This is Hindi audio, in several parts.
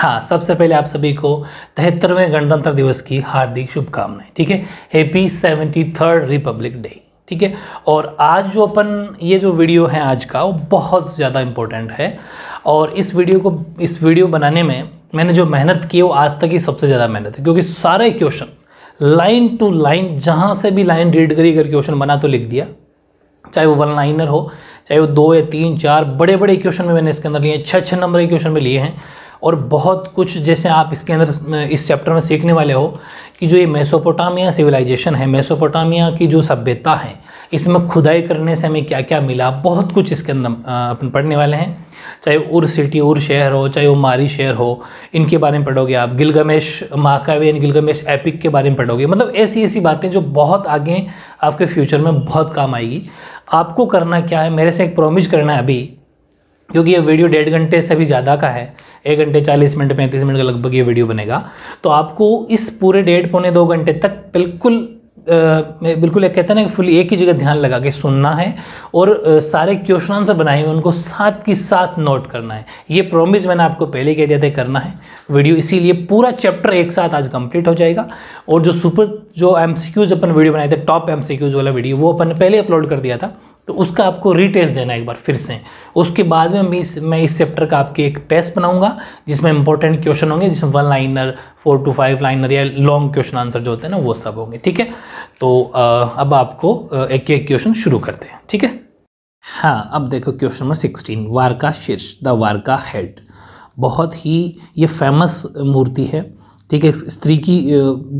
हाँ सबसे पहले आप सभी को तिहत्तरवें गणतंत्र दिवस की हार्दिक शुभकामनाएं ठीक है happy seventy third republic day ठीक है और आज जो अपन ये जो वीडियो है आज का वो बहुत ज़्यादा इम्पोर्टेंट है और इस वीडियो को इस वीडियो बनाने में मैंने जो मेहनत की है वो आज तक की सबसे ज़्यादा मेहनत है क्योंकि सारे क्वेश्चन लाइन टू लाइन जहाँ से भी लाइन रीड करी अगर क्वेश्चन बना तो लिख दिया चाहे वो वन लाइनर हो चाहे वो दो या तीन चार बड़े बड़े क्वेश्चन में मैंने इसके अंदर लिए हैं छः छः नंबर के क्वेश्चन में लिए हैं और बहुत कुछ जैसे आप इसके अंदर इस चैप्टर में सीखने वाले हो कि जो ये मेसोपोटामिया सिविलाइजेशन है मेसोपोटामिया की जो सभ्यता है इसमें खुदाई करने से हमें क्या क्या मिला बहुत कुछ इसके अंदर अपन पढ़ने वाले हैं चाहे उर सिटी उर शहर हो चाहे वो मारी शहर हो इनके बारे में पढ़ोगे आप गिलगमेश महाकाव्य गिलगमेश एपिक के बारे में पढ़ोगे मतलब ऐसी ऐसी बातें जो बहुत आगे आपके फ्यूचर में बहुत काम आएगी आपको करना क्या है मेरे से एक प्रोमिस करना है अभी क्योंकि ये वीडियो डेढ़ घंटे से भी ज़्यादा का है एक घंटे चालीस मिनट पैंतीस मिनट का लगभग ये वीडियो बनेगा तो आपको इस पूरे डेढ़ पौने दो घंटे तक बिल्कुल बिल्कुल एक कहते ना कि फुल एक ही जगह ध्यान लगा के सुनना है और सारे क्वेश्चन आंसर बनाए हुए उनको साथ की साथ नोट करना है ये प्रॉमिस मैंने आपको पहले कह दिया था करना है वीडियो इसीलिए पूरा चैप्टर एक साथ आज कंप्लीट हो जाएगा और जो सुपर जो एम अपन वीडियो बनाए थे टॉप एम वाला वीडियो वो अपन ने पहले अपलोड कर दिया था तो उसका आपको रीटेस्ट देना एक बार फिर से उसके बाद में मैं इस मैं इस चैप्टर का आपके एक टेस्ट बनाऊंगा जिसमें इंपॉर्टेंट क्वेश्चन होंगे जिसमें one liner four to five liner या लॉन्ग क्वेश्चन आंसर जो होते हैं ना वो सब होंगे ठीक है तो अब आपको एक एक क्वेश्चन शुरू करते हैं ठीक है हाँ अब देखो क्वेश्चन नंबर सिक्सटीन वारका शीर्ष द वारका हेड बहुत ही ये फेमस मूर्ति है ठीक है स्त्री की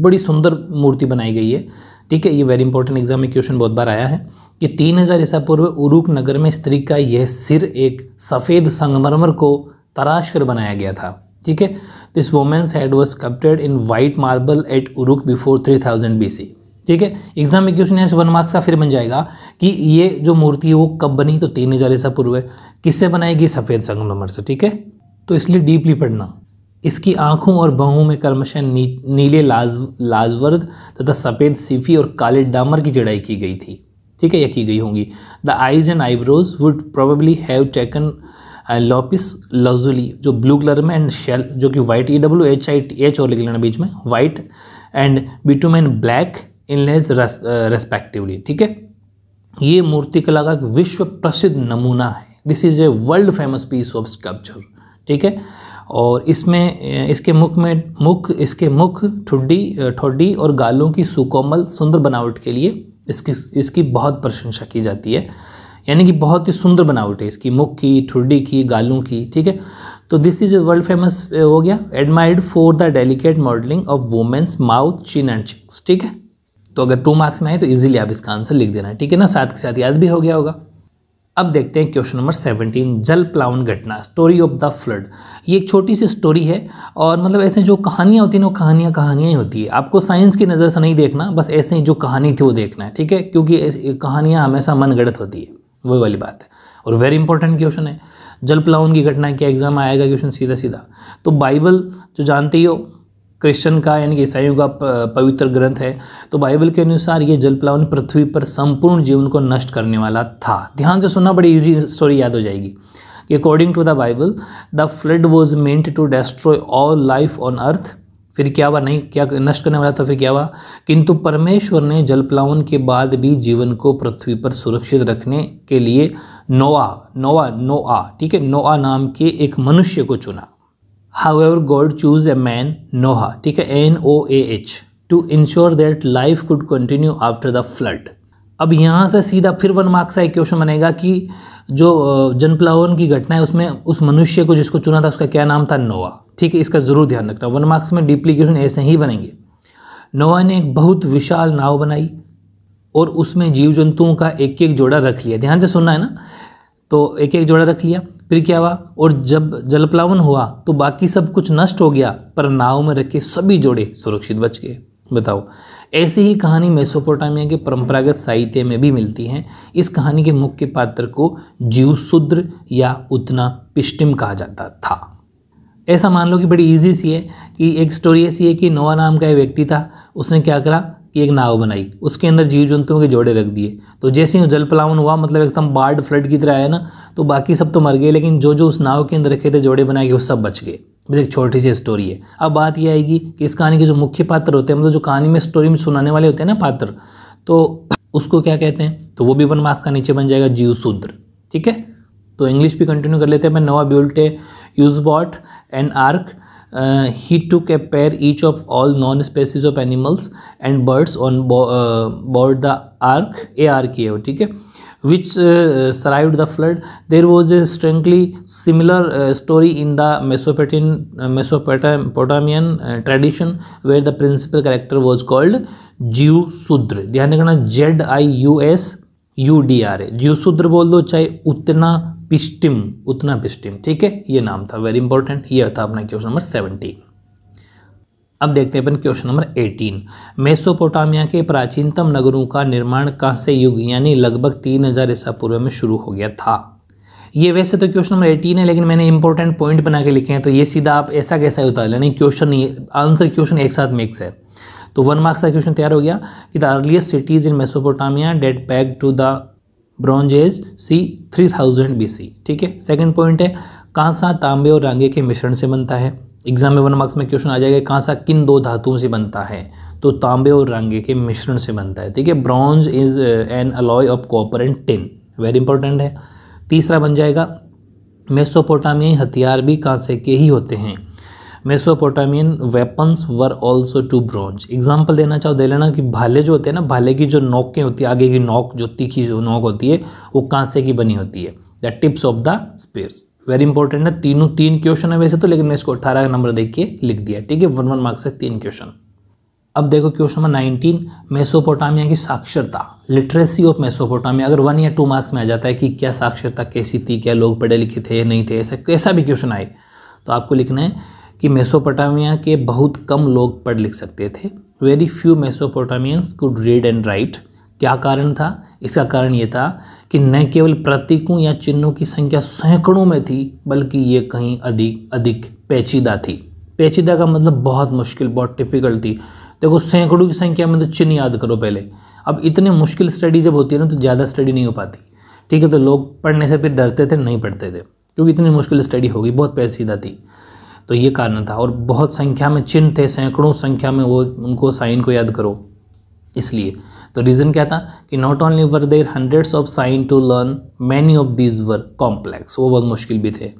बड़ी सुंदर मूर्ति बनाई गई है ठीक है ये वेरी इंपॉर्टेंट एग्जाम में क्वेश्चन बहुत बार आया है कि 3000 ईसा पूर्व उरुक नगर में स्त्री का यह सिर एक सफ़ेद संगमरमर को तराश कर बनाया गया था ठीक है this woman's head was carved in white marble at Uruk before 3000 C ठीक है एग्जाम में क्वेश्चन वन मार्क्स का फिर बन जाएगा कि ये जो मूर्ति है वो कब बनी तो तीन हज़ार ईसा पूर्व है किससे बनाएगी सफ़ेद संगमरमर से ठीक है तो इसलिए डीपली पढ़ना इसकी आँखों और बहों में कर्मशः नी, नीले लाज लाजवर्द तथा सफ़ेद सीफी और काले डामर की चढ़ाई की गई थी ठीक है या की गई होंगी the eyes and eyebrows would probably have taken lapis lazuli जो ब्लू कलर में एंड शेल जो कि white E W H I H और लिख लेना बीच में white and bitumen and black inlays respectively ठीक है ये मूर्तिकला का विश्व प्रसिद्ध नमूना है this is a world famous piece of sculpture ठीक है और इसमें uh, इसके मुख में मुख इसके मुख ठुड्डी uh, ठोडी और गालों की सुकोमल सुंदर बनावट के लिए इसकी इसकी बहुत प्रशंसा की जाती है यानी कि बहुत ही सुंदर बनावट है इसकी मुख की ठुड्डी की गालों की ठीक है तो दिस इज़ वर्ल्ड फेमस हो गया admired for the delicate modelling of woman's mouth chin and cheeks ठीक है तो अगर टू मार्क्स में आए तो इजीली आप इसका आंसर लिख देना ठीक है ना साथ के साथ याद भी हो गया होगा अब देखते हैं क्वेश्चन नंबर सेवनटीन जल प्लावन घटना स्टोरी ऑफ द फ्लड ये एक छोटी सी स्टोरी है और मतलब ऐसे जो कहानियाँ होती हैं वो कहानियाँ कहानियाँ ही होती है आपको साइंस की नज़र से नहीं देखना बस ऐसे ही जो कहानी थी वो देखना है ठीक है क्योंकि कहानियाँ हमेशा मनगढ़ंत होती है वही वाली बात है और वेरी इंपॉर्टेंट क्वेश्चन है जल प्लावन की घटना क्या एग्जाम आएगा क्वेश्चन सीधा सीधा तो बाइबल जो जानते ही हो क्रिश्चन का यानी कि ईसाइयों का पवित्र ग्रंथ है तो बाइबल के अनुसार ये जलप्लावन पृथ्वी पर संपूर्ण जीवन को नष्ट करने वाला था ध्यान से सुनना बड़ी इजी स्टोरी याद हो जाएगी कि according to the Bible the flood was meant to destroy all life on earth फिर क्या हुआ नहीं क्या नष्ट करने वाला था फिर क्या हुआ किंतु परमेश्वर ने जलप्लावन के बाद भी जीवन को पृथ्वी पर सुरक्षित रखने के लिए नोआ नोआ नोआ ठीक है नोआ नाम के एक मनुष्य को चुना however God chose a man Noah ठीक है N O A H to ensure that life could continue after the flood अब यहाँ से सीधा फिर वन मार्क्स का एक क्वेश्चन बनेगा कि जो जनप्लावन की घटना है उसमें उस मनुष्य को जिसको चुना था उसका क्या नाम था नोवा ठीक है इसका ज़रूर ध्यान रखना वन मार्क्स में डीपली क्वेश्चन ऐसे ही बनेंगे नोवा ने एक बहुत विशाल नाव बनाई और उसमें जीव जंतुओं का एक एक जोड़ा रख लिया ध्यान से सुनना है ना तो एक एक जोड़ा रख लिया फिर क्या हुआ और जब जलप्लावन हुआ तो बाकी सब कुछ नष्ट हो गया पर नाव में रखे सभी जोड़े सुरक्षित बच गए बताओ ऐसी ही कहानी मेसोपोटामिया के परंपरागत साहित्य में भी मिलती है इस कहानी के मुख्य पात्र को जीव शूद्र या उतना पिष्टिम कहा जाता था ऐसा मान लो कि बड़ी इजी सी है कि एक स्टोरी ऐसी है कि नोवा नाम का एक व्यक्ति था उसने क्या करा कि एक नाव बनाई उसके अंदर जीव जंतुओं के जोड़े रख दिए तो जैसे ही जल प्लावन हुआ मतलब एकदम बाढ़ फ्लड की तरह आया ना तो बाकी सब तो मर गए लेकिन जो जो उस नाव के अंदर रखे थे जोड़े बनाए गए वो सब बच गए बस एक छोटी सी स्टोरी है अब बात यह आएगी कि इस कहानी के जो मुख्य पात्र होते हैं मतलब जो कहानी में स्टोरी में सुनाने वाले होते हैं ना पात्र तो उसको क्या कहते हैं तो वो भी वनवास का नीचे बन जाएगा जीव सूत्र ठीक है तो इंग्लिश भी कंटिन्यू कर लेते हैं मैं Noah built huge boat and ark he took a pair each of all known species of animals and birds on board the ark a ark ये हो ठीक है which uh, survived the flood. There was a strangely similar uh, story in the Mesopotamian, Mesopotamian tradition where the principal character was called जीव शूद्र ध्यान रखना Z I U S U D R A Ziusudra बोल दो चाहे उतना पिस्टिम उतना पिस्टिम ठीक है ये नाम था वेरी इंपॉर्टेंट ये था अपना क्वेश्चन नंबर सेवेंटी अब देखते हैं अपन क्वेश्चन नंबर 18 मेसोपोटामिया के प्राचीनतम नगरों का निर्माण कांस्य युग यानी लगभग 3000 ईसा पूर्व में शुरू हो गया था ये वैसे तो क्वेश्चन नंबर एटीन है लेकिन मैंने इंपॉर्टेंट पॉइंट बना के लिखे हैं तो ये सीधा आप ऐसा कैसा उतार यानी क्वेश्चन आंसर क्वेश्चन एक साथ मिक्स है तो वन मार्क्स का क्वेश्चन तैयार हो गया कि the earliest cities in Mesopotamia date back to the bronze age C three thousand B C ठीक है सेकेंड पॉइंट है कांसा तांबे और रांगे के मिश्रण से बनता है एग्जाम में वन मार्क्स में क्वेश्चन आ जाएगा कांसा किन दो धातुओं से बनता है तो तांबे और रंगे के मिश्रण से बनता है ठीक है bronze is an alloy of copper and tin very important है तीसरा बन जाएगा मेसोपोटामियाई हथियार भी कांसे के ही होते हैं Mesopotamian weapons were also to bronze example देना चाहो दे लेना कि भाले जो होते हैं ना भाले की जो नोकें होती है आगे की नोक जो तीखी जो नोक होती है वो कांसे की बनी होती है the tips of the spears very important है तीनों तीन क्वेश्चन है वैसे तो लेकिन मैं इसको अट्ठारह नंबर देख के लिख दिया ठीक है वन वन मार्क्स है तीन क्वेश्चन अब देखो क्वेश्चन नंबर नाइनटीन मेसोपोटामिया की साक्षरता लिटरेसी ऑफ मेसोपोटामिया अगर वन या टू मार्क्स में आ जाता है कि क्या साक्षरता कैसी थी क्या लोग पढ़े लिखे थे नहीं थे ऐसा कैसा भी क्वेश्चन आए तो आपको लिखना है कि मेसोपोटामिया के बहुत कम लोग पढ़ लिख सकते थे very few Mesopotamians could read and write क्या कारण था इसका कारण ये था कि न केवल प्रतीकों या चिन्हों की संख्या सैकड़ों में थी बल्कि ये कहीं अधिक अधिक पेचीदा थी पेचीदा का मतलब बहुत मुश्किल बहुत टिपिकल थी देखो सैकड़ों की संख्या में तो चिन्ह याद करो पहले अब इतने मुश्किल स्टडी जब होती है ना तो ज़्यादा स्टडी नहीं हो पाती ठीक है तो लोग पढ़ने से फिर डरते थे नहीं पढ़ते थे क्योंकि इतनी मुश्किल स्टडी होगी बहुत पेचीदा थी तो ये कारण था और बहुत संख्या में चिन्ह थे सैकड़ों संख्या में वो उनको साइन को याद करो इसलिए तो रीज़न क्या था कि not only were there hundreds of sign to learn many of these were complex वो बहुत मुश्किल भी थे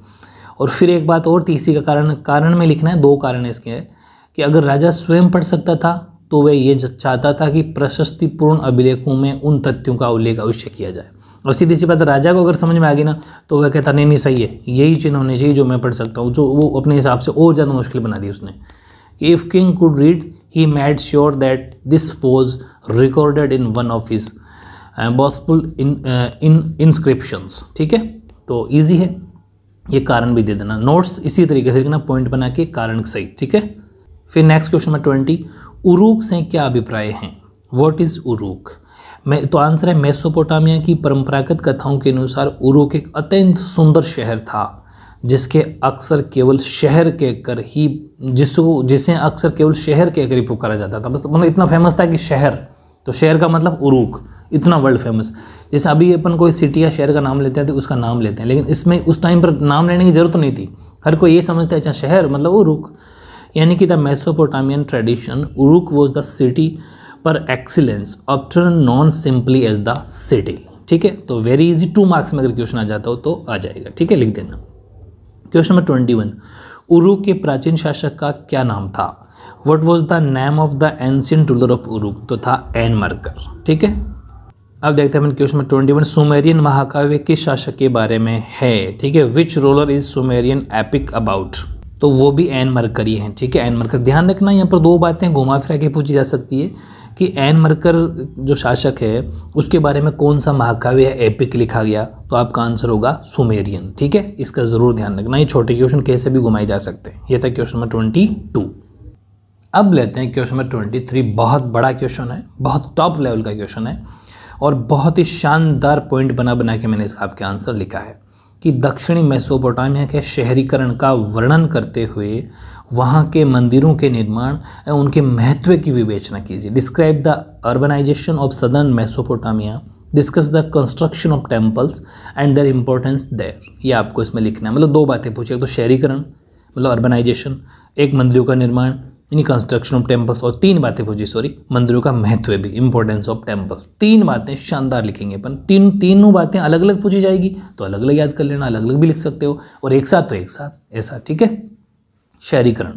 और फिर एक बात और थी इसी का कारण कारण में लिखना है दो कारण इसके हैं कि अगर राजा स्वयं पढ़ सकता था तो वह ये चाहता था कि प्रशस्तिपूर्ण अभिलेखों में उन तथ्यों का उल्लेख अवश्य किया जाए और सीधी सी बात राजा को अगर समझ में आ गई ना तो वह कहता नहीं नहीं सही है यही चिन्ह होनी चाहिए जो मैं पढ़ सकता हूँ जो वो अपने हिसाब से और ज़्यादा मुश्किल बना दी उसने कि if king could read he made sure that this was recorded in one of his boastful in inscriptions ठीक है तो इजी है ये कारण भी दे देना नोट्स इसी तरीके से लिखना पॉइंट बना के कारण सही ठीक है फिर next question number twenty Uruk से क्या अभिप्राय हैं वॉट इज़ उरूक मैं तो आंसर है मेसोपोटामिया की परंपरागत कथाओं के अनुसार उरूक एक अत्यंत सुंदर शहर था जिसके अक्सर केवल शहर के कर ही जिसको जिसे अक्सर केवल शहर के अगर ही पुकारा जाता था मतलब इतना फेमस था कि शहर तो शहर का मतलब उरूक इतना वर्ल्ड फेमस जैसे अभी अपन कोई सिटी या शहर का नाम लेते हैं तो उसका नाम लेते हैं लेकिन इसमें उस टाइम पर नाम लेने की जरूरत तो नहीं थी हर कोई ये समझता है अच्छा शहर मतलब उरूक यानी कि the Mesopotamian tradition Uruk was the city par excellence often known simply as the city ठीक है तो वेरी इजी टू मार्क्स में अगर क्वेश्चन आ जाता हो तो आ जाएगा ठीक है लिख देना question number twenty one Uruk के प्राचीन शासक का क्या नाम था what was the name of the ancient ruler of Uruk तो था एन मरकर ठीक है अब देखते हैं question number twenty one Sumerian महाकाव्य किस शासक के बारे में है ठीक है which ruler is Sumerian epic about तो वो भी एन ही हैं ठीक है एन मरकर ध्यान रखना यहाँ पर दो बातें घुमा फिरा के पूछी जा सकती है कि एन मरकर जो शासक है उसके बारे में कौन सा महाकाव्य या एपिक लिखा गया तो आपका आंसर होगा सुमेरियन ठीक है इसका ज़रूर ध्यान रखना ये छोटे क्वेश्चन कैसे भी घुमाए जा सकते हैं ये था क्वेश्चन नंबर ट्वेंटी टू अब लेते हैं क्वेश्चन नंबर ट्वेंटी थ्री बहुत बड़ा क्वेश्चन है बहुत टॉप लेवल का क्वेश्चन है और बहुत ही शानदार पॉइंट बना बना के मैंने इसका आपके आंसर लिखा है कि दक्षिणी मैसोपोटामिया के शहरीकरण का वर्णन करते हुए वहाँ के मंदिरों के निर्माण एवं उनके महत्व की विवेचना कीजिए describe the urbanisation of southern Mesopotamia discuss the construction of temples and their importance there ये आपको इसमें लिखना है मतलब दो बातें पूछिए तो शहरीकरण मतलब अर्बनाइजेशन एक मंदिरों का निर्माण इन कंस्ट्रक्शन ऑफ टेम्पल्स और तीन बातें पूछी सॉरी मंदिरों का महत्व भी इंपॉर्टेंस ऑफ टेम्पल्स तीन बातें शानदार लिखेंगे अपन तीन तीनों बातें अलग अलग पूछी जाएगी तो अलग अलग याद कर लेना अलग अलग भी लिख सकते हो और एक साथ तो एक साथ ऐसा ठीक है शहरीकरण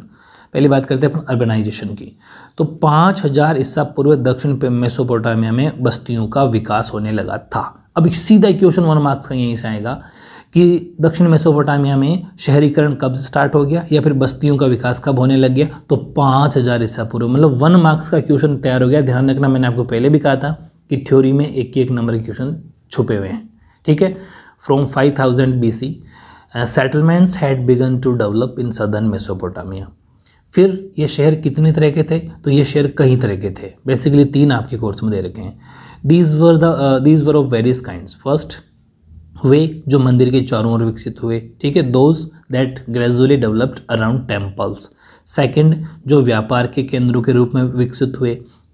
पहली बात करते हैं अपन अर्बनाइजेशन की तो पाँच हज़ार ईसा पूर्व दक्षिण मेसोपोटामिया में बस्तियों का विकास होने लगा था अब सीधा क्वेश्चन वन मार्क्स का यहीं से आएगा कि दक्षिण मेसोपोटामिया में शहरीकरण कब स्टार्ट हो गया या फिर बस्तियों का विकास कब होने लग गया तो पाँच हज़ार ईसा पूर्व मतलब वन मार्क्स का क्वेश्चन तैयार हो गया ध्यान रखना मैंने आपको पहले भी कहा था कि थ्योरी में एक एक नंबर के क्वेश्चन छुपे हुए हैं ठीक है from five thousand B C settlements had begun to develop in southern Mesopotamia फिर ये शहर कितने तरह के थे तो ये शहर कई तरह के थे बेसिकली तीन आपके कोर्स में दे रखे हैं these were the these were of various kind first हुए जो मंदिर के चारों ओर विकसित हुए ठीक है those that gradually developed around temples second जो व्यापार के केंद्रों के रूप में विकसित हुए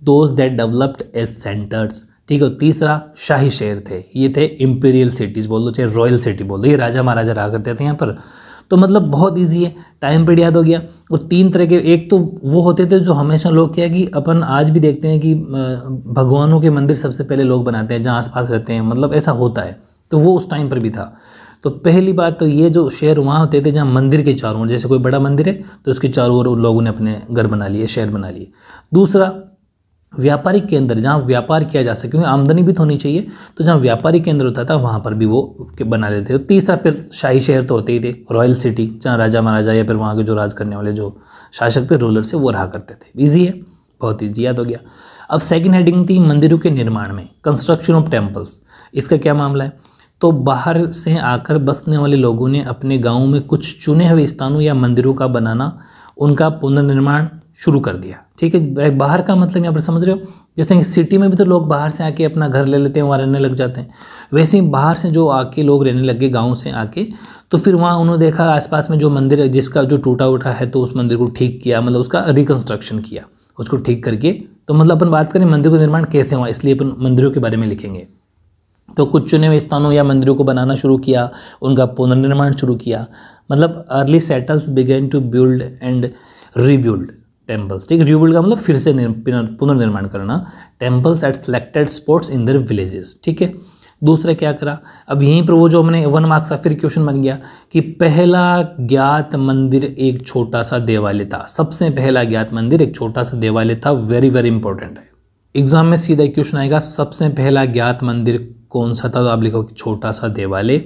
those that developed as centres ठीक है तीसरा शाही शहर थे ये थे इम्पीरियल सिटीज़ बोल दो चाहे रॉयल सिटी बोल दो ये राजा महाराजा रहा करते थे यहाँ पर तो मतलब बहुत इजी है टाइम पीरियड याद हो गया और तीन तरह के एक तो वो होते थे जो हमेशा लोग क्या कि अपन आज भी देखते हैं कि भगवानों के मंदिर सबसे पहले लोग बनाते हैं जहाँ आसपास रहते हैं मतलब ऐसा होता है तो वो उस टाइम पर भी था तो पहली बात तो ये जो शहर वहाँ होते थे जहाँ मंदिर के चारों ओर जैसे कोई बड़ा मंदिर है तो उसके चारों ओर लोगों ने अपने घर बना लिए शहर बना लिए दूसरा व्यापारिक केंद्र जहाँ व्यापार किया जा सके क्योंकि आमदनी भी तो होनी चाहिए तो जहाँ व्यापारिक केंद्र होता था वहाँ पर भी वो बना लेते थे तो तीसरा फिर शाही शहर तो होते ही थे रॉयल सिटी जहाँ राजा महाराजा या फिर वहाँ के जो राज करने वाले जो शासक थे रूलर से वो रहा करते थे ईजी है बहुत ईजी याद हो गया अब सेकेंड हेडिंग थी मंदिरों के निर्माण में कंस्ट्रक्शन ऑफ टेम्पल्स इसका क्या मामला है तो बाहर से आकर बसने वाले लोगों ने अपने गाँव में कुछ चुने हुए स्थानों या मंदिरों का बनाना उनका पुनर्निर्माण शुरू कर दिया ठीक है बाहर का मतलब यहाँ पर समझ रहे हो जैसे सिटी में भी तो लोग बाहर से आके अपना घर ले लेते हैं वहाँ रहने लग जाते हैं वैसे ही बाहर से जो आके लोग रहने लग गए गाँव से आके तो फिर वहाँ उन्होंने देखा आसपास में जो मंदिर है जिसका जो टूटा उठा है तो उस मंदिर को ठीक किया मतलब उसका रिकन्स्ट्रक्शन किया उसको ठीक करके तो मतलब अपन बात करें मंदिर का निर्माण कैसे हुआ इसलिए अपन मंदिरों के बारे में लिखेंगे तो कुछ चुने हुए स्थानों या मंदिरों को बनाना शुरू किया उनका पुनर्निर्माण शुरू किया मतलब early settlers began to build and rebuild temples ठीक है का मतलब फिर से पुनर्निर्माण करना temples at selected spots in their villages ठीक है दूसरा क्या करा अब यहीं पर वो जो हमने वन मार्क्स का फिर क्वेश्चन बन गया कि पहला ज्ञात मंदिर एक छोटा सा देवालय था सबसे पहला ज्ञात मंदिर एक छोटा सा देवालय था वेरी वेरी इंपॉर्टेंट है एग्जाम में सीधा क्वेश्चन आएगा सबसे पहला ज्ञात मंदिर कौन सा था तो आप लिखोगे छोटा सा देवालय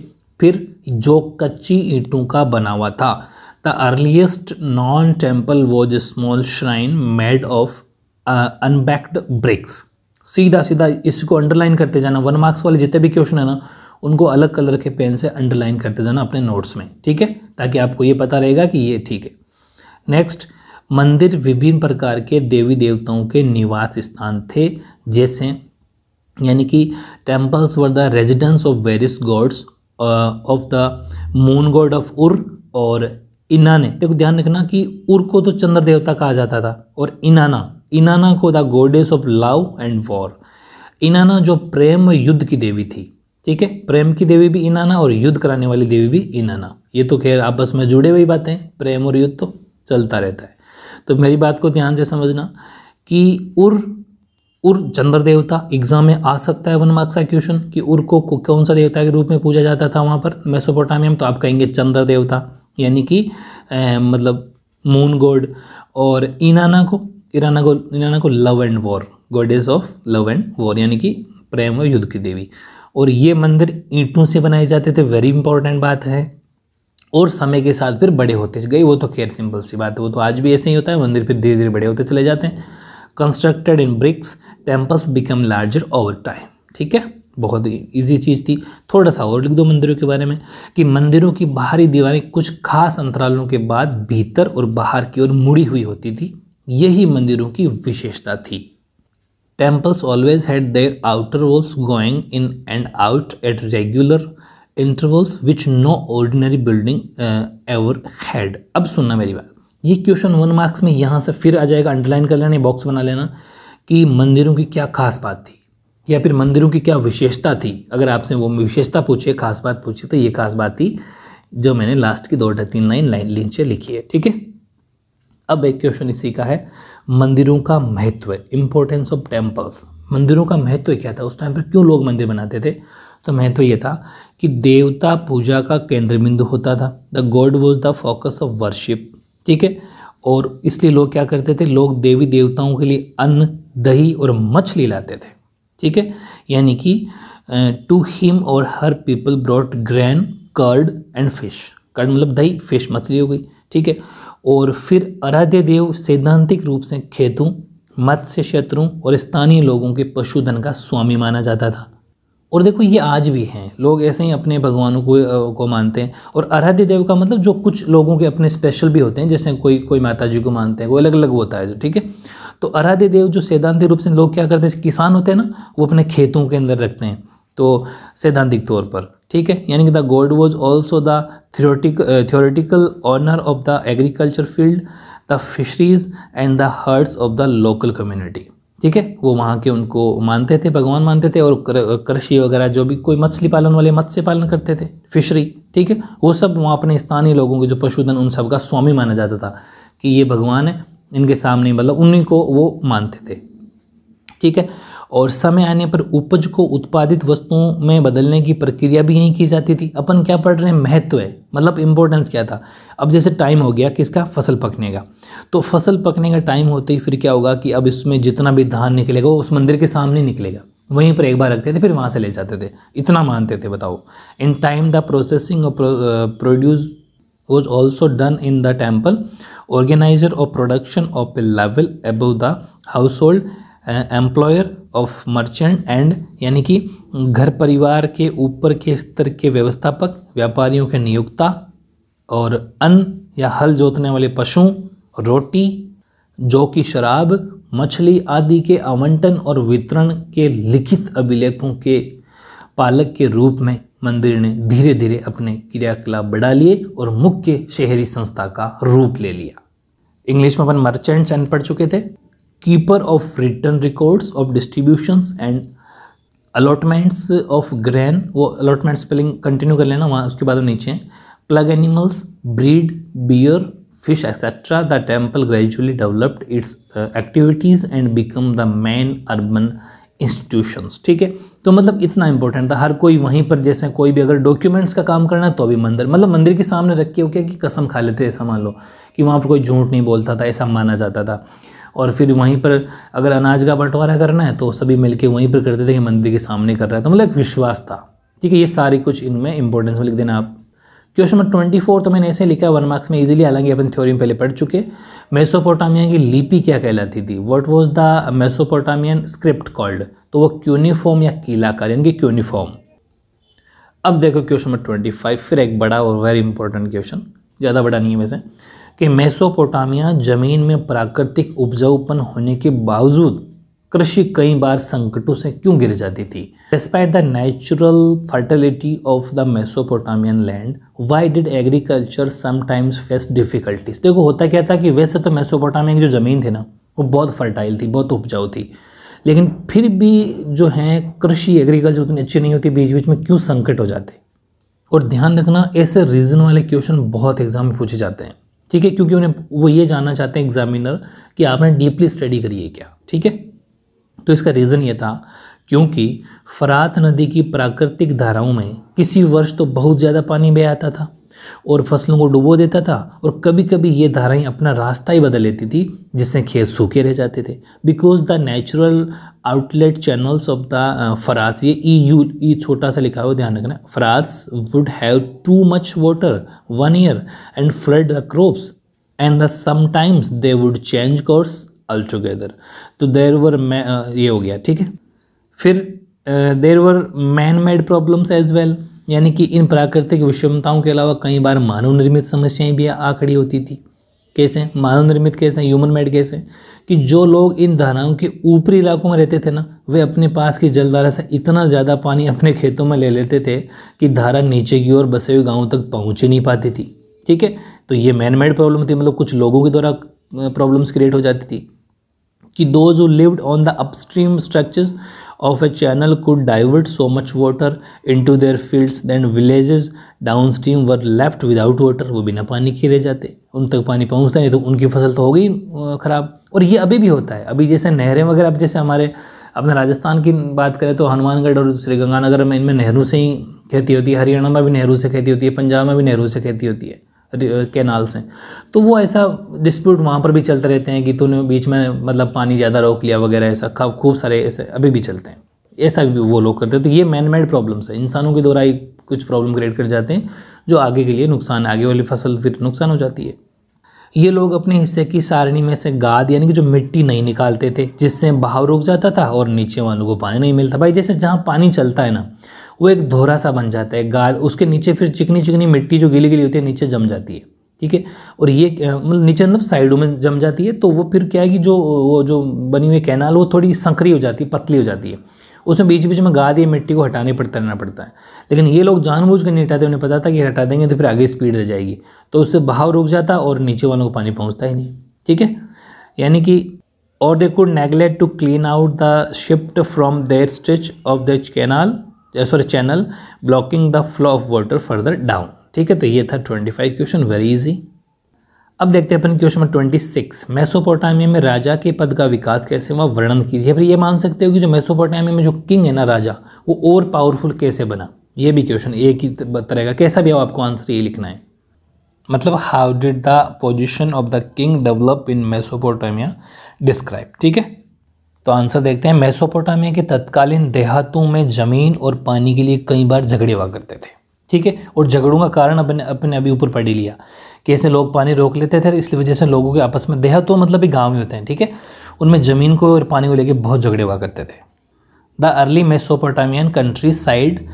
फिर जो कच्ची ईंटों का बना हुआ था the earliest known temple was small shrine made of unbaked bricks सीधा सीधा इसको अंडरलाइन करते जाना वन मार्क्स वाले जितने भी क्वेश्चन है ना उनको अलग कलर के पेन से अंडरलाइन करते जाना अपने नोट्स में ठीक है ताकि आपको ये पता रहेगा कि ये ठीक है नेक्स्ट मंदिर विभिन्न प्रकार के देवी देवताओं के निवास स्थान थे जैसे यानी कि temples were the residence of various gods of the moon god of Ur और इनाने देखो ध्यान रखना कि उर को तो चंद्र देवता कहा जाता था और इनाना इनाना को the goddess of love and war Inanna जो प्रेम युद्ध की देवी थी ठीक है प्रेम की देवी भी इनाना और युद्ध कराने वाली देवी भी इनाना ये तो खैर आपस में जुड़े हुई बातें प्रेम और युद्ध तो चलता रहता है तो मेरी बात को ध्यान से समझना कि उर उर चंद्र देवता एग्जाम में आ सकता है वन मार्क्स का क्वेश्चन कि उर को कौन सा देवता के रूप में पूजा जाता था वहाँ पर मेसोपोटामियम तो आप कहेंगे चंद्र देवता यानी कि मतलब मून गॉड और इनाना को इराना को इनाना को love and war goddess of love and war यानी कि प्रेम और युद्ध की देवी और ये मंदिर ईंटों से बनाए जाते थे वेरी इंपॉर्टेंट बात है और समय के साथ फिर बड़े होते गए वो तो खैर सिंपल सी बात है वो तो आज भी ऐसे ही होता है मंदिर फिर धीरे धीरे बड़े होते चले जाते हैं constructed in bricks temples become larger over time ठीक है बहुत ही ईजी चीज़ थी थोड़ा सा और लिख दो मंदिरों के बारे में कि मंदिरों की बाहरी दीवारें कुछ खास अंतरालों के बाद भीतर और बाहर की ओर मुड़ी हुई होती थी यही मंदिरों की विशेषता थी temples always had their outer walls going in and out at regular intervals which no ordinary building ever had अब सुनना मेरी बात ये क्वेश्चन वन मार्क्स में यहाँ से फिर आ जाएगा अंडरलाइन कर लेना बॉक्स बना लेना कि मंदिरों की क्या खास बात थी या फिर मंदिरों की क्या विशेषता थी अगर आपसे वो विशेषता पूछे खास बात पूछे तो ये खास बात थी जो मैंने लास्ट की दो ढाई तीन लाइन लाइन नीचे लिखी है ठीक है अब एक क्वेश्चन इसी का है मंदिरों का महत्व इंपॉर्टेंस ऑफ टेम्पल्स मंदिरों का महत्व क्या था उस टाइम पर क्यों लोग मंदिर बनाते थे तो महत्व ये था कि देवता पूजा का केंद्र बिंदु होता था the god was the focus of worship ठीक है और इसलिए लोग क्या करते थे लोग देवी देवताओं के लिए अन्न दही और मछली लाते थे ठीक है यानी कि टू हिम और her people brought grain curd and fish curd मतलब दही फिश मछली हो गई ठीक है और फिर आराध्य देव सैद्धांतिक रूप से खेतों मत्स्य क्षेत्रों और स्थानीय लोगों के पशुधन का स्वामी माना जाता था और देखो ये आज भी हैं लोग ऐसे ही अपने भगवानों को को मानते हैं और आराध्य देव का मतलब जो कुछ लोगों के अपने स्पेशल भी होते हैं जैसे कोई कोई माता जी को मानते हैं वो अलग अलग होता है ठीक है तो आराध्य देव जो सैद्धांतिक रूप से लोग क्या करते हैं किसान होते हैं ना वो अपने खेतों के अंदर रखते हैं तो सैद्धांतिक तौर पर ठीक है यानी कि the god was also the theoretic theoretical owner of the agricultural field the fisheries and the herds of the local community ठीक है वो वहाँ के उनको मानते थे भगवान मानते थे और कृषि वगैरह जो भी कोई मछली पालन वाले मत्स्य पालन करते थे फिशरी ठीक है वो सब वहाँ अपने स्थानीय लोगों के जो पशुधन उन सब का स्वामी माना जाता था कि ये भगवान है इनके सामने मतलब उन्हीं को वो मानते थे ठीक है और समय आने पर उपज को उत्पादित वस्तुओं में बदलने की प्रक्रिया भी यहीं की जाती थी अपन क्या पढ़ रहे हैं महत्व है मतलब इम्पोर्टेंस क्या था अब जैसे टाइम हो गया किसका फसल पकने का तो फसल पकने का टाइम होते ही फिर क्या होगा कि अब इसमें जितना भी धान निकलेगा वो उस मंदिर के सामने निकलेगा वहीं पर एक बार रखते थे फिर वहाँ से ले जाते थे इतना मानते थे बताओ इन टाइम द प्रोसेसिंग और produce was also done in the temple organiser of production of a level above the household employer of merchant and यानी कि घर परिवार के ऊपर के स्तर के व्यवस्थापक व्यापारियों के नियोक्ता और अन्न या हल जोतने वाले पशु रोटी जो कि शराब मछली आदि के आवंटन और वितरण के लिखित अभिलेखों के पालक के रूप में मंदिर ने धीरे धीरे अपने क्रियाकलाप बढ़ा लिए और मुख्य शहरी संस्था का रूप ले लिया इंग्लिश में अपन मर्चेंट्स अन पढ़ चुके थे keeper of return records of distribution and allotments of grain वो अलॉटमेंट स्पेलिंग कंटिन्यू कर लेना वहाँ उसके बाद नीचे plough animals breed beer fish etcetera the temple gradually developed its activities and become the main urban institution ठीक है तो मतलब इतना इंपॉर्टेंट था हर कोई वहीं पर जैसे कोई भी अगर डॉक्यूमेंट्स का काम करना है तो भी मंदिर मतलब मंदिर के सामने रख के हो क्या कि कसम खा लेते ऐसा मान लो कि वहाँ पर कोई झूठ नहीं बोलता था ऐसा माना जाता था और फिर वहीं पर अगर अनाज का बंटवारा करना है तो सभी मिलके वहीं पर करते थे कि मंदिर के सामने कर रहा है तो मतलब एक विश्वास था ठीक है ये सारी कुछ इनमें इंपॉर्टेंस में लिख देना आप क्वेश्चन नंबर ट्वेंटी फोर तो मैंने ऐसे लिखा वन मार्क्स में इजीली हालांकि अपन थ्योरी में पहले पढ़ चुके मेसोपोटामिया की लिपि क्या कहलाती थी what was the Mesopotamian script called तो वो क्यूनिफॉर्म या कीलाकार यानी कि क्यूनिफॉर्म अब देखो क्वेश्चन नंबर ट्वेंटी फाइव फिर एक बड़ा और वेरी इंपॉर्टेंट क्वेश्चन ज़्यादा बड़ा नहीं है वैसे कि मेसोपोटामिया ज़मीन में प्राकृतिक उपजाऊपन होने के बावजूद कृषि कई बार संकटों से क्यों गिर जाती थी despite the natural fertility of the Mesopotamian land why did agriculture sometimes face difficulties देखो होता क्या था कि वैसे तो मेसोपोटामिया की जो ज़मीन थी ना वो बहुत फर्टाइल थी बहुत उपजाऊ थी लेकिन फिर भी जो है कृषि एग्रीकल्चर उतनी अच्छी नहीं होती बीच बीच में क्यों संकट हो जाते और ध्यान रखना ऐसे रीज़न वाले क्वेश्चन बहुत एग्जाम में पूछे जाते हैं ठीक है क्योंकि उन्हें वो ये जानना चाहते हैं एग्जामिनर कि आपने डीपली स्टडी करी है क्या ठीक है तो इसका रीज़न ये था क्योंकि फरात नदी की प्राकृतिक धाराओं में किसी वर्ष तो बहुत ज़्यादा पानी बह आता था और फसलों को डुबो देता था और कभी कभी ये धाराएं अपना रास्ता ही बदल लेती थी जिससे खेत सूखे रह जाते थे because the natural outlet channels of the Euphrates ये ई यू ई छोटा सा लिखा हुआ ध्यान रखना फराज would have too much water one year and flood the crops and the sometimes they would change course altogether तो देर वर मै ये हो गया ठीक है फिर there were man made problems as well यानी कि इन प्राकृतिक विषमताओं के अलावा कई बार मानव निर्मित समस्याएं भी आ खड़ी होती थी कैसे मानव निर्मित कैसे ह्यूमन मेड कैसे कि जो लोग इन धाराओं के ऊपरी इलाकों में रहते थे ना वे अपने पास की जलधारा से इतना ज़्यादा पानी अपने खेतों में ले लेते थे कि धारा नीचे की ओर बसे हुए गाँव तक पहुँच ही नहीं पाती थी ठीक है तो ये मैन मेड प्रॉब्लम थी मतलब कुछ लोगों के द्वारा प्रॉब्लम्स क्रिएट हो जाती थी कि दो जो lived on the upstream structures of a channel could divert so much water into their fields then villages downstream were left without water वो बिना पानी के रह जाते उन तक पानी पहुँचता नहीं तो उनकी फसल तो हो गई ख़राब और ये अभी भी होता है अभी जैसे नहरें वगैरह अब जैसे हमारे अपने राजस्थान की बात करें तो हनुमानगढ़ और श्री गंगानगर में इनमें नेहरू से ही खेती होती है हरियाणा में भी नेहरू से खेती होती है पंजाब में भी नेहरू से खेती होती है कैनाल्स हैं तो वो ऐसा डिस्प्यूट वहाँ पर भी चलते रहते हैं कि तूने बीच में मतलब पानी ज़्यादा रोक लिया वगैरह ऐसा खूब सारे ऐसे अभी भी चलते हैं ऐसा भी वो लोग करते हैं तो ये मैन मेड प्रॉब्लम्स है इंसानों के द्वारा ही कुछ प्रॉब्लम क्रिएट कर जाते हैं जो आगे के लिए नुकसान आगे वाली फसल फिर नुकसान हो जाती है ये लोग अपने हिस्से की सारणी में से गाद यानी कि जो मिट्टी नहीं निकालते थे जिससे बहाव रुक जाता था और नीचे वालों को पानी नहीं मिलता भाई जैसे जहाँ पानी चलता है ना वो एक धोरा सा बन जाता है गाद उसके नीचे फिर चिकनी चिकनी मिट्टी जो गीली गीली होती है नीचे जम जाती है ठीक है और ये मतलब नीचे मतलब साइडों में जम जाती है तो वो फिर क्या है कि जो वो जो बनी हुई कैनाल वो थोड़ी संकरी हो जाती है पतली हो जाती है उसमें बीच बीच में गाद या मिट्टी को हटाने पड़ता रहना पड़ता है लेकिन ये लोग जानबूझ कर नहीं हटाते उन्हें पता था कि हटा देंगे तो फिर आगे स्पीड रह जाएगी तो उससे बहाव रुक जाता और नीचे वालों को पानी पहुँचता ही नहीं ठीक है यानी कि और they could neglect to clean out the shift from their stretch of the canal sorry channel blocking the flow of water further down ठीक है तो ये था twenty five question very easy अब देखते हैं अपन question number twenty six Mesopotamia में राजा के पद का विकास कैसे हुआ वर्णन कीजिए फिर ये मान सकते हो कि जो मेसोपोटामिया में जो किंग है ना राजा वो और पावरफुल कैसे बना ये भी क्वेश्चन एक ही तरह का कैसा भी हो आपको आंसर ये लिखना है मतलब how did the position of the king develop in Mesopotamia describe ठीक है तो आंसर देखते हैं मेसोपोटामिया के तत्कालीन देहातों में ज़मीन और पानी के लिए कई बार झगड़े हुआ करते थे ठीक है और झगड़ों का कारण अपने अपने अभी ऊपर पढ़ी लिया कैसे लोग पानी रोक लेते थे इसलिए वजह से लोगों के आपस में देहातों तो मतलब गाँव ही होते हैं ठीक है उनमें ज़मीन को और पानी को लेकर बहुत झगड़े हुआ करते थे the early Mesopotamian countryside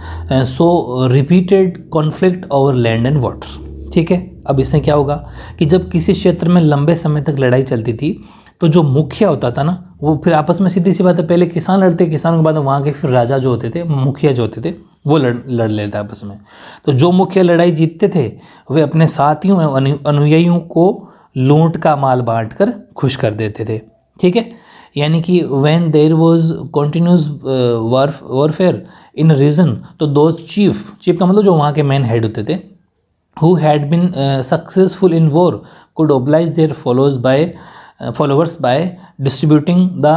so repeated conflict over land and water ठीक है अब इससे क्या होगा कि जब किसी क्षेत्र में लंबे समय तक लड़ाई चलती थी तो जो मुखिया होता था ना वो फिर आपस में सीधी सी बात है पहले किसान लड़ते किसानों के बाद वहाँ के फिर राजा जो होते थे मुखिया जो होते थे वो लड़ लड़ लेते आपस में तो जो मुखिया लड़ाई जीतते थे वे अपने साथियों एवं अनुयायियों को लूट का माल बांट कर खुश कर देते थे ठीक है यानी कि when there was continuous warfare in region तो दो चीफ चीफ का मतलब जो वहाँ के मैन हेड होते थे who had been successful in war could oblige their follows by Uh, followers by distributing the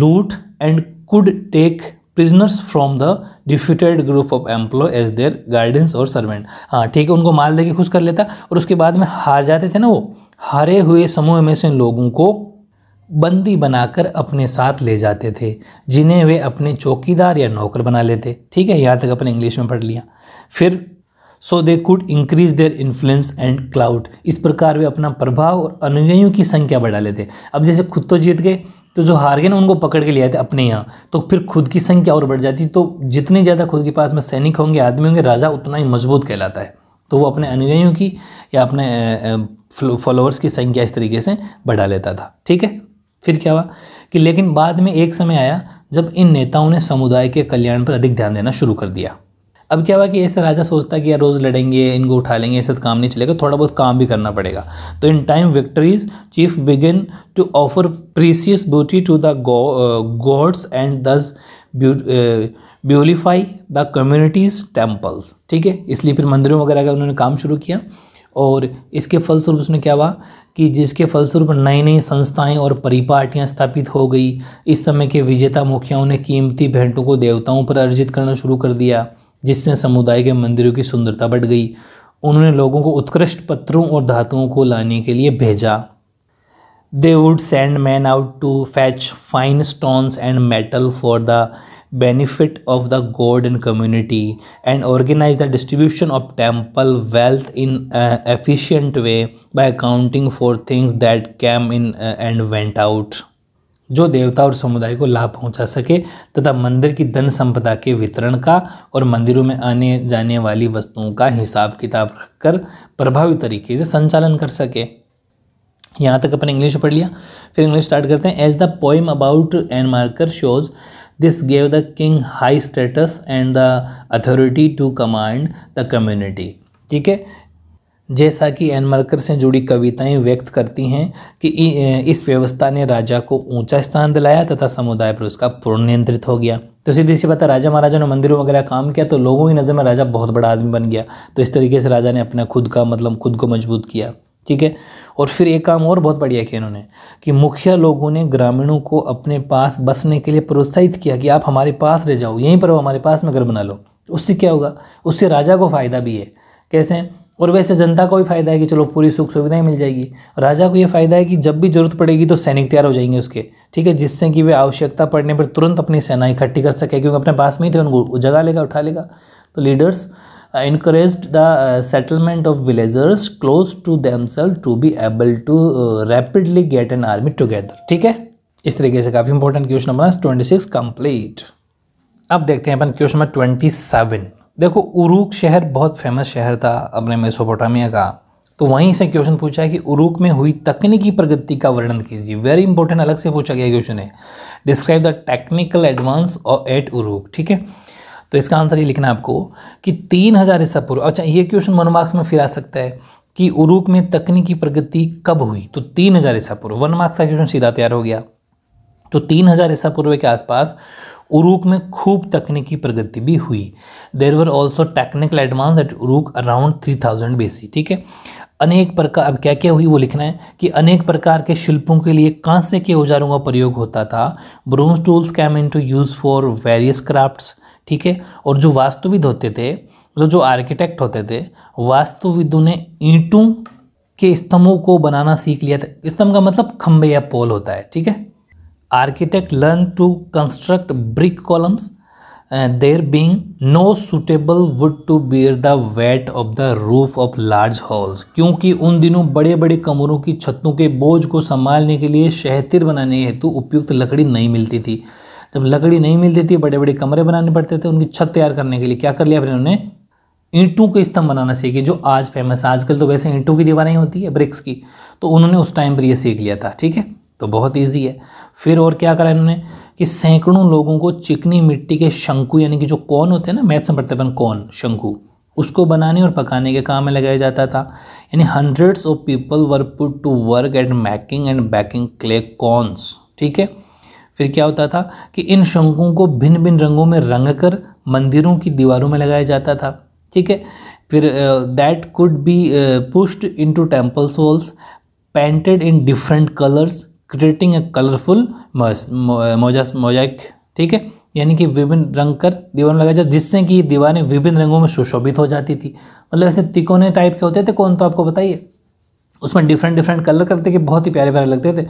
loot and could take prisoners from the defeated group of employ as their guidance और सर्वेंट हाँ ठीक है उनको माल देके खुश कर लेता और उसके बाद में हार जाते थे ना वो हारे हुए समूह में से लोगों को बंदी बनाकर अपने साथ ले जाते थे जिन्हें वे अपने चौकीदार या नौकर बना लेते ठीक है यहाँ तक अपने इंग्लिश में पढ़ लिया फिर so they could increase their influence and clout इस प्रकार वे अपना प्रभाव और अनुयायियों की संख्या बढ़ा लेते अब जैसे खुद तो जीत गए तो जो हार गए ना उनको पकड़ के ले आए थे अपने यहाँ तो फिर खुद की संख्या और बढ़ जाती तो जितने ज़्यादा खुद के पास में सैनिक होंगे आदमी होंगे राजा उतना ही मजबूत कहलाता है तो वो अपने अनुयायियों की या अपने फॉलोअर्स की संख्या इस तरीके से बढ़ा लेता था ठीक है फिर क्या हुआ कि लेकिन बाद में एक समय आया जब इन नेताओं ने समुदाय के कल्याण पर अधिक ध्यान देना शुरू कर दिया अब क्या हुआ कि ऐसे राजा सोचता कि यार रोज़ लड़ेंगे इनको उठा लेंगे ऐसे तो काम नहीं चलेगा थोड़ा बहुत काम भी करना पड़ेगा तो in time victories chief begin to offer precious beauty to the gods and thus beautify the communities temples ठीक है इसलिए फिर मंदिरों वगैरह का उन्होंने काम शुरू किया और इसके फलस्वरूप उसमें क्या हुआ कि जिसके फलस्वरूप नई नई संस्थाएं और परिपाटियां स्थापित हो गई इस समय के विजेता मुखियाओं ने कीमती भेंटों को देवताओं पर अर्जित करना शुरू कर दिया जिससे समुदाय के मंदिरों की सुंदरता बढ़ गई उन्होंने लोगों को उत्कृष्ट पत्रों और धातुओं को लाने के लिए भेजा they would send man out to fetch fine stones and metal for the benefit of the god and community and organise the distribution of temple wealth in efficient way by accounting for things that came in and went out जो देवता और समुदाय को लाभ पहुंचा सके तथा मंदिर की धन संपदा के वितरण का और मंदिरों में आने जाने वाली वस्तुओं का हिसाब किताब रखकर प्रभावी तरीके से संचालन कर सके यहाँ तक अपने इंग्लिश पढ़ लिया फिर इंग्लिश स्टार्ट करते हैं as the poem about Enmerkar shows this gave the king high status and the authority to command the community ठीक है जैसा कि एनमर्कर से जुड़ी कविताएं व्यक्त करती हैं कि इस व्यवस्था ने राजा को ऊंचा स्थान दिलाया तथा समुदाय पर उसका पूर्ण नियंत्रित हो गया तो सीधी सी बात है राजा महाराजा ने मंदिरों वगैरह काम किया तो लोगों की नज़र में राजा बहुत बड़ा आदमी बन गया तो इस तरीके से राजा ने अपना खुद का मतलब खुद को मजबूत किया ठीक है और फिर एक काम और बहुत बढ़िया किया इन्होंने कि मुखिया लोगों ने ग्रामीणों को अपने पास बसने के लिए प्रोत्साहित किया कि आप हमारे पास रह जाओ यहीं पर हो हमारे पास में घर बना लो उससे क्या होगा उससे राजा को फ़ायदा भी है कैसे और वैसे जनता को भी फ़ायदा है कि चलो पूरी सुख सुविधाएं मिल जाएगी राजा को ये फ़ायदा है कि जब भी ज़रूरत पड़ेगी तो सैनिक तैयार हो जाएंगे उसके ठीक है जिससे कि वे आवश्यकता पड़ने पर तुरंत अपनी सेना इकट्ठी कर सके क्योंकि अपने पास में ही थे उनको जगा लेगा उठा लेगा तो leaders increase the settlement of villagers close to themselves to be able to rapidly get an army together ठीक है इस तरीके से काफ़ी important question number twenty six complete अब देखते हैं अपन question number twenty seven Uruk उरूक शहर बहुत फेमस शहर था अपने मेसोपोटामिया का तो वहीं से क्वेश्चन पूछा है कि उरूक में हुई तकनीकी प्रगति का वर्णन कीजिए वेरी इंपॉर्टेंट अलग से पूछा गया क्वेश्चन है डिस्क्राइब द टेक्निकल एडवांस और एट उरूक ठीक है तो इसका आंसर ये लिखना है आपको कि तीन हज़ार ईसा पूर्व अच्छा ये क्वेश्चन मार्क्स में फिर आ सकता है कि उरूक में तकनीकी प्रगति कब हुई तो तीन हज़ार ईसा पूर्व वन मार्क्स का क्वेश्चन सीधा तैयार हो गया तो तीन हज़ार ईसा पूर्व के आसपास उरूक में खूब तकनीकी प्रगति भी हुई there were also technical advance at Uruk around three thousand BC ठीक है अनेक प्रकार अब क्या क्या हुई वो लिखना है कि अनेक प्रकार के शिल्पों के लिए कांसे के औजारों का प्रयोग होता था bronze tools came into use for various crafts ठीक है और जो वास्तुविद होते थे मतलब जो आर्किटेक्ट होते थे वास्तुविदों ने ईंटों के स्तंभों को बनाना सीख लिया था स्तंभ का मतलब खम्भे या पोल होता है ठीक है architect learn to construct brick columns uh, there being no suitable wood to bear the weight of the roof of large halls क्योंकि उन दिनों बड़े बड़े कमरों की छतों के बोझ को संभालने के लिए शहतिर बनाने हेतु उपयुक्त लकड़ी नहीं मिलती थी जब लकड़ी नहीं मिलती थी बड़े बड़े कमरे बनाने पड़ते थे उनकी छत तैयार करने के लिए क्या कर लिया फिर उन्होंने ईंटों के स्तंभ बनाना सीखे जो आज फेमस है आजकल तो वैसे ईंटों की दीवारें होती है ब्रिक्स की तो उन्होंने उस टाइम पर यह सीख लिया था ठीक है तो बहुत ईजी है फिर और क्या करा इन्होंने कि सैकड़ों लोगों को चिकनी मिट्टी के शंकु यानी कि जो कौन होते हैं ना मैथ्स में पढ़ते अपन कौन शंकु उसको बनाने और पकाने के काम में लगाया जाता था यानी hundreds of people were put to work at making and baking clay cones ठीक है फिर क्या होता था कि इन शंकुओं को भिन्न भिन्न रंगों में रंग कर मंदिरों की दीवारों में लगाया जाता था ठीक है फिर that could be pushed into temples walls painted in different colours creating a colourful mosaic ठीक है यानी कि विभिन्न रंग कर दीवारों में लगाया जाए जिससे कि दीवारें विभिन्न रंगों में सुशोभित हो जाती थी मतलब ऐसे तिकोने टाइप के होते थे कौन तो आपको बताइए उसमें डिफरेंट डिफरेंट कलर करते कि बहुत ही प्यारे प्यारे लगते थे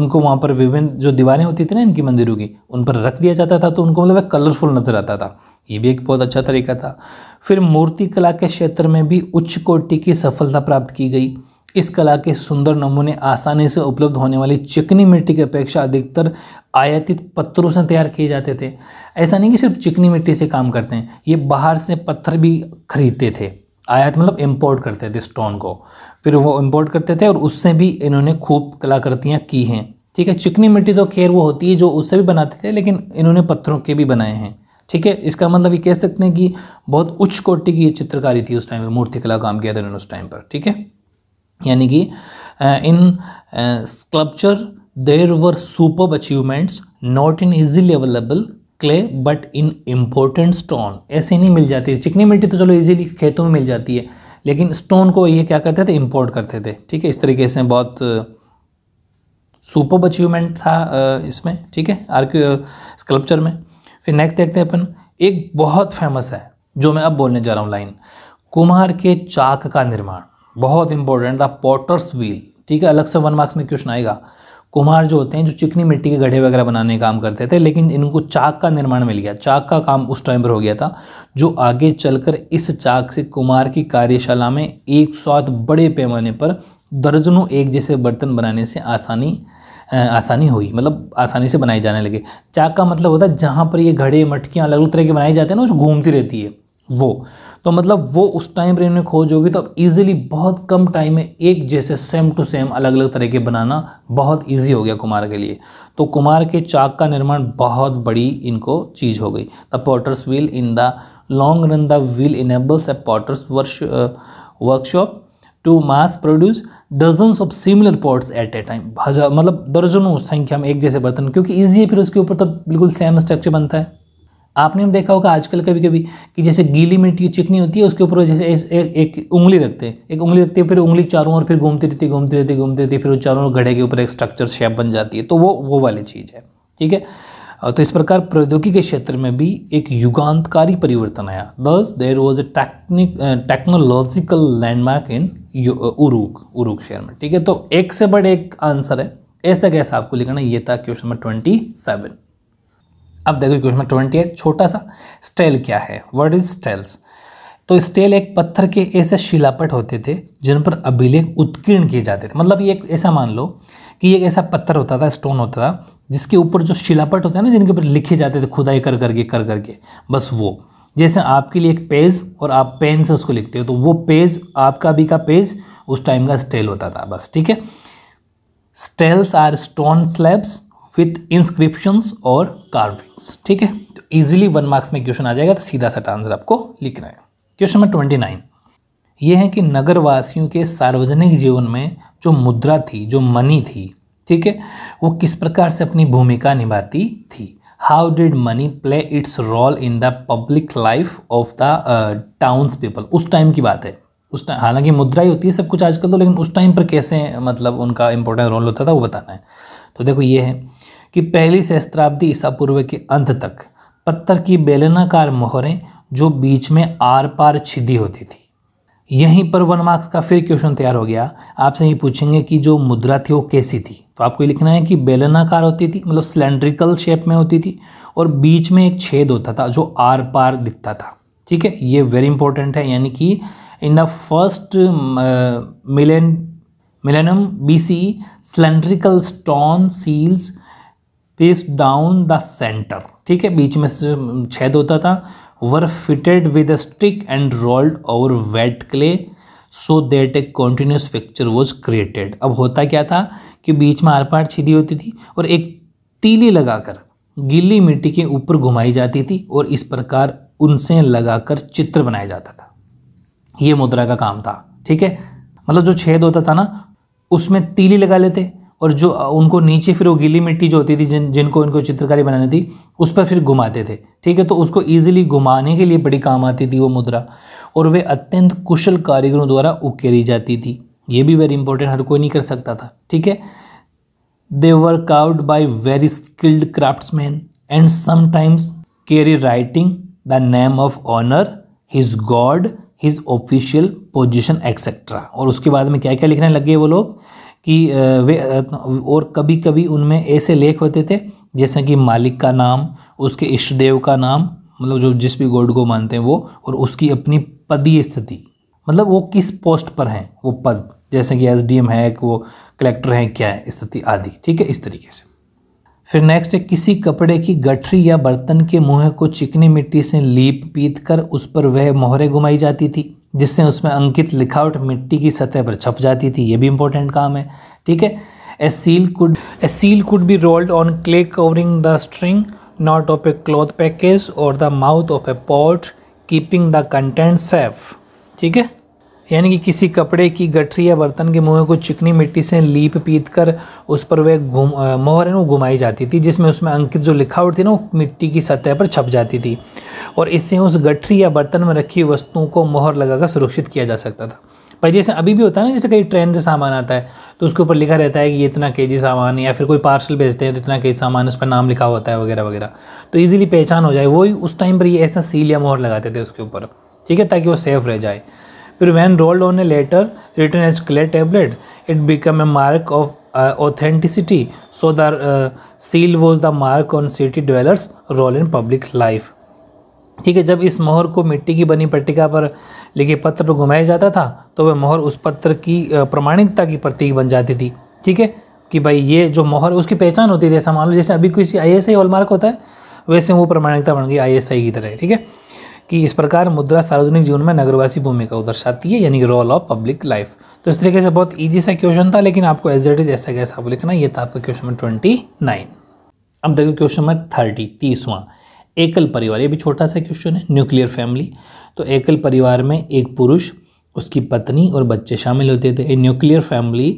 उनको वहाँ पर विभिन्न जो दीवारें होती थी ना इनकी मंदिरों की उन पर रख दिया जाता था तो उनको मतलब कलरफुल नज़र आता था ये भी एक बहुत अच्छा तरीका था फिर मूर्ति कला के क्षेत्र में भी उच्च कोटि की सफलता प्राप्त की गई इस कला के सुंदर नमूने आसानी से उपलब्ध होने वाली चिकनी मिट्टी की अपेक्षा अधिकतर आयातित पत्थरों से तैयार किए जाते थे ऐसा नहीं कि सिर्फ चिकनी मिट्टी से काम करते हैं ये बाहर से पत्थर भी खरीदते थे आयात मतलब इम्पोर्ट करते थे स्टोन को फिर वो इम्पोर्ट करते थे और उससे भी इन्होंने खूब कलाकृतियाँ की हैं ठीक है चिकनी मिट्टी तो खैर वो होती है जो उससे भी बनाते थे लेकिन इन्होंने पत्थरों के भी बनाए हैं ठीक है इसका मतलब ये कह सकते हैं कि बहुत उच्च कोटि की ये चित्रकारी थी उस टाइम पर मूर्तिकला काम किया था इन्होंने उस टाइम पर ठीक है यानी कि in sculpture there were super achievements not in easily available clay but in important stone ऐसे नहीं मिल जाती है चिकनी मिट्टी तो चलो इजीली खेतों में मिल जाती है लेकिन स्टोन को ये क्या करते थे इम्पोर्ट करते थे ठीक है इस तरीके से बहुत सुपर अचीवमेंट था इसमें ठीक है आर्क स्कल्पचर में फिर नेक्स्ट देखते हैं अपन एक बहुत फेमस है जो मैं अब बोलने जा रहा हूँ लाइन कुम्हार के चाक का निर्माण बहुत इंपॉर्टेंट द पॉटर्स व्हील ठीक है अलग से वन मार्क्स में क्वेश्चन आएगा कुम्हार जो होते हैं जो चिकनी मिट्टी के गड्ढे वगैरह बनाने का काम करते थे लेकिन इनको चाक का निर्माण मिल गया चाक का काम उस टाइम पर हो गया था जो आगे चलकर इस चाक से कुमार की कार्यशाला में एक साथ बड़े पैमाने पर दर्जनों एक जैसे बर्तन बनाने से आसानी आसानी हुई मतलब आसानी से बनाए जाने लगे चाक का मतलब होता है जहाँ पर ये घड़े मटकियाँ अलग अलग तरह के बनाए जाते हैं ना जो घूमती रहती है वो तो मतलब वो उस टाइम पर में खोज होगी तो अब ईजिली बहुत कम टाइम में एक जैसे सेम टू सेम अलग अलग तरह के बनाना बहुत ईजी हो गया कुमार के लिए तो कुमार के चाक का निर्माण बहुत बड़ी इनको चीज़ हो गई the potter's wheel in the long run the wheel enables a potter's work workshop to mass produce dozens of similar pots at a time हजार मतलब दर्जनों संख्या में एक जैसे बर्तन क्योंकि ईजी है फिर उसके ऊपर तो बिल्कुल सेम स्ट्रक्चर बनता है आपने हम देखा होगा आजकल कभी कभी कि जैसे गीली मिट्टी चिकनी होती है उसके ऊपर जैसे एक, एक, एक उंगली रखते हैं एक उंगली रखते हैं फिर उंगली चारों ओर फिर घूमती रहती घूमती रहती घूमती रहती फिर चारों ओर घड़े के ऊपर एक स्ट्रक्चर शेप बन जाती है तो वो वो वाली चीज़ है ठीक है तो इस प्रकार प्रौद्योगिकी के क्षेत्र में भी एक युगांतकारी परिवर्तन आया thus there was a technique technological landmark in Uruk Uruk शहर में ठीक है तो एक से बट एक आंसर है ऐसा कैसा आपको लिखना ये था क्वेश्चन नंबर ट्वेंटी सेवन अब देखो क्वेश्चन ट्वेंटी एट छोटा सा स्टेल क्या है वर्ड इज स्टेल्स तो स्टेल एक पत्थर के ऐसे शिलापट होते थे जिन पर अभिलेख उत्कीर्ण किए जाते थे मतलब ये एक ऐसा मान लो कि एक ऐसा पत्थर होता था स्टोन होता था जिसके ऊपर जो शिलापट होते हैं ना जिनके ऊपर लिखे जाते थे खुदाई कर करके कर करके बस वो जैसे आपके लिए एक पेज और आप पेन से उसको लिखते हो तो वो पेज आपका भी का पेज उस टाइम का स्टेल होता था बस ठीक है steles are stone slabs with inscriptions और कार्विंग्स ठीक है तो ईजिली वन मार्क्स में क्वेश्चन आ जाएगा तो सीधा सा आंसर आपको लिखना है क्वेश्चन नंबर ट्वेंटी नाइन ये है कि नगरवासियों के सार्वजनिक जीवन में जो मुद्रा थी जो मनी थी ठीक है वो किस प्रकार से अपनी भूमिका निभाती थी how did money play its role in the public life of the townspeople उस टाइम की बात है उस टाइम हालांकि मुद्रा ही होती है सब कुछ आजकल तो लेकिन उस टाइम पर कैसे मतलब उनका इंपॉर्टेंट रोल होता था वो बताना है तो देखो ये है कि पहली सहस्त्राब्दी ईसा पूर्व के अंत तक पत्थर की बेलनाकार मोहरें जो बीच में आर पार छिदी होती थी यहीं पर वन मार्क्स का फिर क्वेश्चन तैयार हो गया आपसे ये पूछेंगे कि जो मुद्रा थी वो कैसी थी तो आपको लिखना है कि बेलनाकार होती थी मतलब सिलेंड्रिकल शेप में होती थी और बीच में एक छेद होता था जो आर पार दिखता था ठीक है ये वेरी इंपॉर्टेंट है यानी कि इन the first millen millennium B C cylindrical stone seals pierced down the centre ठीक है बीच में छेद होता था were fitted with stick and rolled over wet clay so that a continuous fixture was created अब होता क्या था कि बीच में आर पार छिदी होती थी और एक तीली लगाकर गीली मिट्टी के ऊपर घुमाई जाती थी और इस प्रकार उनसे लगाकर चित्र बनाया जाता था ये मुद्रा का काम था ठीक है मतलब जो छेद होता था ना उसमें तीली लगा लेते और जो उनको नीचे फिर वो गीली मिट्टी जो होती थी जिन जिनको इनको चित्रकारी बनानी थी उस पर फिर घुमाते थे ठीक है तो उसको ईजिली घुमाने के लिए बड़ी काम आती थी वो मुद्रा और वे अत्यंत कुशल कारीगरों द्वारा उकेरी जाती थी ये भी वेरी इंपॉर्टेंट हर कोई नहीं कर सकता था ठीक है they work out by very skilled craftsmen and sometimes carry writing the name of owner his god his official position etcetera और उसके बाद में क्या क्या लिखने लगे वो लोग कि वे और कभी कभी उनमें ऐसे लेख होते थे जैसे कि मालिक का नाम उसके इष्ट देव का नाम मतलब जो जिस भी गॉड को मानते हैं वो और उसकी अपनी पदीय स्थिति मतलब वो किस पोस्ट पर हैं वो पद जैसे कि एसडीएम है कि वो कलेक्टर हैं क्या है स्थिति आदि ठीक है इस तरीके से फिर नेक्स्ट है किसी कपड़े की गठरी या बर्तन के मुँह को चिकनी मिट्टी से लीप पीत कर उस पर वह मोहरें घुमाई जाती थी जिससे उसमें अंकित लिखावट मिट्टी की सतह पर छप जाती थी ये भी इंपॉर्टेंट काम है ठीक है a seal could a seal could be rolled on clay covering the string knot of a cloth package और the mouth of a pot keeping the content safe ठीक है यानी कि किसी कपड़े की गठरी या बर्तन के मुँह को चिकनी मिट्टी से लीप पीत कर उस पर वह घूम मोहर है वो घुमाई जाती थी जिसमें उसमें अंकित जो लिखावट थी ना वो मिट्टी की सतह पर छप जाती थी और इससे उस गठरी या बर्तन में रखी वस्तुओं को मोहर लगाकर सुरक्षित किया जा सकता था पर जैसे अभी भी होता है ना जैसे कहीं ट्रेन से सामान आता है तो उसके ऊपर लिखा रहता है कि ये इतना के जी सामान या फिर कोई पार्सल भेजते हैं तो इतना के जी सामान उस पर नाम लिखा होता है वगैरह वगैरह तो ईजिली पहचान हो जाए वही उस टाइम पर ये ऐसा सील या मोहर लगाते थे उसके ऊपर ठीक है ताकि वो सेफ़ रह जाए फिर when rolled on a letter written as clay tablet it become a mark of authenticity so the seal was the mark on city dwellers role in public life ठीक है जब इस मोहर को मिट्टी की बनी पट्टिका पर लिखे पत्र पर घुमाया जाता था तो वह मोहर उस पत्र की प्रमाणिकता की प्रतीक बन जाती थी ठीक है कि भाई ये जो मोहर उसकी पहचान होती थी ऐसा मान लो जैसे अभी किसी आई एस आई हॉलमार्क होता है वैसे वो प्रमाणिकता बन गई आई एस आई की तरह ठीक है कि इस प्रकार मुद्रा सार्वजनिक जीवन में नगरवासी भूमिका को दर्शाती है यानी रोल ऑफ पब्लिक लाइफ तो इस तरीके से बहुत ईजी सा क्वेश्चन था लेकिन आपको एज इट इज ऐसा कैसा आपको लिखना ये था आपका क्वेश्चन नंबर ट्वेंटी नाइन अब देखो क्वेश्चन नंबर थर्टी तीसवां एकल परिवार ये भी छोटा सा क्वेश्चन है न्यूक्लियर फैमिली तो एकल परिवार में एक पुरुष उसकी पत्नी और बच्चे शामिल होते थे a nuclear family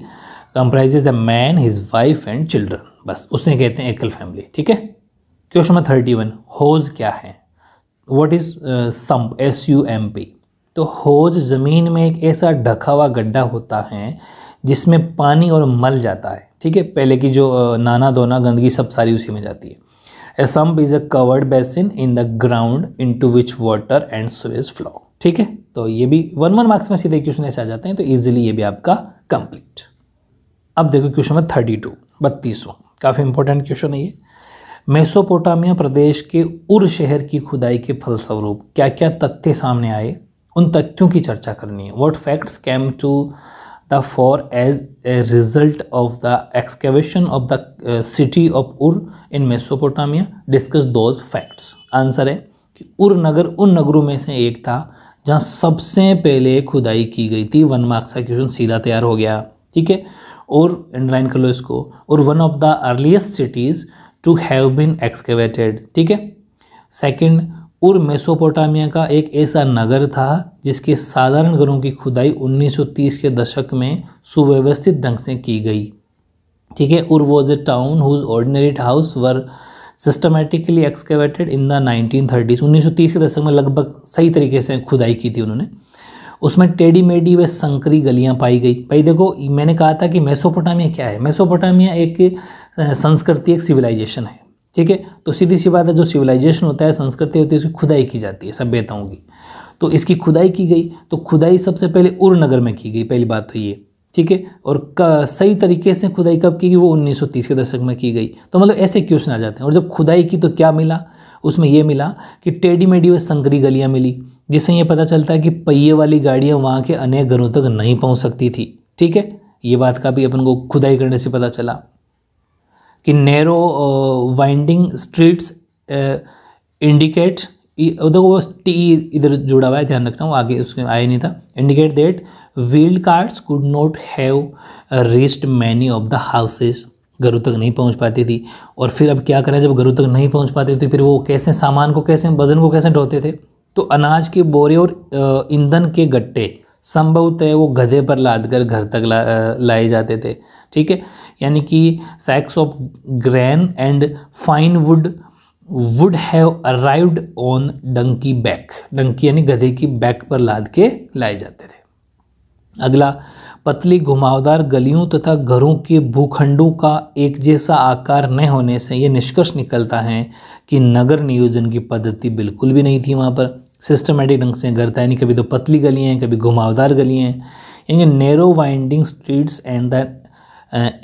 comprises a man his wife and children बस उसे कहते हैं एकल फैमिली ठीक है क्वेश्चन नंबर थर्टी वन होज क्या है what is sump S U M P तो होज ज़मीन में एक ऐसा ढका हुआ गड्ढा होता है जिसमें पानी और मल जाता है ठीक है पहले की जो uh, नाना दोना गंदगी सब सारी उसी में जाती है a sump is a covered basin in the ground into which water and sewage flow ठीक है तो ये भी वन वन मार्क्स में सीधे क्वेश्चन ऐसे आ जाते हैं तो ईजिली ये भी आपका कंप्लीट अब देखो क्वेश्चन नंबर थर्टी टू बत्तीसों काफ़ी इंपॉर्टेंट क्वेश्चन है ये मेसोपोटामिया प्रदेश के उर शहर की खुदाई के फलस्वरूप क्या क्या तथ्य सामने आए उन तथ्यों की चर्चा करनी है what facts came to the fore as a result of the excavation of the city of Ur in Mesopotamia discuss those facts answer है कि उर नगर उन नगरों में से एक था जहाँ सबसे पहले खुदाई की गई थी वन मार्क्स का क्वेश्चन सीधा तैयार हो गया ठीक है और इंडलाइन कर लो इसको और one of the earliest cities to have been excavated ठीक है सेकंड उर मेसोपोटामिया का एक ऐसा नगर था जिसके साधारण घरों की खुदाई 1930 के दशक में सुव्यवस्थित ढंग से की गई ठीक है Ur was a town whose ordinary house were systematically excavated in the nineteen thirties उन्नीस के दशक में लगभग सही तरीके से खुदाई की थी उन्होंने उसमें टेढ़ी मेढ़ी व संकरी गलियां पाई गई भाई देखो मैंने कहा था कि मेसोपोटामिया क्या है मेसोपोटामिया एक संस्कृति एक सिविलाइजेशन है ठीक है तो सीधी सी बात है जो सिविलाइजेशन होता है संस्कृति होती है उसकी खुदाई की जाती है सभ्यताओं की तो इसकी खुदाई की गई तो खुदाई सबसे पहले उर नगर में की गई पहली बात तो ये ठीक है और सही तरीके से खुदाई कब की गई वो 1930 के दशक में की गई तो मतलब ऐसे क्वेश्चन आ जाते हैं और जब खुदाई की तो क्या मिला उसमें यह मिला कि टेडी मेडी व संकरी गलियाँ मिली जिससे ये पता चलता है कि पहिए वाली गाड़ियाँ वहाँ के अनेक घरों तक नहीं पहुँच सकती थी ठीक है ये बात का भी अपन को खुदाई करने से पता चला कि नैरो वाइंडिंग स्ट्रीट्स इंडिकेट देखो वो टी इधर जुड़ा हुआ है ध्यान रखना वो आगे उसमें आया नहीं था indicate that wheeled carts could not have reached many of the houses घरों तक नहीं पहुंच पाती थी और फिर अब क्या करें जब घरों तक नहीं पहुंच पाती थी फिर वो कैसे सामान को कैसे वजन को कैसे ढोते थे तो अनाज के बोरे और uh, ईंधन के गट्टे संभवतः वो गधे पर लाद कर घर तक ला, uh, लाए जाते थे ठीक है यानी कि sacks of grain and fine wood would have arrived on donkey back donkey यानी गधे की बैक पर लाद के लाए जाते थे अगला पतली घुमावदार गलियों तथा घरों के भूखंडों का एक जैसा आकार न होने से ये निष्कर्ष निकलता है कि नगर नियोजन की पद्धति बिल्कुल भी नहीं थी वहाँ पर सिस्टमेटिक ढंग से घर था यानी कभी तो पतली गलियाँ हैं कभी घुमावदार गलियाँ हैं यानी narrow winding streets and the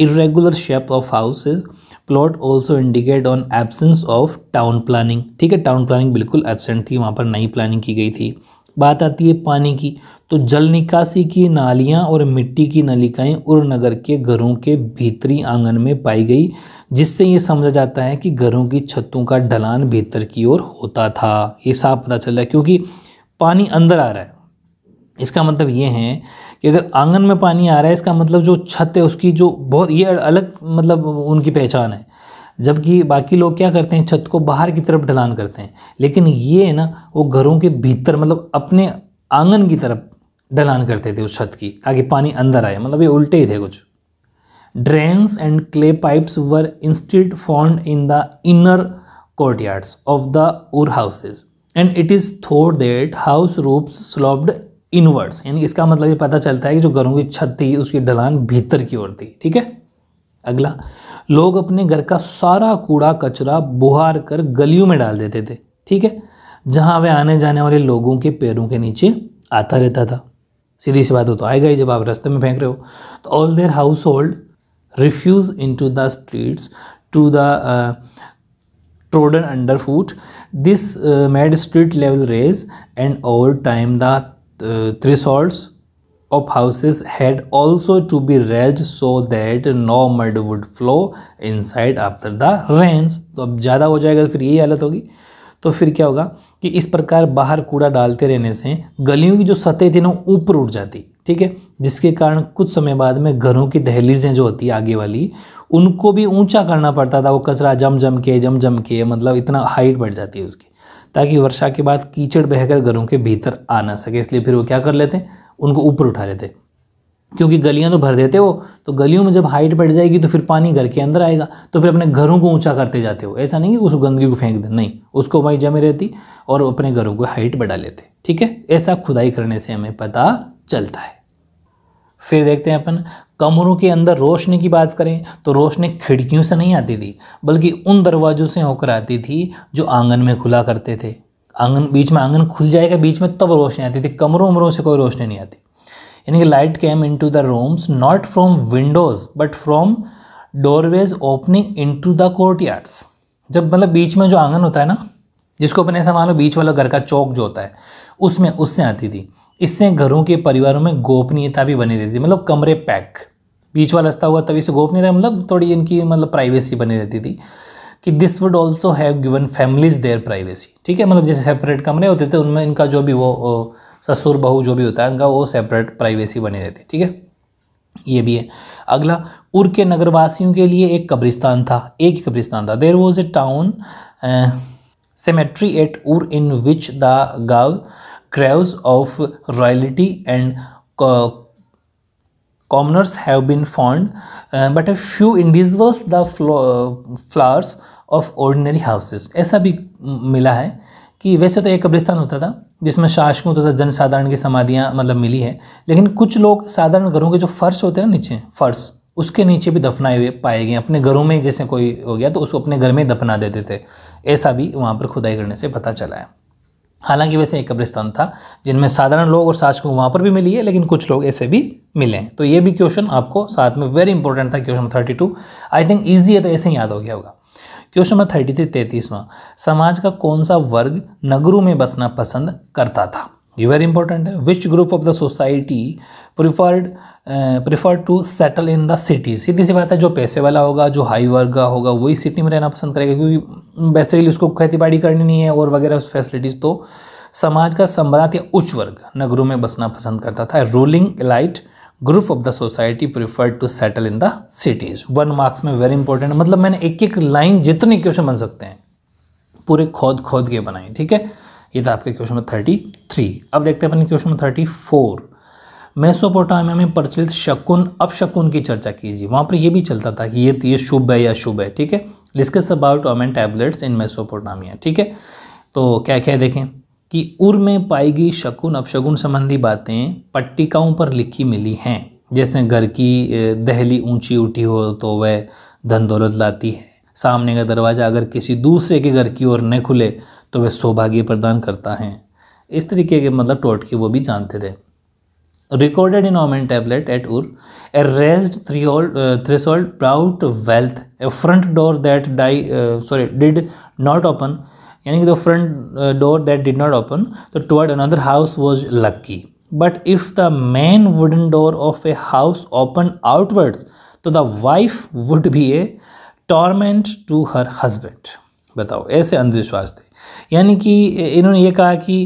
irregular shape of houses plot also indicate on absence of town planning ठीक है टाउन प्लानिंग बिल्कुल एबसेंट थी वहाँ पर नई प्लानिंग की गई थी बात आती है पानी की तो जल निकासी की नालियाँ और मिट्टी की नलिकाएँ उर नगर के घरों के भीतरी आंगन में पाई गई जिससे ये समझा जाता है कि घरों की छतों का ढलान भीतर की ओर होता था ये साफ पता चल रहा है क्योंकि पानी अंदर आ रहा है इसका मतलब ये है कि अगर आंगन में पानी आ रहा है इसका मतलब जो छत है उसकी जो बहुत ये अलग मतलब उनकी पहचान है जबकि बाकी लोग क्या करते हैं छत को बाहर की तरफ ढलान करते हैं लेकिन ये है ना वो घरों के भीतर मतलब अपने आंगन की तरफ ढलान करते थे उस छत की ताकि पानी अंदर आए मतलब ये उल्टे ही थे कुछ drains and clay pipes were instead found in the inner courtyards of the Ur houses and it is thought that house roofs sloped inwards यानी इसका मतलब ये पता चलता है कि जो घरों की छत थी उसकी ढलान भीतर की ओर थी ठीक है अगला लोग अपने घर का सारा कूड़ा कचरा बुहार कर गलियों में डाल देते थे ठीक है जहाँ वे आने जाने वाले लोगों के पैरों के नीचे आता रहता था सीधी सी बात हो तो आएगा ही जब आप रास्ते में फेंक रहे हो तो all their household refuse into the streets to the trodden underfoot this made street level rise and over time the thresholds of houses had also to be raised so that no mud would flow inside after the rains तो अब ज़्यादा हो जाएगा तो फिर यही हालत होगी तो फिर क्या होगा कि इस प्रकार बाहर कूड़ा डालते रहने से गलियों की जो सतह थी ना ऊपर उठ जाती ठीक है जिसके कारण कुछ समय बाद में घरों की दहलीजें जो होती आगे वाली उनको भी ऊंचा करना पड़ता था वो कचरा जम जम के जम जम के मतलब इतना हाइट बढ़ जाती है उसकी ताकि वर्षा के बाद कीचड़ बहकर घरों के भीतर आ ना सके इसलिए फिर वो क्या कर लेते हैं उनको ऊपर उठा लेते क्योंकि गलियां तो भर देते हो तो गलियों में जब हाइट बढ़ जाएगी तो फिर पानी घर के अंदर आएगा तो फिर अपने घरों को ऊंचा करते जाते हो ऐसा नहीं कि उस गंदगी को फेंक दे नहीं उसको वहीं जमी रहती और अपने घरों को हाइट बढ़ा लेते ठीक है ऐसा खुदाई करने से हमें पता चलता है फिर देखते हैं अपन कमरों के अंदर रोशनी की बात करें तो रोशनी खिड़कियों से नहीं आती थी बल्कि उन दरवाज़ों से होकर आती थी जो आंगन में खुला करते थे आंगन बीच में आंगन खुल जाएगा बीच में तब रोशनी आती थी कमरों उमरों से कोई रोशनी नहीं आती यानी कि light came into the rooms not from windows but from doorways opening into the courtyards जब मतलब बीच में जो आंगन होता है ना जिसको अपन ऐसा मान लो बीच वाला घर का चौक जो होता है उसमें उससे आती थी इससे घरों के परिवारों में गोपनीयता भी बनी रहती थी मतलब कमरे पैक बीच वाला रास्ता हुआ तभी से गोपनीयता मतलब थोड़ी इनकी मतलब प्राइवेसी बनी रहती थी कि this would also have given families their privacy ठीक है मतलब जैसे सेपरेट कमरे होते थे उनमें इनका जो भी वो, ससुर बहू जो भी होता है उनका वो सेपरेट प्राइवेसी बनी रहती ठीक है ये भी है अगला उर के नगरवासियों के लिए एक कब्रिस्तान था एक ही कब्रिस्तान था there was a town cemetery at Ur in which the गाव crowds of royalty and commoners have been found but a few individuals the floors of ordinary houses ऐसा भी mm, मिला है कि वैसे तो एक कब्रिस्तान होता था जिसमें शासकों तथा तो जनसाधारण की समाधियाँ मतलब मिली है लेकिन कुछ लोग साधारण घरों के जो फर्श होते हैं ना नीचे फर्श उसके नीचे भी दफनाए हुए पाए गए अपने घरों में जैसे कोई हो गया तो उसको अपने घर में दफना देते थे ऐसा भी वहाँ पर खुदाई करने से पता चला है हालांकि वैसे एक कब्रिस्तान था जिनमें साधारण लोग और साज को वहाँ पर भी मिली है लेकिन कुछ लोग ऐसे भी मिले हैं तो ये भी क्वेश्चन आपको साथ में वेरी इंपॉर्टेंट था question thirty two I think easy है तो ऐसे ही याद हो गया होगा क्वेश्चन नंबर थर्टी थ्री तैतीसवां समाज का कौन सा वर्ग नगरों में बसना पसंद करता था ये वेरी इंपॉर्टेंट है which group of the society preferred prefer to settle in the city सीधी सी बात है जो पैसे वाला होगा जो हाई वर्ग का होगा वही सिटी में रहना पसंद करेगा क्योंकि बेसिकली उसको खेती बाड़ी करनी नहीं है और वगैरह फैसिलिटीज़ तो समाज का सम्राट या उच्च वर्ग नगरों में बसना पसंद करता था ruling elite group of the society prefer to settle in the cities one marks में वेरी इंपॉर्टेंट मतलब मैंने एक एक लाइन जितने क्वेश्चन बन सकते हैं पूरे खोद खोद के बनाए ठीक है ये था आपके क्वेश्चन नंबर थर्टी थ्री अब देखते हैं अपने question number thirty four Mesopotamia में प्रचलित शकुन अपशकुन की चर्चा कीजिए वहाँ पर यह भी चलता था कि ये ये शुभ है या शुभ है ठीक है discuss about omen tablets in Mesopotamia ठीक है तो क्या क्या देखें कि उर में पाई गई शकुन अपशगुन संबंधी बातें पट्टिकाओं पर लिखी मिली हैं जैसे घर की दहली ऊंची उठी हो तो वह धन दौलत लाती है सामने का दरवाज़ा अगर किसी दूसरे के घर की ओर न खुले तो वह सौभाग्य प्रदान करता है इस तरीके के मतलब टोटके वो भी जानते थे recorded in Omen tablet at Ur, a raised threshold, uh, threshold brought wealth, a front door that die, uh, sorry, did not open, yani the front uh, door that did not open, so toward another house was lucky. But if the main wooden door of a house opened outwards, तो the wife would be a torment to her husband बताओ ऐसे अंधविश्वास थे यानी कि इन्होंने ये कहा कि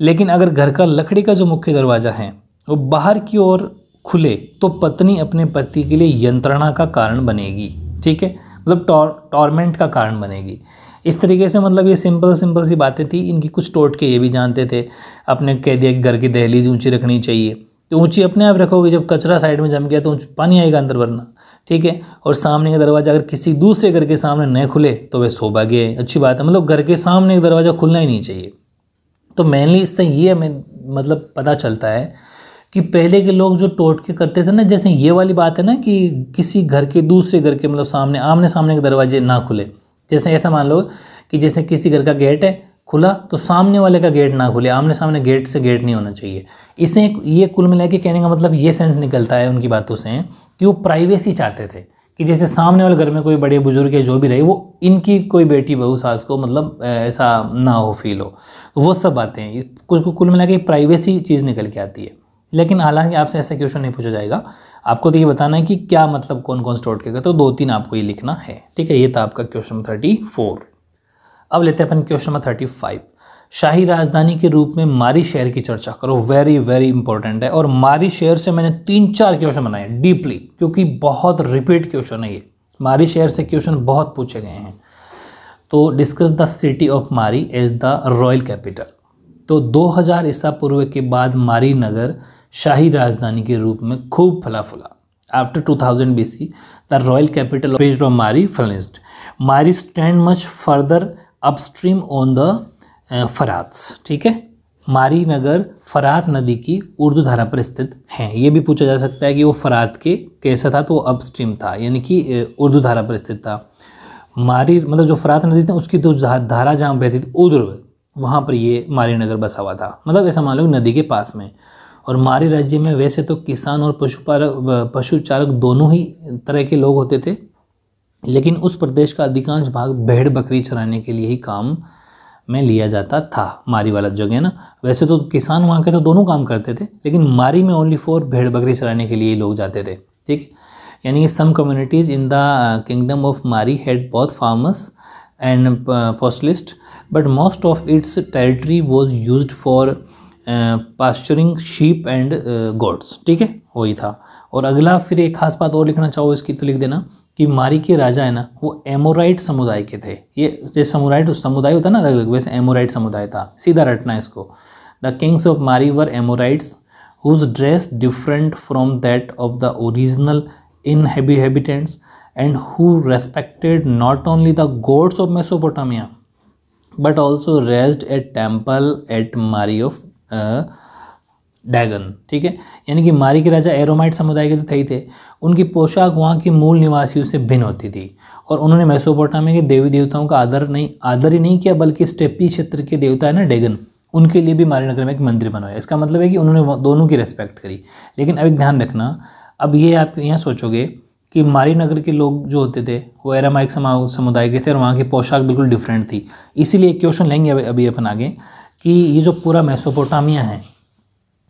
लेकिन अगर घर का लकड़ी का जो मुख्य दरवाज़ा है बाहर की ओर खुले तो पत्नी अपने पति के लिए यंत्रणा का कारण बनेगी ठीक है मतलब टॉर टॉर्मेंट का कारण बनेगी इस तरीके से मतलब ये सिंपल सिंपल सी बातें थी इनकी कुछ टोट के ये भी जानते थे अपने कह दिया कि घर की दहलीज ऊंची रखनी चाहिए तो ऊंची अपने आप रखोगे जब कचरा साइड में जम गया तो पानी आएगा अंदर वरना ठीक है और सामने का दरवाज़ा अगर किसी दूसरे घर के सामने नहीं खुले तो वह सोभा गए अच्छी बात है मतलब घर के सामने एक दरवाज़ा खुलना ही नहीं चाहिए तो मेनली इससे ये हमें मतलब पता चलता है कि पहले के लोग जो टोटके करते थे ना जैसे ये वाली बात है ना कि किसी घर के दूसरे घर के मतलब सामने आमने सामने के दरवाजे ना खुले जैसे ऐसा मान लो कि जैसे किसी घर का गेट है खुला तो सामने वाले का गेट ना खुले आमने सामने गेट से गेट नहीं होना चाहिए इसे ये कुल मिला के कहने का मतलब ये सेंस निकलता है उनकी बातों से कि वो प्राइवेसी चाहते थे कि जैसे सामने वाले घर में कोई बड़े बुजुर्ग या जो भी रहे वो इनकी कोई बेटी बहू सास को मतलब ऐसा ना हो फील हो तो वो सब बातें कुछ कुल मिला के प्राइवेसी चीज़ निकल के आती है लेकिन हालांकि आपसे ऐसा क्वेश्चन नहीं पूछा जाएगा आपको तो ये बताना है कि क्या मतलब कौन कौन स्टोर के करते हो दो तीन आपको ये लिखना है ठीक है ये था आपका क्वेश्चन नंबर थर्टी फोर अब लेते हैं अपन क्वेश्चन नंबर थर्टी फाइव शाही राजधानी के रूप में मारी शहर की चर्चा करो वेरी वेरी इंपॉर्टेंट है और मारी शहर से मैंने तीन चार क्वेश्चन बनाए डीपली क्योंकि बहुत रिपीट क्वेश्चन है ये मारी शहर से क्वेश्चन बहुत पूछे गए हैं तो discuss the city of Mari as the royal capital तो 2000 ईसा पूर्व के बाद मारी नगर शाही राजधानी के रूप में खूब फला फुला after 2000 thousand B C the royal capital Mari flourished Mari stand much further upstream on the Farats. ठीक है मारी नगर फरात नदी की उर्दू धारा पर स्थित हैं ये भी पूछा जा सकता है कि वो फरात के कैसा था तो वो अपस्ट्रीम था यानी कि uh, उर्दू धारा पर स्थित था मारी मतलब जो फरात नदी थी उसकी जो धारा जहाँ बहती थी उर्व वहाँ पर ये मारी नगर बसा हुआ था मतलब ऐसा मान लो नदी के पास में और मारी राज्य में वैसे तो किसान और पशुपालक चालक दोनों ही तरह के लोग होते थे लेकिन उस प्रदेश का अधिकांश भाग भेड़ बकरी चराने के लिए ही काम में लिया जाता था मारी वाला जगह ना वैसे तो किसान वहाँ के तो दोनों काम करते थे लेकिन मारी में ओनली फॉर भेड़ बकरी चराने के लिए ही लोग जाते थे ठीक है यानी कि some communities in the kingdom of Mari had बहुत farmers and pastoralists but most of its territory was used for pasturing sheep and goats ठीक है वही था और अगला फिर एक खास बात और लिखना चाहो इसकी तो लिख देना कि मारी के राजा है ना वो एमोराइट समुदाय के थे ये जैसे समुराइट समुदाय होता ना अलग अलग वैसे एमोराइट समुदाय था सीधा रटना इसको the kings of Mari were Amorites whose dress different from that of the original inhabitants and who respected not only the gods of Mesopotamia but also raised at temple at Mari of Dagan ठीक है यानी कि मारी के राजा एरोमाइट समुदाय के तो थे ही थे उनकी पोशाक वहाँ की मूल निवासियों से भिन्न होती थी और उन्होंने मेसोपोटामिया के देवी देवताओं का आदर नहीं आदर ही नहीं किया बल्कि स्टेपी क्षेत्र के देवता है ना डैगन उनके लिए भी मारी नगर में एक मंदिर बनवाया इसका मतलब है कि उन्होंने दोनों की रेस्पेक्ट करी लेकिन अब एक ध्यान रखना अब ये आप यहाँ सोचोगे कि मारी नगर के लोग जो होते थे वो एरामाइक समुदाय के थे और वहाँ की पोशाक बिल्कुल डिफरेंट थी इसीलिए क्वेश्चन लेंगे अभी अपन आगे कि ये जो पूरा मेसोपोटामिया है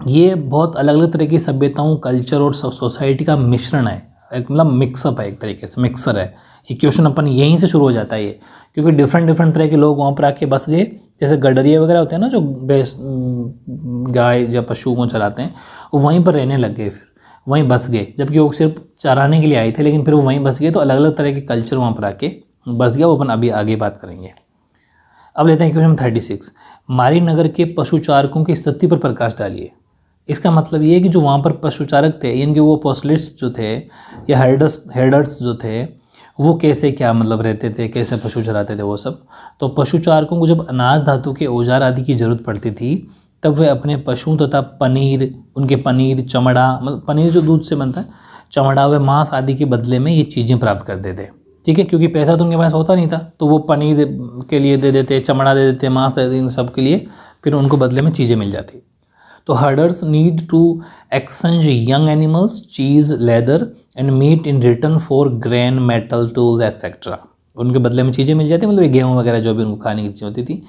ये बहुत अलग अलग तरह की सभ्यताओं कल्चर और सोसाइटी का मिश्रण है एक मतलब मिक्सअप है एक तरीके से मिक्सर है ये क्वेश्चन अपन यहीं से शुरू हो जाता है ये क्योंकि डिफरेंट डिफरेंट तरह के लोग वहाँ पर आके बस गए जैसे गडरिया वगैरह होते हैं ना जो बेस गाय या पशु को चलाते हैं वो वहीं पर रहने लग गए फिर वहीं बस गए जबकि वो सिर्फ चराने के लिए आए थे लेकिन फिर वो वहीं बस गए तो अलग अलग तरह के कल्चर वहाँ पर आके बस गया वो अपन अभी आगे बात करेंगे अब लेते हैं क्वेश्चन थर्टी सिक्स मारी नगर के पशुचारकों की स्थिति पर प्रकाश डालिए इसका मतलब ये है कि जो वहाँ पर पशुचारक थे यानी कि वो पोस्टलिट्स जो थे या हर्डर्स हेडर्स जो थे वो कैसे क्या मतलब रहते थे कैसे पशु चराते थे वो सब तो पशुचारकों को जब अनाज धातु के औजार आदि की ज़रूरत पड़ती थी तब वे अपने पशुओं तथा पनीर उनके पनीर चमड़ा मतलब पनीर जो दूध से बनता है चमड़ा व मांस आदि के बदले में ये चीज़ें प्राप्त करते थे ठीक है क्योंकि पैसा तो उनके पास होता नहीं था तो वो पनीर के लिए दे देते चमड़ा दे देते मांस दे देते इन सब के लिए फिर उनको बदले में चीज़ें मिल जाती तो herders need to exchange young animals cheese leather and meat in return for grain metal tools etcetera उनके बदले में चीज़ें मिल जाती मतलब गेहूँ वगैरह जो भी उनको खाने की चीज़ें होती थी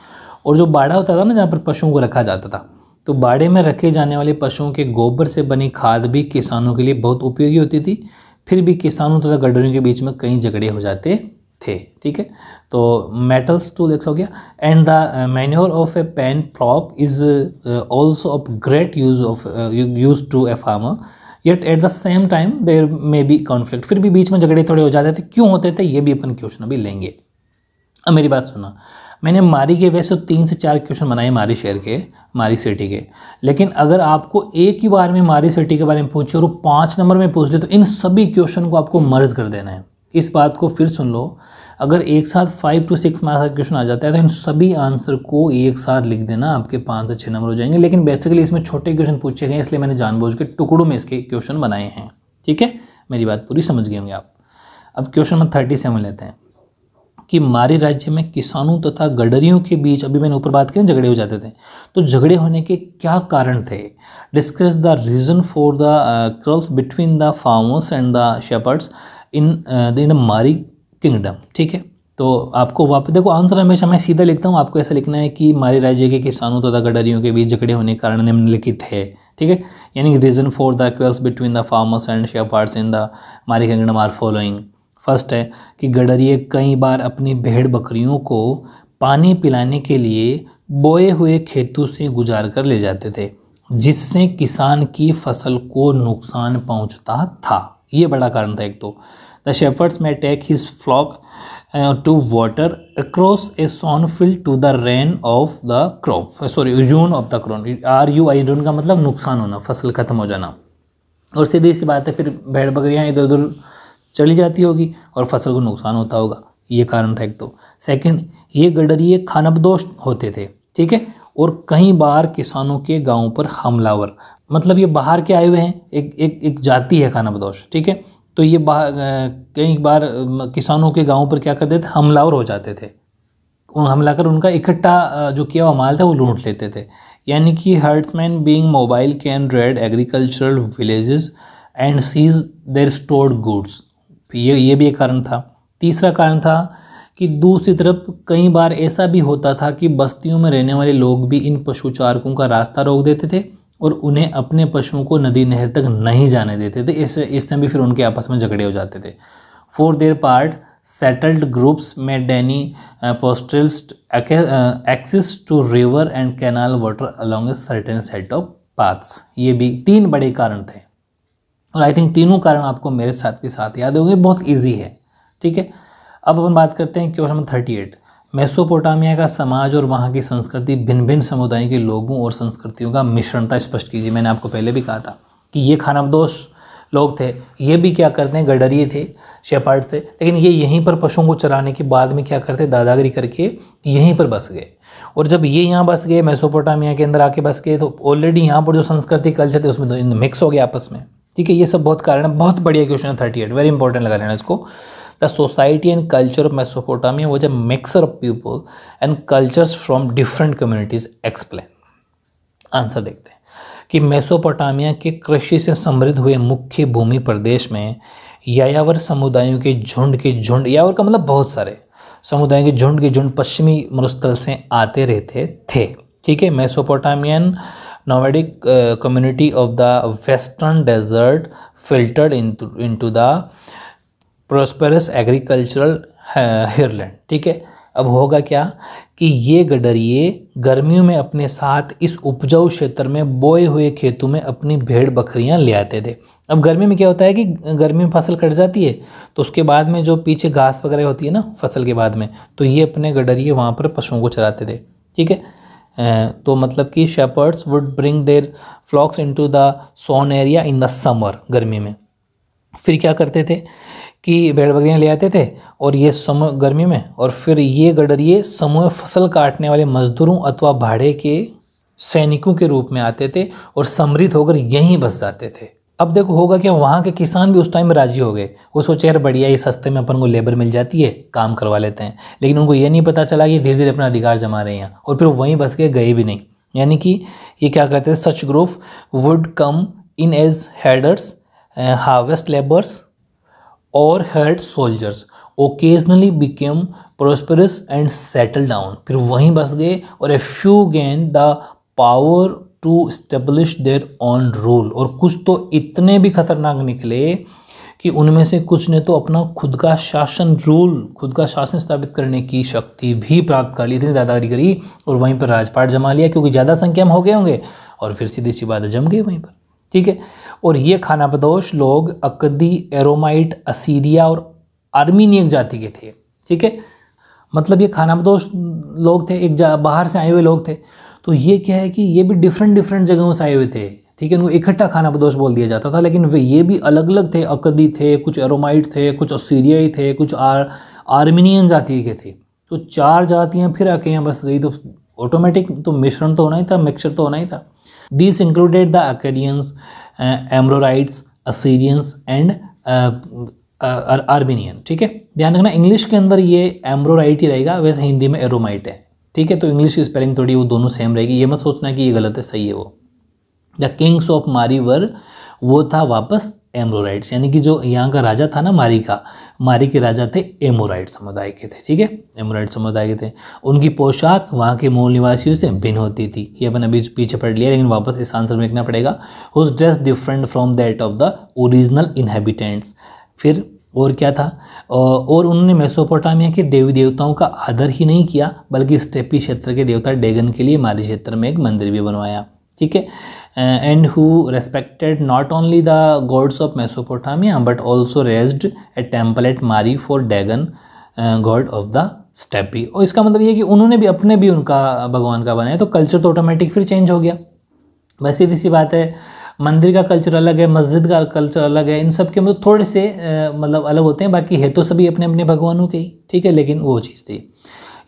और जो बाड़ा होता था ना जहाँ पर पशुओं को रखा जाता था तो बाड़े में रखे जाने वाले पशुओं के गोबर से बनी खाद भी किसानों के लिए बहुत उपयोगी होती थी फिर भी किसानों तथा तो गडरियों के बीच में कई झगड़े हो जाते थे ठीक है तो मेटल्स टू देख हो and the manure of a pen prop is also of great use of use to a farmer yet at the same time there may be conflict फिर भी बीच में झगड़े थोड़े हो जाते थे क्यों होते थे ये भी अपन क्वेश्चन अभी लेंगे अब मेरी बात सुना मैंने मारी के वैसे तो तीन से चार क्वेश्चन बनाए मारी शहर के मारी सिटी के लेकिन अगर आपको एक ही बार में मारी सिटी के बारे में पूछे और पाँच नंबर में पूछ ले तो इन सभी क्वेश्चन को आपको मर्ज कर देना है इस बात को फिर सुन लो अगर एक साथ फाइव टू सिक्स मार्क्स का क्वेश्चन आ जाता है तो इन सभी आंसर को एक साथ लिख देना आपके पाँच से छः नंबर हो जाएंगे लेकिन बेसिकली इसमें छोटे क्वेश्चन पूछे गए इसलिए मैंने जानबूझ के टुकड़ों में इसके क्वेश्चन बनाए हैं ठीक है मेरी बात पूरी समझ गए होंगे आप अब क्वेश्चन नंबर थर्टी सेवन लेते हैं कि मारे राज्य में किसानों तथा गडरियों के बीच अभी मैंने ऊपर बात की झगड़े हो जाते थे तो झगड़े होने के क्या कारण थे discuss the reason for the quarrels between the farmers and the shepherds in in the Mari kingdom ठीक है तो आपको वापस देखो आंसर हमेशा मैं सीधा लिखता हूँ आपको ऐसा लिखना है कि मारे राज्य के किसानों तथा गडरियों के बीच झगड़े होने के कारण निम्नलिखित है ठीक है यानी reason for the quarrels between the farmers and parts in the Mari kingdom are following first है कि गडरिए कई बार अपनी भेड़ बकरियों को पानी पिलाने के लिए बोए हुए खेतों से गुजार कर ले जाते थे जिससे किसान की फसल को नुकसान पहुंचता था ये बड़ा कारण था एक तो the shepherds may take his flock to water across a sown field to the ruin of the crop sorry ruin of the crop R U I ruin का मतलब नुकसान होना फसल ख़त्म हो जाना और सीधी सी बात है फिर भेड़ बकरियाँ इधर उधर चली जाती होगी और फसल को नुकसान होता होगा ये कारण था एक तो सेकंड ये गडरिए खानबदोश होते थे ठीक है और कई बार किसानों के गाँव पर हमलावर मतलब ये बाहर के आए हुए हैं एक एक एक जाति है खानबदोश ठीक है तो ये कई बार किसानों के गाँव पर क्या करते थे हमलावर हो जाते थे उन हमला कर उनका इकट्ठा जो किया हुआ माल था वो लूट लेते थे यानी कि herdsmen being mobile can raid agricultural villages and seize their stored goods तो ये ये भी एक कारण था तीसरा कारण था कि दूसरी तरफ कई बार ऐसा भी होता था कि बस्तियों में रहने वाले लोग भी इन पशु चारकों का रास्ता रोक देते थे और उन्हें अपने पशुओं को नदी नहर तक नहीं जाने देते थे इस इसमें भी फिर उनके आपस में झगड़े हो जाते थे for their part settled groups may deny uh, access to river and canal water along a certain set of paths ये भी तीन बड़े कारण थे और आई थिंक तीनों कारण आपको मेरे साथ के साथ याद होंगे बहुत ईजी है ठीक है अब अपन बात करते हैं question number thirty eight Mesopotamia का समाज और वहाँ की संस्कृति भिन्न भिन्न समुदाय के लोगों और संस्कृतियों का मिश्रण था स्पष्ट कीजिए मैंने आपको पहले भी कहा था कि ये खानाबदोश लोग थे ये भी क्या करते हैं गडरिए थे शेपाट थे लेकिन ये यहीं पर पशुओं को चराने के बाद में क्या करते दादागिरी करके यहीं पर बस गए और जब ये यहाँ बस गए मेसोपोटामिया के अंदर आके बस गए तो ऑलरेडी यहाँ पर जो संस्कृति कल्चर थे उसमें मिक्स तो हो गया आपस में ठीक है ये सब बहुत कारण है बहुत बढ़िया क्वेश्चन है थर्टी एट वेरी इंपॉर्टेंट लगा लेना इसको the society and culture of Mesopotamia was a mixture of people and cultures from different communities explain answer देखते हैं कि मेसोपोटामिया के कृषि से समृद्ध हुए मुख्य भूमि प्रदेश में यायावर समुदायों के झुंड के झुंड यावर का मतलब बहुत सारे समुदायों के झुंड के झुंड पश्चिमी मरुस्थल से आते रहते थे ठीक है Mesopotamian nomadic uh, community of the western desert filtered into into the prosperous agricultural uh, hearland ठीक है अब होगा क्या कि ये गडरिए गर्मियों में अपने साथ इस उपजाऊ क्षेत्र में बोए हुए खेतों में अपनी भेड़ बकरियां ले आते थे अब गर्मी में क्या होता है कि गर्मी में फसल कट जाती है तो उसके बाद में जो पीछे घास वगैरह होती है ना फसल के बाद में तो ये अपने गडरिए वहाँ पर पशुओं को चराते थे ठीक है तो मतलब कि shepherds would bring their flocks into the sown area in the summer गर्मी में फिर क्या करते थे कि भेड़ बकरियाँ ले आते थे और ये समय गर्मी में और फिर ये गडरिए समूह फसल काटने वाले मजदूरों अथवा भाड़े के सैनिकों के रूप में आते थे और समृद्ध होकर यहीं बस जाते थे अब देखो होगा कि वहाँ के किसान भी उस टाइम में राज़ी हो गए वो सोचे यार बढ़िया ये सस्ते में अपन को लेबर मिल जाती है काम करवा लेते हैं लेकिन उनको ये नहीं पता चला कि धीरे धीरे अपना अधिकार जमा रहे हैं और फिर वहीं बस के गए भी नहीं यानी कि ये क्या करते हैं such group would come in as herders harvest labours और hired soldiers occasionally became prosperous and settle down फिर वहीं बस गए और a few gain the power to establish their own rule और कुछ तो इतने भी खतरनाक निकले कि उनमें से कुछ ने तो अपना खुद का शासन रूल खुद का शासन स्थापित करने की शक्ति भी प्राप्त कर ली इतनी दादागिरी करी और वहीं पर राजपाट जमा लिया क्योंकि ज़्यादा संख्या में हो गए होंगे और फिर सीधी सी बात जम गई वहीं पर ठीक है और ये खानापदोश लोग अकदी एरोमाइट असीरिया और आर्मीनियक जाति के थे ठीक है मतलब ये खानाबदोश लोग थे एक बाहर से आए हुए लोग थे तो ये क्या है कि ये भी डिफरेंट डिफरेंट जगहों से आए हुए थे ठीक है इनको इकट्ठा खाना प्रदोष बोल दिया जाता था लेकिन वे ये भी अलग अलग थे अकदी थे कुछ एरोमाइट थे कुछ ऑस्ट्रेलियाई थे कुछ आर आर्मीनियन जाति के थे तो चार जातियाँ फिर आके यहाँ बस गई तो ऑटोमेटिक तो मिश्रण तो होना ही था मिक्सचर तो होना ही था this included the Akkadians Amorites Assyrians and Armenian ठीक है ध्यान रखना इंग्लिश के अंदर ये एम्ब्रोराइट ही रहेगा वैसे हिंदी में एरोमाइट है ठीक है तो इंग्लिश की स्पेलिंग थोड़ी वो दोनों सेम रहेगी ये मत सोचना कि ये गलत है सही है वो द किंग्स ऑफ मारी वर वो था वापस एमोराइट्स यानी कि जो यहाँ का राजा था ना मारी का मारी के राजा थे एमोराइट समुदाय के थे ठीक है एमोराइट समुदाय के थे उनकी पोशाक वहाँ के मूल निवासियों से भिन्न होती थी ये अपन अभी पीछे पढ़ लिया लेकिन वापस इस आंसर में लिखना पड़ेगा whose dress different from that of the original inhabitants फिर और क्या था और उन्होंने मेसोपोटामिया के देवी देवताओं का आदर ही नहीं किया बल्कि स्टेपी क्षेत्र के देवता डेगन के लिए माली क्षेत्र में एक मंदिर भी बनवाया ठीक है and who respected not only the gods of Mesopotamia but also raised a temple at Mari for Dagan god of the steppe और इसका मतलब ये कि उन्होंने भी अपने भी उनका भगवान का बनाया तो कल्चर तो ऑटोमेटिक फिर चेंज हो गया बस सीधी सी बात है मंदिर का कल्चर अलग है मस्जिद का कल्चर अलग है इन सब के मतलब थोड़े से मतलब अलग होते हैं बाकी है तो सभी अपने अपने भगवानों के ही ठीक है लेकिन वो चीज़ थी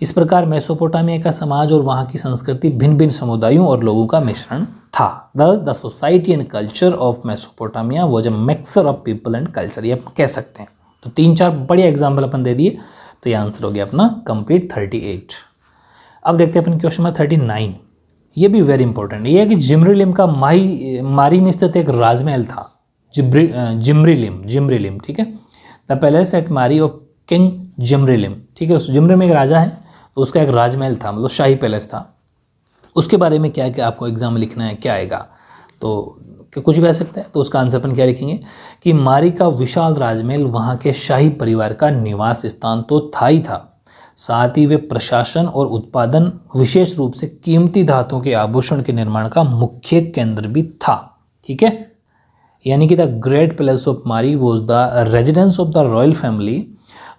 इस प्रकार मेसोपोटामिया का समाज और वहाँ की संस्कृति भिन्न भिन्न समुदायों और लोगों का मिश्रण था thus the society and culture of Mesopotamia was a mixture of people and culture ये आप कह सकते हैं तो तीन चार बढ़िया एग्जाम्पल अपन दे दिए तो ये आंसर हो गया अपना कंप्लीट थर्टी एट अब देखते हैं अपन क्वेश्चन नंबर थर्टी नाइन ये भी वेरी इंपॉर्टेंट ये है कि जिमरी लिम का माही मारी में स्थित एक राजमहल था जिब्री जिमरी लिम जिमरी लिम ठीक है the palace at Mari of king Zimri Lim ठीक है उस जिमरी में एक राजा है तो उसका एक राजमहल था मतलब शाही पैलेस था उसके बारे में क्या क्या आपको एग्जाम लिखना है क्या आएगा तो कुछ भी आ सकता है तो उसका आंसर अपन क्या लिखेंगे कि मारी का विशाल राजमहल वहाँ के शाही परिवार का निवास स्थान तो था ही था साथ ही वे प्रशासन और उत्पादन विशेष रूप से कीमती धातुओं के आभूषण के निर्माण का मुख्य केंद्र भी था ठीक है यानी कि the great palace of Mari was the residence of the royal family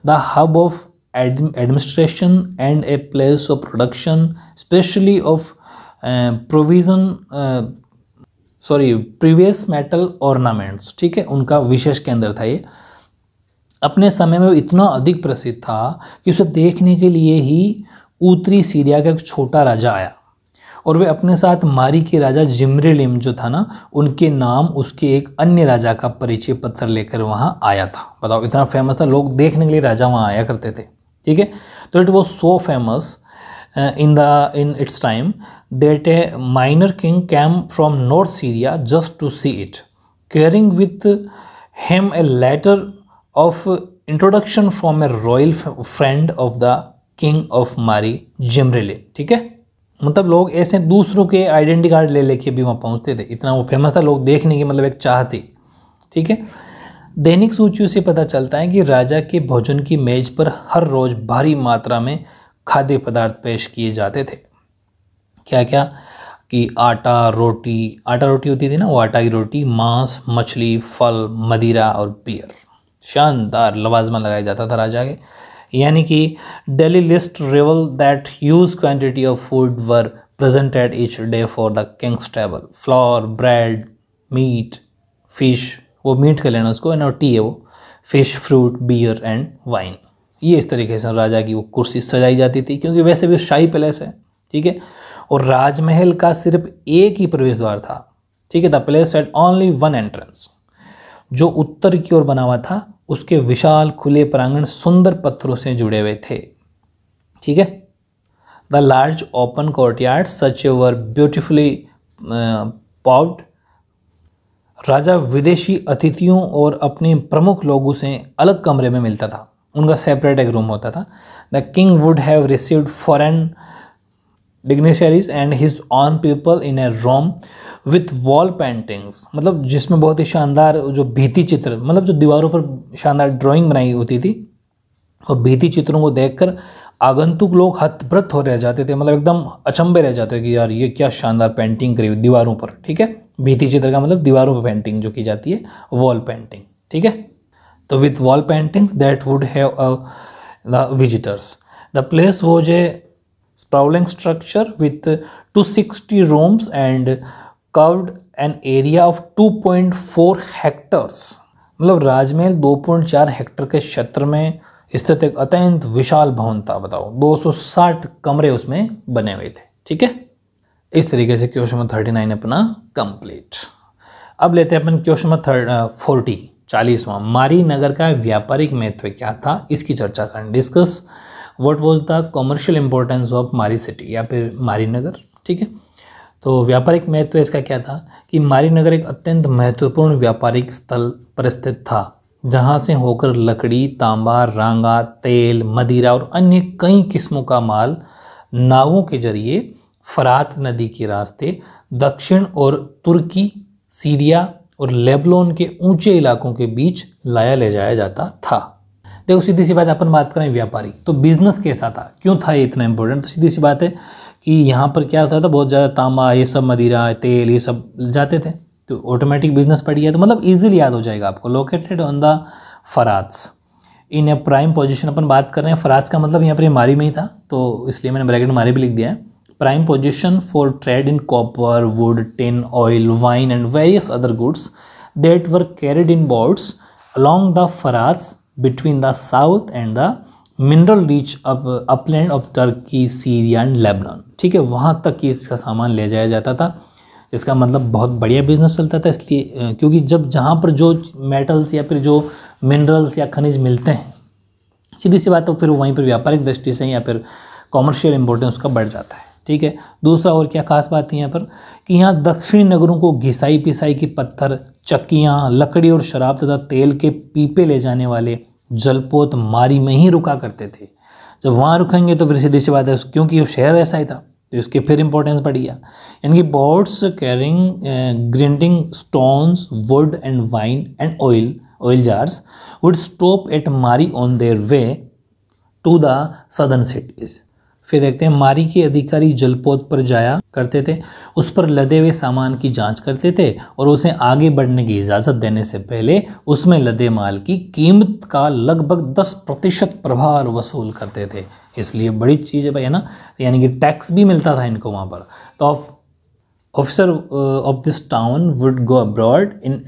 the hub of administration and a place of production specially of provision sorry previous metal ornaments ठीक है उनका विशेष केंद्र था ये अपने समय में वो इतना अधिक प्रसिद्ध था कि उसे देखने के लिए ही उत्तरी सीरिया का एक छोटा राजा आया और वे अपने साथ मारी के राजा जिमरेलिम जो था ना उनके नाम उसके एक अन्य राजा का परिचय पत्र लेकर वहाँ आया था बताओ इतना फेमस था लोग देखने के लिए राजा वहाँ आया करते थे ठीक है तो it was so famous in the in its time that a minor king came from north Syria just to see it carrying with him a letter of introduction from a royal friend of the king of Mari Zimrilim ठीक है मतलब लोग ऐसे दूसरों के आइडेंटी कार्ड ले लेके भी वहाँ पहुँचते थे इतना वो फेमस था लोग देखने की मतलब एक चाह थी ठीक है दैनिक सूचियों से पता चलता है कि राजा के भोजन की मेज पर हर रोज़ भारी मात्रा में खाद्य पदार्थ पेश किए जाते थे क्या क्या कि आटा रोटी आटा रोटी होती थी ना वो आटा की रोटी मांस मछली फल मदिरा और बियर शानदार लवाजमा लगाया जाता था राजा के यानी कि daily list reveal that huge quantity of food were presented each day for the king's table flour bread meat fish वो मीट का लेना उसको एंड टी है वो fish fruit beer and wine ये इस तरीके से राजा की वो कुर्सी सजाई जाती थी क्योंकि वैसे भी शाही पैलेस है ठीक है और राजमहल का सिर्फ एक ही प्रवेश द्वार था ठीक है the place at only one entrance जो उत्तर की ओर बना हुआ था उसके विशाल खुले प्रांगण सुंदर पत्थरों से जुड़े हुए थे ठीक है the large open yard such were beautifully paved राजा विदेशी अतिथियों और अपने प्रमुख लोगों से अलग कमरे में मिलता था उनका सेपरेट एक रूम होता था the king would have received foreign dignitaries and his own people in a room with wall paintings मतलब जिसमें बहुत ही शानदार जो भीति चित्र मतलब जो दीवारों पर शानदार ड्राइंग बनाई होती थी और भीति चित्रों को देखकर आगंतुक लोग हतप्रत हो रह जाते थे मतलब एकदम अचंभे रह जाते कि यार ये क्या शानदार पेंटिंग करी हुई दीवारों पर ठीक है भीति चित्र का मतलब दीवारों पर पेंटिंग जो की जाती है वॉल पेंटिंग ठीक है तो with wall paintings that would have the visitors the place was a sprawling structure with 260 rooms and covered an area of 2.4 hectares मतलब राजमहल 2.4 हेक्टर के क्षेत्र में स्थित एक अत्यंत विशाल भवन था बताओ 260 कमरे उसमें बने हुए थे ठीक है इस तरीके से क्वेश्चन नंबर 39 अपना कंप्लीट अब लेते हैं अपन क्वेश्चन नंबर थर्ड फोर्टी चालीसवां मारी नगर का व्यापारिक महत्व क्या था इसकी चर्चा करें discuss what was the commercial importance of Mari city या फिर मारी नगर ठीक है तो व्यापारिक महत्व इसका क्या था कि मारी नगर एक अत्यंत महत्वपूर्ण व्यापारिक स्थल पर स्थित था जहाँ से होकर लकड़ी तांबा रंगा तेल मदिरा और अन्य कई किस्मों का माल नावों के जरिए फरात नदी के रास्ते दक्षिण और तुर्की सीरिया और लेबलोन के ऊंचे इलाकों के बीच लाया ले जाया जाता था देखो तो सीधी सी बात अपन बात करें व्यापारी तो बिजनेस कैसा था क्यों था ये इतना इंपॉर्टेंट तो सीधी सी बात है कि यहाँ पर क्या होता था बहुत ज़्यादा तांबा ये सब मदिरा तेल ये सब जाते थे तो ऑटोमेटिक बिजनेस पड़ गया तो मतलब ईजिली याद हो जाएगा आपको located on the Euphrates in a prime position अपन बात कर रहे हैं फराज का मतलब यहाँ पर मारी में ही था तो इसलिए मैंने ब्रैकेट मारी भी लिख दिया है prime position for trade in copper wood tin oil wine and various other goods that were carried in boats along the Euphrates between the south and the mineral rich up upland of Turkey Syria and Lebanon ठीक है वहाँ तक ही इसका सामान ले जाया जाता था इसका मतलब बहुत बढ़िया बिजनेस चलता था इसलिए क्योंकि जब जहाँ पर जो मेटल्स या फिर जो मिनरल्स या खनिज मिलते हैं सीधी सी बात तो फिर वहीं पर व्यापारिक दृष्टि से या फिर कॉमर्शियल इम्पोर्टेंस उसका बढ़ जाता है ठीक है दूसरा और क्या खास बात है यहाँ पर कि यहाँ दक्षिणी नगरों को घिसाई पिसाई के पत्थर चक्कियाँ लकड़ी और शराब तथा तेल के पीपे ले जाने वाले जलपोत मारी में ही रुका करते थे जब वहाँ रुकेंगे तो फिर सीधी सी बात है क्योंकि वो शहर ऐसा ही था तो इसके फिर इंपॉर्टेंस बढ़ गया यानी कि boats carrying grinding stones wood and wine and oil oil jars would stop at Mari on their way to the southern cities फिर देखते हैं मारी के अधिकारी जलपोत पर जाया करते थे उस पर लदे हुए सामान की जांच करते थे और उसे आगे बढ़ने की इजाज़त देने से पहले उसमें लदे माल की कीमत का लगभग 10 प्रतिशत प्रभार वसूल करते थे इसलिए बड़ी चीज़ है भाई है ना यानी कि टैक्स भी मिलता था इनको वहाँ पर तो officer of this town would go abroad in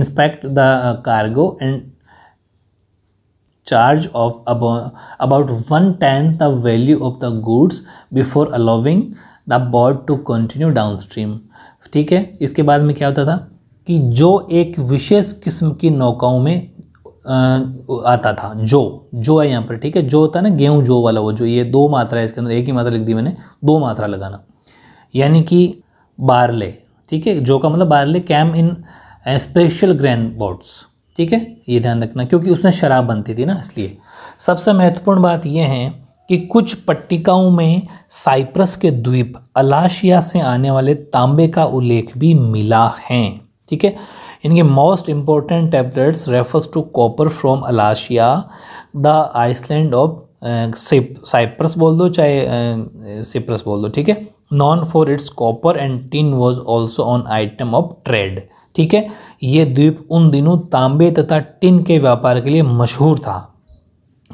inspect the cargo and charge of about, one one tenth the value of the goods before allowing the board to continue downstream ठीक है इसके बाद में क्या होता था कि जो एक विशेष किस्म की नौकाओं में आता था जो जो है यहाँ पर ठीक है जो होता है ना गेहूँ जो वाला वो जो ये दो मात्रा है इसके अंदर एक ही मात्रा लिख दी मैंने दो मात्रा लगाना यानी कि बारले ठीक है जो का मतलब barley came in special grain boats ठीक है ये ध्यान रखना क्योंकि उसमें शराब बनती थी ना इसलिए सबसे महत्वपूर्ण बात यह है कि कुछ पट्टिकाओं में साइप्रस के द्वीप अलाशिया से आने वाले तांबे का उल्लेख भी मिला है ठीक है इनके most important tablets refers to copper from Alashiya the island of सिप साइप्रस बोल दो चाहे सिप्रस बोल दो ठीक है known for its copper and tin was also an item of trade ठीक है ये द्वीप उन दिनों तांबे तथा टिन के व्यापार के लिए मशहूर था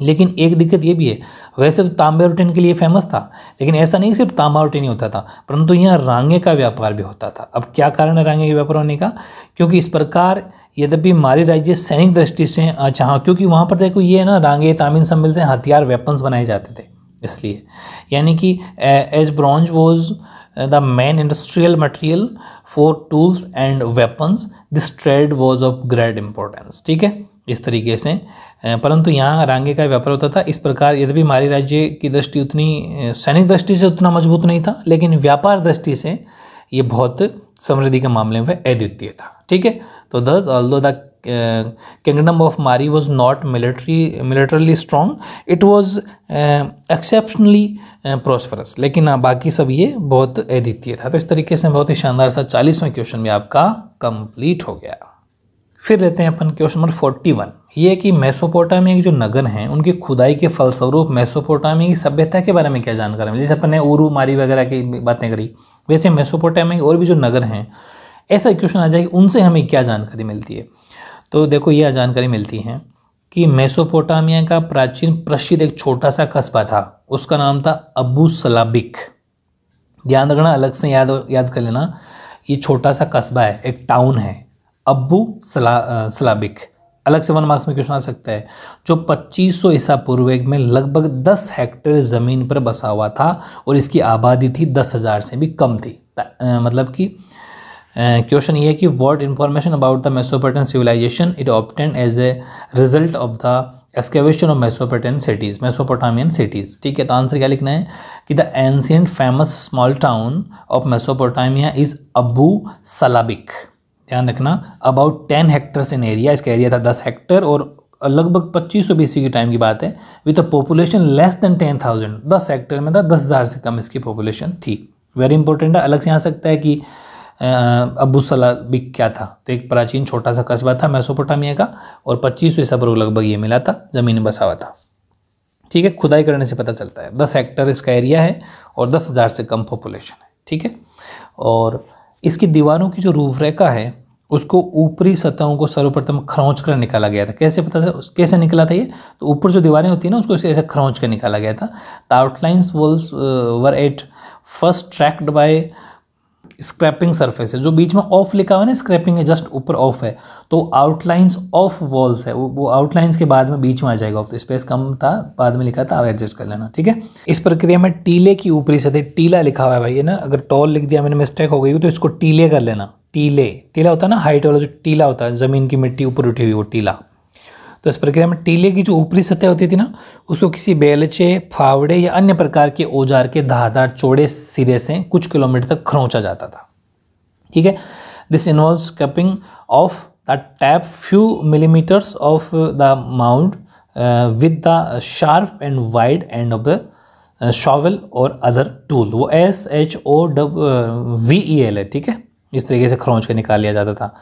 लेकिन एक दिक्कत ये भी है वैसे तो तांबे और टिन के लिए फेमस था लेकिन ऐसा नहीं सिर्फ तांबा और टिन ही होता था परंतु यहाँ रांगे का व्यापार भी होता था अब क्या कारण है रांगे के व्यापार होने का क्योंकि इस प्रकार यद्यपि मारी राज्य सैनिक दृष्टि से अच्छा हाँ क्योंकि वहाँ पर देखो ये है ना रांगे तामिन सम्मिल से हथियार वेपन्स बनाए जाते थे इसलिए यानी कि as bronze was Uh, the main industrial material for tools and weapons this trade was of great importance ठीक है इस तरीके से uh, परंतु यहाँ रांगे का व्यापार होता था इस प्रकार यद्यपि हमारे राज्य की दृष्टि उतनी uh, सैनिक दृष्टि से उतना मजबूत नहीं था लेकिन व्यापार दृष्टि से ये बहुत समृद्धि के मामले में अद्वितीय था ठीक है तो thus although the kingdom of Mari was not military militarily strong it was exceptionally prosperous लेकिन हाँ, बाकी सब ये बहुत अद्वितीय था तो इस तरीके से बहुत ही शानदार सा चालीसवें क्वेश्चन में आपका कंप्लीट हो गया फिर लेते हैं अपन क्वेश्चन नंबर फोर्टी वन ये कि मेसोपोटामिया के जो नगर हैं उनकी खुदाई के फलस्वरूप मेसोपोटामिया की सभ्यता के बारे में क्या जानकारी मिली जैसे अपन ने उरू मारी वगैरह की बातें करी वैसे मेसोपोटामिया के और भी जो नगर हैं ऐसा क्वेश्चन आ जाए कि उनसे हमें क्या जानकारी मिलती है तो देखो यह जानकारी मिलती है कि मेसोपोटामिया का प्राचीन प्रसिद्ध एक छोटा सा कस्बा था उसका नाम था अबू सलाबिक ध्यान रखना अलग से याद याद कर लेना ये छोटा सा कस्बा है एक टाउन है अबू सला सलाबिक अलग से वन मार्क्स में क्वेश्चन आ सकता है जो 2500 ईसा पूर्व में लगभग 10 हेक्टेयर ज़मीन पर बसा हुआ था और इसकी आबादी थी दस हज़ार से भी कम थी मतलब कि क्वेश्चन uh, ये है कि what information about the Mesopotamian civilisation it obtained as a result of the excavation of Mesopotamian cities Mesopotamian cities ठीक है तो आंसर क्या लिखना है कि the ancient famous small town of Mesopotamia is Abu Salabikh ध्यान रखना about ten hectares in area इसका एरिया था दस हेक्टर और लगभग पच्चीस सौ बीस के टाइम की बात है with a population less than ten thousand दस हेक्टर में था दस हज़ार से कम इसकी पॉपुलेशन थी वेरी इंपॉर्टेंट है अलग से आ सकता है कि अबू सलाबिक क्या था तो एक प्राचीन छोटा सा कस्बा था मैसोपोटामिया का और पच्चीसवें सबरों लगभग ये मिला था ज़मीन बसा हुआ था ठीक है खुदाई करने से पता चलता है दस हेक्टर इसका एरिया है और दस हज़ार से कम पॉपुलेशन है ठीक है और इसकी दीवारों की जो रूपरेखा है उसको ऊपरी सतहों को सर्वप्रथम खरोंच कर निकाला गया था कैसे पता था कैसे निकला था ये तो ऊपर जो दीवारें होती हैं ना उसको ऐसे खरोंच कर निकाला गया था the outlines walls were at first traced by scraping surface है जो बीच में ऑफ लिखा हुआ है ना स्क्रैपिंग है जस्ट ऊपर ऑफ है तो आउटलाइंस ऑफ वॉल्स है वो आउटलाइंस के बाद में बीच में आ जाएगा ऑफ तो स्पेस कम था बाद में लिखा था आप एडजस्ट कर लेना ठीक है इस प्रक्रिया में टीले की ऊपरी सतह टीला लिखा हुआ है भाई है ना अगर टॉल लिख दिया मैंने मिस्टेक हो गई तो इसको टीले कर लेना टीले टीला होता है ना हाइट वाला जो टीला होता है ज़मीन की मिट्टी ऊपर उठी हुई वो टीला तो इस प्रक्रिया में टीले की जो ऊपरी सतह होती थी ना उसको किसी बेलचे फावड़े या अन्य प्रकार के औजार के धारदार चौड़े सिरे से कुछ किलोमीटर तक खरोंचा जाता था ठीक है this involve cupping of the top few millimetres of the mound with the sharp and wide end of the shovel और अदर टूल वो S H O W E L है ठीक है इस तरीके से खरोंच के निकाल लिया जाता था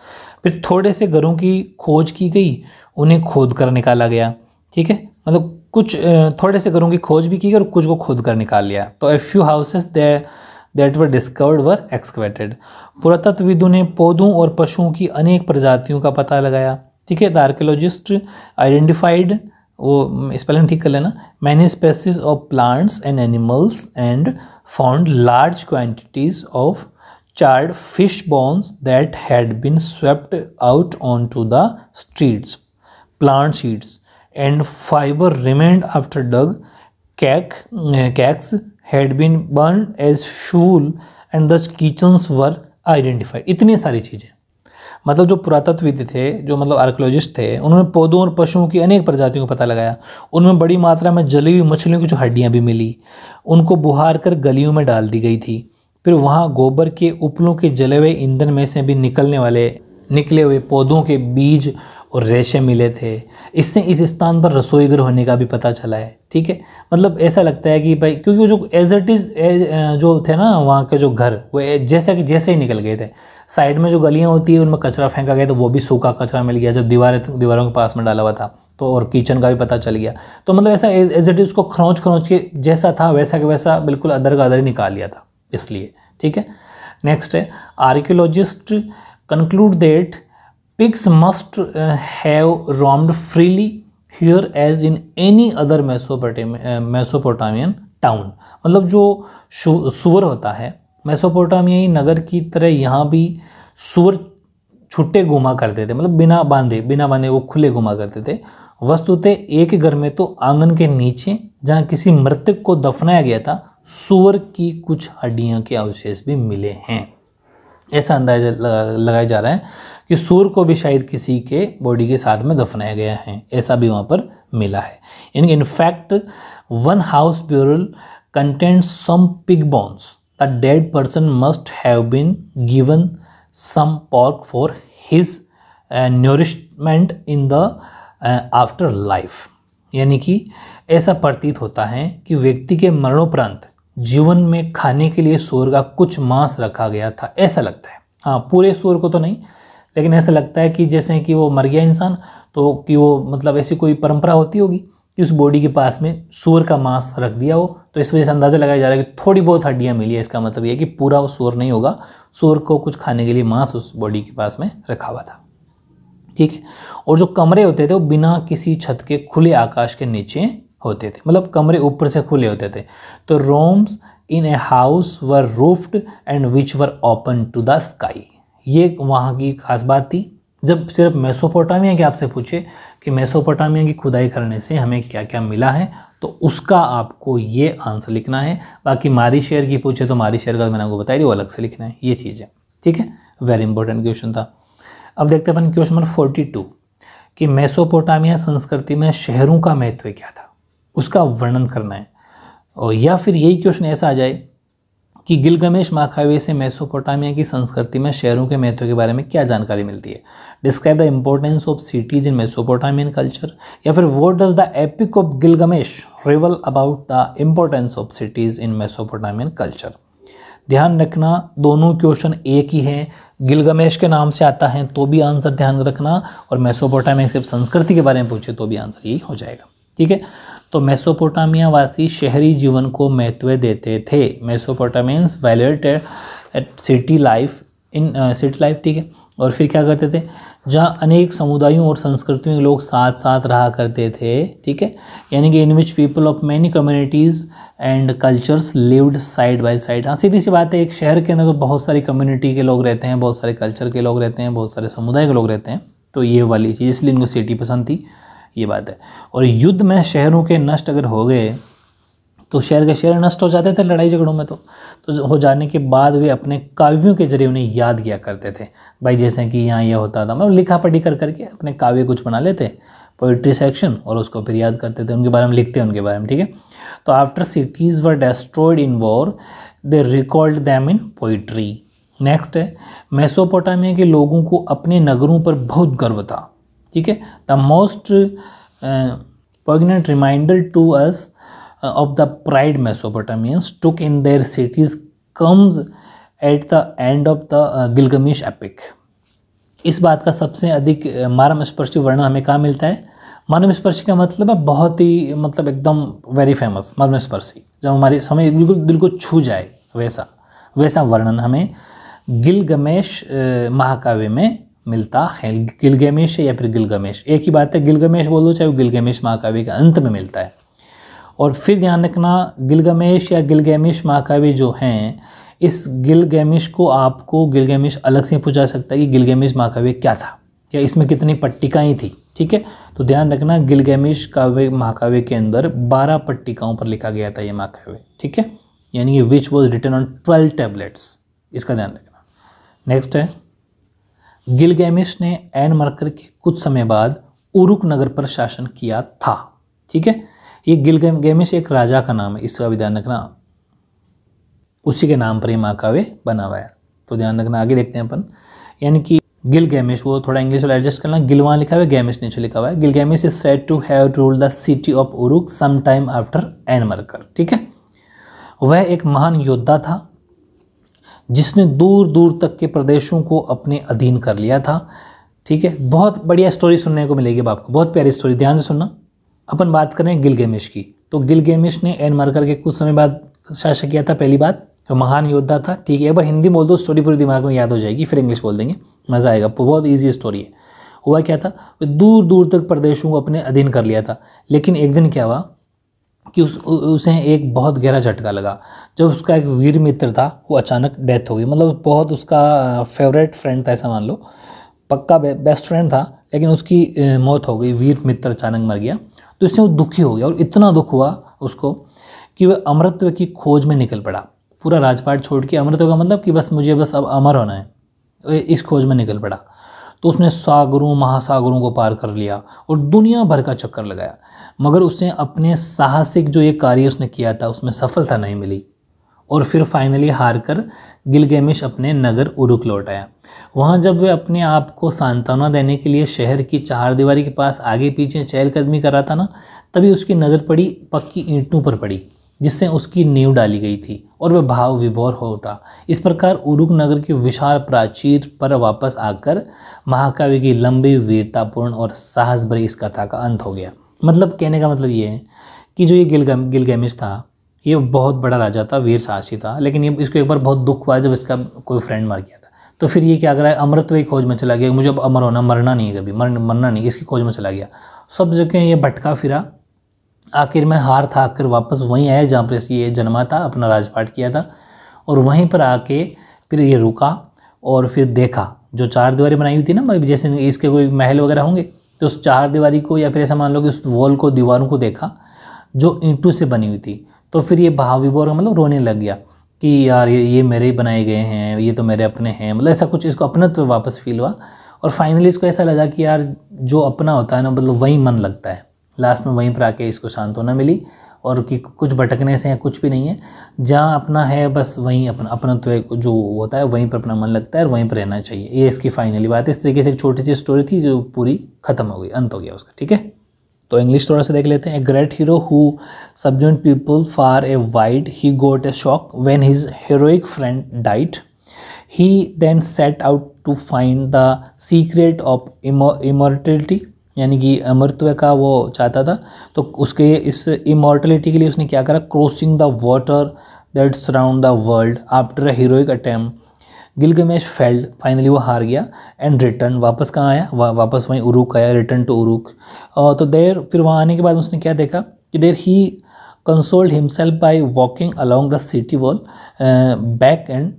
फिर थोड़े से घरों की खोज की गई उन्हें खोद कर निकाला गया ठीक है मतलब कुछ थोड़े से घरों की खोज भी की गई और कुछ को खोद कर निकाल लिया तो a few houses that were discovered were excavated पुरातत्वविदों ने पौधों और पशुओं की अनेक प्रजातियों का पता लगाया ठीक है द आर्कियोलॉजिस्ट आइडेंटिफाइड वो स्पेलिंग ठीक कर लेना many species of plants and animals and found large quantities of charred fish bones that had been swept out onto the streets, plant sheets, and fiber remained after dug. Cake, cakes had been burned as fuel and thus kitchens were identified. इतनी सारी चीज़ें मतलब जो पुरातत्वविद थे जो मतलब आर्कोलॉजिस्ट थे उन्होंने पौधों और पशुओं की अनेक प्रजातियों का पता लगाया उनमें बड़ी मात्रा में जली हुई मछलियों की जो हड्डियाँ भी मिली उनको बुहार कर गलियों में डाल दी गई थी फिर वहाँ गोबर के उपलों के जले हुए ईंधन में से भी निकलने वाले निकले हुए पौधों के बीज और रेशे मिले थे इससे इस स्थान पर रसोई घर होने का भी पता चला है ठीक है मतलब ऐसा लगता है कि भाई क्योंकि वो जो एज इट इज़ जो थे ना वहाँ के जो घर वो जैसा कि जैसे ही निकल गए थे साइड में जो गलियाँ होती है उनमें कचरा फेंका गया तो वो भी सूखा कचरा मिल गया जब दीवारें दीवारों के पास में डाला हुआ था तो और किचन का भी पता चल गया तो मतलब ऐसा एज इट इज़ उसको खरोंच खरोंच के जैसा था वैसा के वैसा बिल्कुल अदर का अदर ही निकाल लिया था इसलिए ठीक है नेक्स्ट है archaeologist conclude that pigs must have roamed freely here as in any other Mesopotamian town मतलब जो सुअर होता है मैसोपोटामिया नगर की तरह यहाँ भी सुअर छुट्टे घुमा करते थे मतलब बिना बांधे बिना बांधे वो खुले घुमा करते थे वस्तुतः एक घर में तो आंगन के नीचे जहाँ किसी मृतक को दफनाया गया था सुअर की कुछ हड्डियों के अवशेष भी मिले हैं ऐसा अंदाजा लगाया जा रहा है कि सूर को भी शायद किसी के बॉडी के साथ में दफनाया गया है ऐसा भी वहाँ पर मिला है यानी in fact one house burial content some pig bones the dead person must have been given some pork for his nourishment in the afterlife यानी कि ऐसा प्रतीत होता है कि व्यक्ति के मरणोपरांत जीवन में खाने के लिए सूर का कुछ मांस रखा गया था ऐसा लगता है हाँ पूरे सूर को तो नहीं लेकिन ऐसा लगता है कि जैसे कि वो मर गया इंसान तो कि वो मतलब ऐसी कोई परंपरा होती होगी कि उस बॉडी के पास में सूर का मांस रख दिया हो तो इस वजह से अंदाज़ा लगाया जा रहा है कि थोड़ी बहुत हड्डियाँ मिली है इसका मतलब यह कि पूरा वो सूर नहीं होगा सूर को कुछ खाने के लिए मांस उस बॉडी के पास में रखा हुआ था ठीक है और जो कमरे होते थे वो बिना किसी छत के खुले आकाश के नीचे होते थे मतलब कमरे ऊपर से खुले होते थे तो rooms in a house were roofed and which were open to the sky ये वहाँ की खास बात थी जब सिर्फ मेसोपोटामिया के आपसे पूछे कि मेसोपोटामिया की खुदाई करने से हमें क्या क्या मिला है तो उसका आपको ये आंसर लिखना है बाकी मारी शेयर की पूछे तो मारी शेयर का मैंने आपको बताया वो अलग से लिखना है ये चीज़ है ठीक है वेरी इंपॉर्टेंट क्वेश्चन था अब देखते हैं अपन क्वेश्चन नंबर फोर्टी टू कि मेसोपोटामिया संस्कृति में शहरों का महत्व क्या था उसका वर्णन करना है और या फिर यही क्वेश्चन ऐसा आ जाए कि गिलगमेश माखावे से मेसोपोटामिया की संस्कृति में शहरों के महत्व के बारे में क्या जानकारी मिलती है describe the importance of cities in Mesopotamian culture या फिर what does the epic of Gilgamesh reveal about the importance of cities in Mesopotamian culture ध्यान रखना दोनों क्वेश्चन एक ही हैं गिलगमेश के नाम से आता है तो भी आंसर ध्यान रखना और मेसोपोटामिया सिर्फ संस्कृति के बारे में पूछे तो भी आंसर यही हो जाएगा ठीक है तो मेसोपोटामिया वासी शहरी जीवन को महत्व देते थे Mesopotamians valued at city life in city life ठीक है और फिर क्या करते थे जहाँ अनेक समुदायों और संस्कृतियों के लोग साथ साथ रहा करते थे ठीक है यानी कि in which people of many communities and cultures lived side by side हाँ सीधी सी बात है एक शहर के अंदर तो बहुत सारी कम्युनिटी के लोग रहते हैं बहुत सारे कल्चर के लोग रहते हैं बहुत सारे समुदाय के लोग रहते हैं तो ये वाली चीज़ इसलिए इनको सिटी पसंद थी ये बात है और युद्ध में शहरों के नष्ट अगर हो गए तो शहर के शहर नष्ट हो जाते थे लड़ाई झगड़ों में तो तो हो जाने के बाद वे अपने काव्यों के जरिए उन्हें याद किया करते थे भाई जैसे कि यहाँ यह होता था मतलब लिखा पढ़ी कर करके अपने काव्य कुछ बना लेते पोइट्री सेक्शन और उसको फिर याद करते थे उनके बारे में लिखते हैं उनके बारे में ठीक है तो after cities were destroyed in war they record them in poetry next है मेसोपोटामिया के लोगों को अपने नगरों पर बहुत गर्व था ठीक है the most poignant reminder to us of the pride Mesopotamians took in their cities comes at the end of the Gilgamesh epic इस बात का सबसे अधिक uh, मारम स्पर्शी वर्णन हमें कहाँ मिलता है मानव स्पर्शी का मतलब है बहुत ही मतलब एकदम वेरी फेमस मानव स्पर्शी जब हमारे समय बिल्कुल दिल को छू जाए वैसा वैसा वर्णन हमें गिल गमेश uh, महाकाव्य में मिलता है गिलगमेश या फिर गिलगमेश एक ही बात है गिलगमेश बोलो चाहे वो गिलगमेश महाकाव्य के अंत में मिलता है और फिर ध्यान रखना गिलगमेश या गिलगमेश महाकाव्य जो हैं इस गिलगमेश को आपको गिलगमेश अलग से पूछा सकता है कि गिलगमेश महाकाव्य क्या था या इसमें कितनी पट्टिकाएँ थी ठीक है तो ध्यान रखना गिलगमेश काव्य महाकाव्य के अंदर बारह पट्टिकाओं पर लिखा गया था ये महाकाव्य ठीक है यानी कि which was written on twelve tablets इसका ध्यान रखना नेक्स्ट है गिलगैमिश ने एन मरकर के कुछ समय बाद उरुक नगर पर शासन किया था ठीक है ये गिलगैमिश एक राजा का नाम है इसका भी ध्यान रखना उसी के नाम पर ही माकावे बना हुआ है तो ध्यान रखना आगे देखते हैं अपन यानी कि गिल गैमिश वो थोड़ा इंग्लिश वाला एडजस्ट करना गिल वहाँ लिखा हुआ है गैमिश नीचे लिखा हुआ है Gilgamesh is said to have rule the city of Uruk some time after Enmerkar ठीक है वह एक महान योद्धा था जिसने दूर दूर तक के प्रदेशों को अपने अधीन कर लिया था ठीक है बहुत बढ़िया स्टोरी सुनने को मिलेगी अब आपको बहुत प्यारी स्टोरी ध्यान से सुनना अपन बात करें गिलगेमिश की तो गिलगेमिश ने एन मरकर के कुछ समय बाद शासक किया था पहली बात जो महान योद्धा था ठीक है एक बार हिंदी बोल दो स्टोरी पूरे दिमाग में याद हो जाएगी फिर इंग्लिश बोल देंगे मज़ा आएगा बहुत ईजी स्टोरी है हुआ क्या था दूर दूर तक प्रदेशों को अपने अधीन कर लिया था लेकिन एक दिन क्या हुआ कि उस उसे एक बहुत गहरा झटका लगा जब उसका एक वीर मित्र था वो अचानक डेथ हो गई मतलब बहुत उसका फेवरेट फ्रेंड था ऐसा मान लो पक्का बे, बेस्ट फ्रेंड था लेकिन उसकी मौत हो गई वीर मित्र अचानक मर गया तो इससे वो दुखी हो गया और इतना दुख हुआ उसको कि वह अमृतव्य की खोज में निकल पड़ा पूरा राजपाट छोड़ के अमृतत्व का मतलब कि बस मुझे बस अब अमर होना है इस खोज में निकल पड़ा तो उसने सागरों महासागरों को पार कर लिया और दुनिया भर का चक्कर लगाया मगर उसने अपने साहसिक जो ये कार्य उसने किया था उसमें सफलता नहीं मिली और फिर फाइनली हार कर गिलगेमिश अपने नगर उरुक लौट आया वहाँ जब वह अपने आप को सांत्वना देने के लिए शहर की चार दीवारी के पास आगे पीछे चहलकदमी कर रहा था ना तभी उसकी नज़र पड़ी पक्की ईंटों पर पड़ी जिससे उसकी नींव डाली गई थी और वह भाव विभोर हो उठा इस प्रकार उरुक नगर के विशाल प्राचीर पर वापस आकर महाकाव्य की लंबी वीरतापूर्ण और साहस भरी इस कथा का अंत हो गया मतलब कहने का मतलब ये है कि जो ये गिलगम गिलगमिश था ये बहुत बड़ा राजा था वीर साहसी था लेकिन ये इसको एक बार बहुत दुख हुआ जब इसका कोई फ्रेंड मर गया था तो फिर ये क्या कर रहा है अमृत तो की खोज में चला गया मुझे अब अमर होना मरना नहीं है कभी मर मरना नहीं इसकी खोज में चला गया सब जगह ये भटका फिरा आखिर में हार था कर वापस वहीं आया जहाँ पर ये जन्मा था अपना राजपाट किया था और वहीं पर आके फिर ये रुका और फिर देखा जो चार दीवारी बनाई हुई थी ना मतलब जैसे इसके कोई महल वगैरह होंगे तो उस चार दीवारी को या फिर ऐसा मान लो कि उस वॉल को दीवारों को देखा जो ईंटों से बनी हुई थी तो फिर ये भाव विभोर मतलब रोने लग गया कि यार ये, ये मेरे ही बनाए गए हैं ये तो मेरे अपने हैं मतलब ऐसा कुछ इसको अपनत्व तो वापस फील हुआ और फाइनली इसको ऐसा लगा कि यार जो अपना होता है ना मतलब वही मन लगता है लास्ट में वहीं पर आके इसको सांत्वना मिली और कि कुछ भटकने से या कुछ भी नहीं है जहाँ अपना है बस वहीं अपना अपना तो जो होता है वहीं पर अपना मन लगता है और वहीं पर रहना चाहिए ये इसकी फाइनली बात है इस तरीके से एक छोटी सी स्टोरी थी जो पूरी ख़त्म हो गई अंत हो गया उसका ठीक है तो इंग्लिश थोड़ा सा देख लेते हैं a great hero who subdued people far ए wide he got a shock when his heroic friend died he then set out to find the secret of immortality यानी कि अमृत्व का वो चाहता था तो उसके इस इमोर्टलिटी के लिए उसने क्या करा crossing the water that surround the world after a heroic attempt Gilgamesh failed finally वो हार गया एंड रिटर्न वापस कहाँ आया वा, वापस वहीं उरूक आया रिटर्न टू उरूक तो देर फिर वहाँ आने के बाद उसने क्या देखा कि there he consoled himself by walking along the city wall back and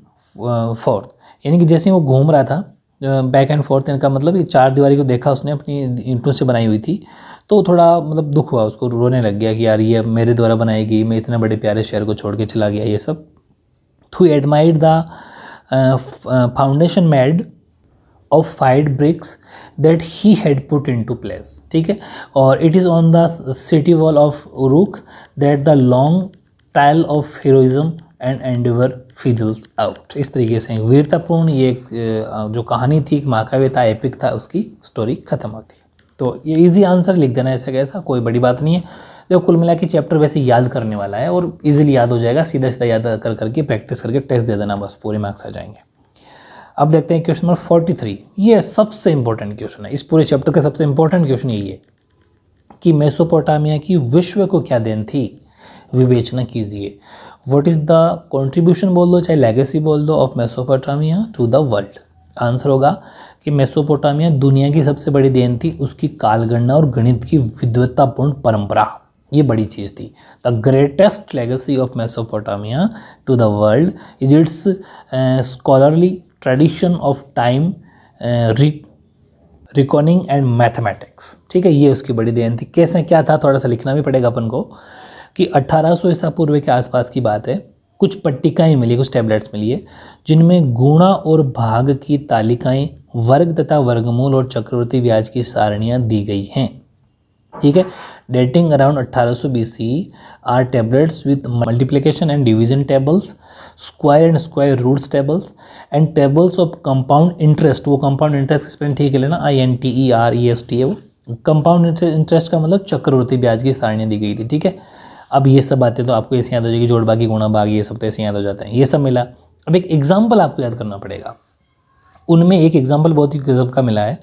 forth यानी कि जैसे वो घूम रहा था बैक एंड फोर्थ इनका मतलब ये चार दीवारी को देखा उसने अपनी ईंटों से बनाई हुई थी तो थोड़ा मतलब दुख हुआ उसको रोने लग गया कि यार ये मेरे द्वारा बनाई गई मैं इतने बड़े प्यारे शहर को छोड़ के चला गया ये सब through admire the foundation made of fired bricks that he had put into place ठीक है और it is on the city wall of Uruk that the long tale of heroism endeavour fizzles out इस तरीके से वीरतापूर्ण ये जो कहानी थी महाकाव्य था एपिक था उसकी स्टोरी खत्म होती है तो ये इजी आंसर लिख देना ऐसा कैसा कोई बड़ी बात नहीं है देखो कुल मिला के चैप्टर वैसे याद करने वाला है और इजीली याद हो जाएगा सीधा सीधा याद कर करके प्रैक्टिस करके टेस्ट दे देना बस पूरे मार्क्स आ जाएंगे अब देखते हैं क्वेश्चन नंबर फोर्टी थ्री ये सबसे इंपॉर्टेंट क्वेश्चन है इस पूरे चैप्टर का सबसे इंपॉर्टेंट क्वेश्चन यही है कि मेसोपोटामिया की विश्व को क्या देन थी विवेचना कीजिए वट इज़ द कॉन्ट्रीब्यूशन बोल दो चाहे लेगेसी बोल दो of Mesopotamia to the world answer होगा कि मेसोपोटामिया दुनिया की सबसे बड़ी देन थी उसकी कालगणना और गणित की विद्वत्तापूर्ण परंपरा ये बड़ी चीज़ थी the greatest legacy of Mesopotamia to the world is its scholarly tradition of time recording and mathematics ठीक है ये उसकी बड़ी देन थी कैसे क्या था थोड़ा सा लिखना भी पड़ेगा अपन को कि 1800 ईसा पूर्व के आसपास की बात है कुछ पट्टिकाएँ मिली कुछ टैबलेट्स मिली है जिनमें गुणा और भाग की तालिकाएँ वर्ग तथा वर्गमूल और चक्रवर्ती ब्याज की सारणियाँ दी गई हैं ठीक है डेटिंग अराउंड 1800 सौ B C are tablets with multiplication and division tables square and square roots tables and tables of compound interest वो कंपाउंड इंटरेस्ट का ठीक है लेना I N T E R E S T A वो कंपाउंड इंटरेस्ट का मतलब चक्रवर्ती ब्याज की सारणियाँ दी गई थी ठीक है अब ये सब आते तो आपको ऐसे याद हो जाएगी जोड़ बागी गुणा बाग ये सब तो ऐसे याद हो जाते हैं ये सब मिला अब एक एग्ज़ाम्पल आपको याद करना पड़ेगा उनमें एक एग्ज़ाम्पल बहुत ही गजब का मिला है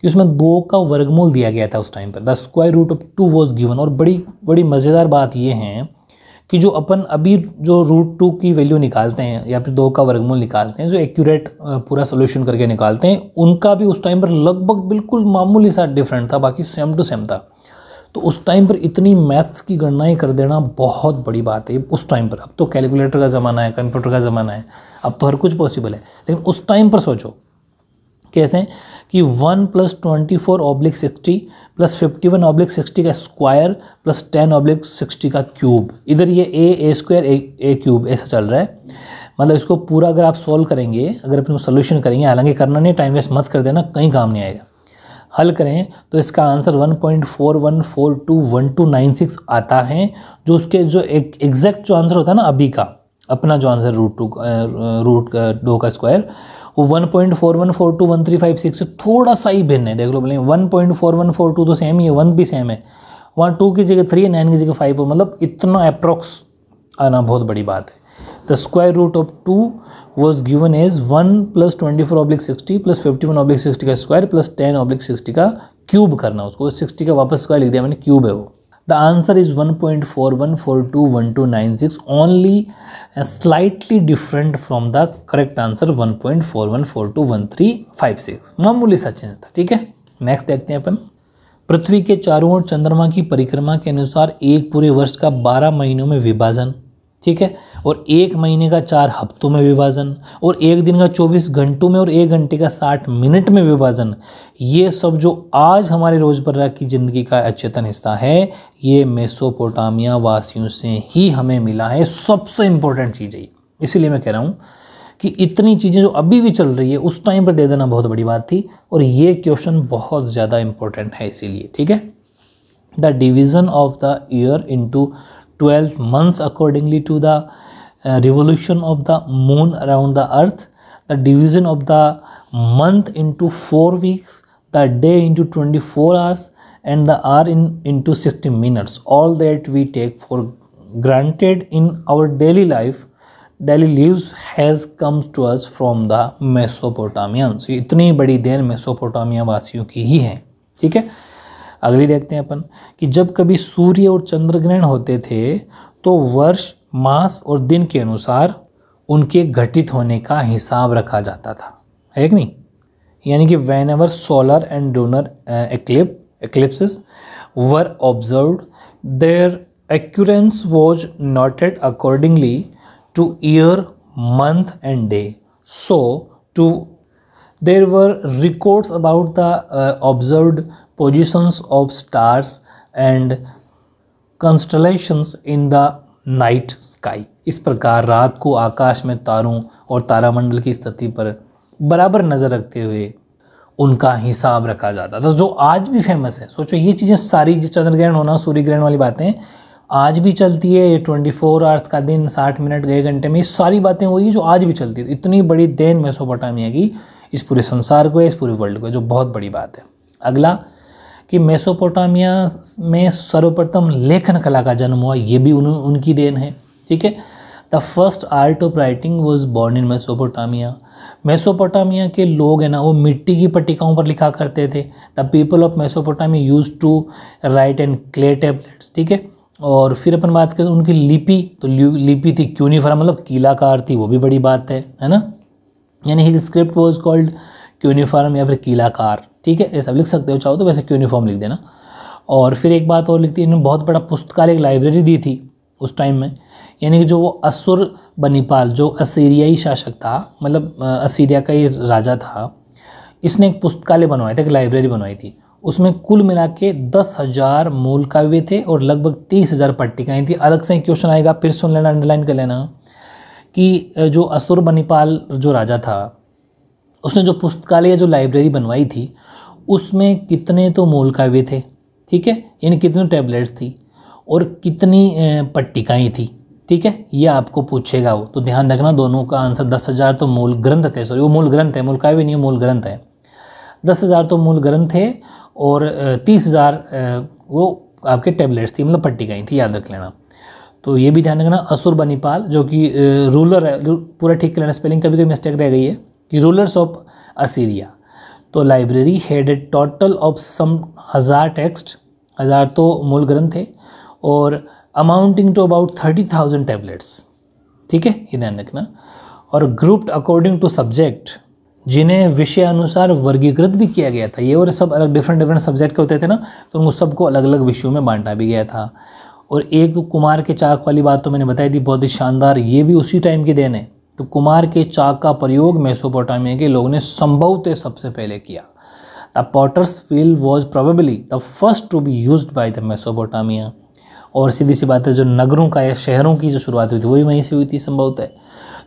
कि उसमें दो का वर्गमूल दिया गया था उस टाइम पर the square root of two was given और बड़ी बड़ी मज़ेदार बात ये है कि जो अपन अभी जो रूट टू की वैल्यू निकालते हैं या फिर दो का वर्गमूल निकालते हैं जो एक्यूरेट पूरा सोल्यूशन करके निकालते हैं उनका भी उस टाइम पर लगभग बिल्कुल मामूली सा डिफरेंट था बाकी सेम टू सेम था तो उस टाइम पर इतनी मैथ्स की गणनाएं कर देना बहुत बड़ी बात है उस टाइम पर अब तो कैलकुलेटर का ज़माना है कंप्यूटर का ज़माना है अब तो हर कुछ पॉसिबल है लेकिन उस टाइम पर सोचो कैसे कि one plus twenty four oblique sixty plus fifty one oblique sixty का square plus ten oblique sixty का क्यूब इधर ये ए ए स्क्वायर ए क्यूब ऐसा चल रहा है मतलब इसको पूरा अगर आप सॉल्व करेंगे अगर अपने सोल्यूशन करेंगे हालांकि करना नहीं टाइम वेस्ट मत कर देना कहीं काम नहीं आएगा हल करें तो इसका आंसर 1.41421296 आता है जो उसके जो एक एग्जैक्ट जो आंसर होता है ना अभी का अपना जो आंसर रूट टू रूट दो का स्क्वायर वो one point four one four two one three five six से थोड़ा सा ही भिन्न है देख लो बोले one point four one four two तो सेम ही है वन भी सेम है वहाँ टू की जगह थ्री है नाइन की जगह फाइव मतलब इतना अप्रॉक्स आना बहुत बड़ी बात है the square root of two was given as one plus twenty four oblique sixty plus fifty one oblique sixty का square plus ten oblique sixty का क्यूब करना उसको सिक्सटी का वापस स्क्वायर लिख दिया मैंने क्यूब है वो the answer is one point four one four two one two nine six only slightly different from the correct answer one point four one four two one three five six मामूली सा चेंज था ठीक है नेक्स्ट देखते हैं अपन पृथ्वी के चारों ओर चंद्रमा की परिक्रमा के अनुसार एक पूरे वर्ष का बारह महीनों में विभाजन ठीक है और एक महीने का चार हफ्तों में विभाजन और एक दिन का चौबीस घंटों में और एक घंटे का साठ मिनट में विभाजन ये सब जो आज हमारे रोज़मर्रा की ज़िंदगी का अचेतन हिस्सा है ये मेसोपोटामिया वासियों से ही हमें मिला है सबसे इम्पोर्टेंट चीज़ है इसीलिए मैं कह रहा हूँ कि इतनी चीज़ें जो अभी भी चल रही है उस टाइम पर दे देना बहुत बड़ी बात थी और ये क्वेश्चन बहुत ज़्यादा इम्पोर्टेंट है इसीलिए ठीक है the division of the year into twelfth months accordingly to the revolution of the moon around the earth the division of the month into four weeks the day into twenty four hours and the hour in into sixty minutes all that we take for granted in our daily life daily lives has comes to us from the Mesopotamians इतनी बड़ी देन मेसोपोटामिया वासियों की ही है ठीक है अगली देखते हैं अपन कि जब कभी सूर्य और चंद्र ग्रहण होते थे तो वर्ष मास और दिन के अनुसार उनके घटित होने का हिसाब रखा जाता था है कि नहीं यानी कि whenever solar and lunar eclipse eclipses were observe their occurrence was noted accordingly to year month and day so too there were records about the observe positions of stars and constellations in the night sky इस प्रकार रात को आकाश में तारों और तारामंडल की स्थिति पर बराबर नज़र रखते हुए उनका हिसाब रखा जाता था जो आज भी फेमस है सोचो ये चीज़ें सारी जिस चंद्र ग्रहण होना सूर्य ग्रहण वाली बातें आज भी चलती है ये ट्वेंटी फोर आवर्स का दिन साठ मिनट गए घंटे में ये सारी बातें हुई जो आज भी चलती है इतनी बड़ी देन मैसोपोटामिया की इस पूरे संसार को है इस पूरे वर्ल्ड को जो बहुत बड़ी बात है अगला कि मेसोपोटामिया में सर्वप्रथम लेखन कला का जन्म हुआ ये भी उन, उनकी देन है ठीक है the first art of writing was born in Mesopotamia Mesopotamia के लोग हैं ना वो मिट्टी की पट्टिकाओं पर लिखा करते थे the people of Mesopotamia used to write and clay tablets ठीक है और फिर अपन बात करें उनकी लिपि तो लिपि थी क्यूनिफॉर्म मतलब कीलाकार थी वो भी बड़ी बात है है ना यानी his script was called cuneiform या फिर कीलाकार ठीक है ऐसा लिख सकते हो चाहो तो वैसे यूनिफॉर्म लिख देना और फिर एक बात और लिखती है इन्होंने बहुत बड़ा पुस्तकालय लाइब्रेरी दी थी उस टाइम में यानी कि जो वो असुर बनीपाल जो असीरियाई शासक था मतलब असीरिया का ही राजा था इसने एक पुस्तकालय बनवाया था एक लाइब्रेरी बनवाई थी उसमें कुल मिला के दस हज़ार मूल काव्य थे और लगभग तीस हज़ार पट्टिकाएँ थी अलग से क्वेश्चन आएगा फिर सुन लेना अंडरलाइन कर लेना कि जो असुर बनीपाल जो राजा था उसने जो पुस्तकालय जो लाइब्रेरी बनवाई थी उसमें कितने तो मूल काव्य थे ठीक है यानी कितने टैबलेट्स थी और कितनी पट्टिकाएँ थी ठीक है ये आपको पूछेगा वो तो ध्यान रखना दोनों का आंसर दस हज़ार तो मूल ग्रंथ थे सॉरी वो मूल ग्रंथ है मूल काव्य नहीं मूल ग्रंथ है दस हज़ार तो मूल ग्रंथ थे और तीस हज़ार वो आपके टैबलेट्स थी मतलब पट्टिकाएँ थी याद रख लेना तो ये भी ध्यान रखना असुर बनीपाल जो कि रूलर है पूरा ठीक कर लेना स्पेलिंग कभी कभी मिस्टेक रह गई है कि रूलर्स ऑफ असीरिया तो library had a total of some हज़ार टेक्स्ट हज़ार तो मूल ग्रंथ थे और amounting to about thirty thousand tablets ठीक है ये ध्यान रखना और ग्रुप्ड अकॉर्डिंग टू सब्जेक्ट जिन्हें विषय अनुसार वर्गीकृत भी किया गया था ये और सब अलग डिफरेंट डिफरेंट सब्जेक्ट के होते थे ना तो उनको सबको अलग अलग विषयों में बांटा भी गया था और एक कुमार के चाक वाली बात तो मैंने बताई थी बहुत ही शानदार ये भी उसी टाइम की देन है तो कुमार के चाक का प्रयोग मेसोपोटामिया के लोगों ने संभवतः सबसे पहले किया the potter's field was probably the first to be used by the Mesopotamia और सीधी सी बात है जो नगरों का या शहरों की जो शुरुआत हुई थी वही वहीं से हुई थी संभवतः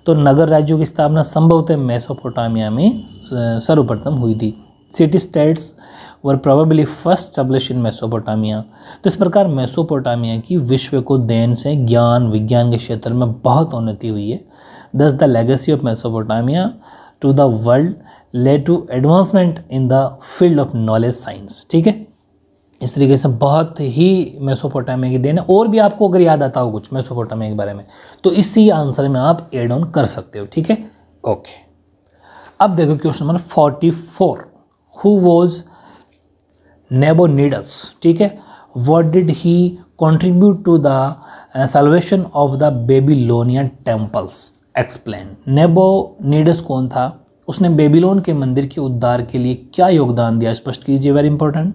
तो नगर राज्यों की स्थापना संभवतः मेसोपोटामिया में सर्वप्रथम हुई थी city states were probably first established in Mesopotamia तो इस प्रकार मेसोपोटामिया की विश्व को देन से ज्ञान विज्ञान के क्षेत्र में बहुत उन्नति हुई है Thus, the legacy of Mesopotamia to the world led to advancement in the field of knowledge science. ठीक है इस तरीके से बहुत ही मेसोपोटामिया की देन है और भी आपको अगर याद आता हो कुछ मेसोपोटामिया के बारे में तो इसी आंसर में आप एड ऑन कर सकते हो ठीक है ओके अब देखो question number forty four who was Nabonidus ठीक है what did he contribute to the salvation of the Babylonian temples explain Nabonidus कौन था उसने बेबीलोन के मंदिर के उद्धार के लिए क्या योगदान दिया स्पष्ट कीजिए वेरी इंपॉर्टेंट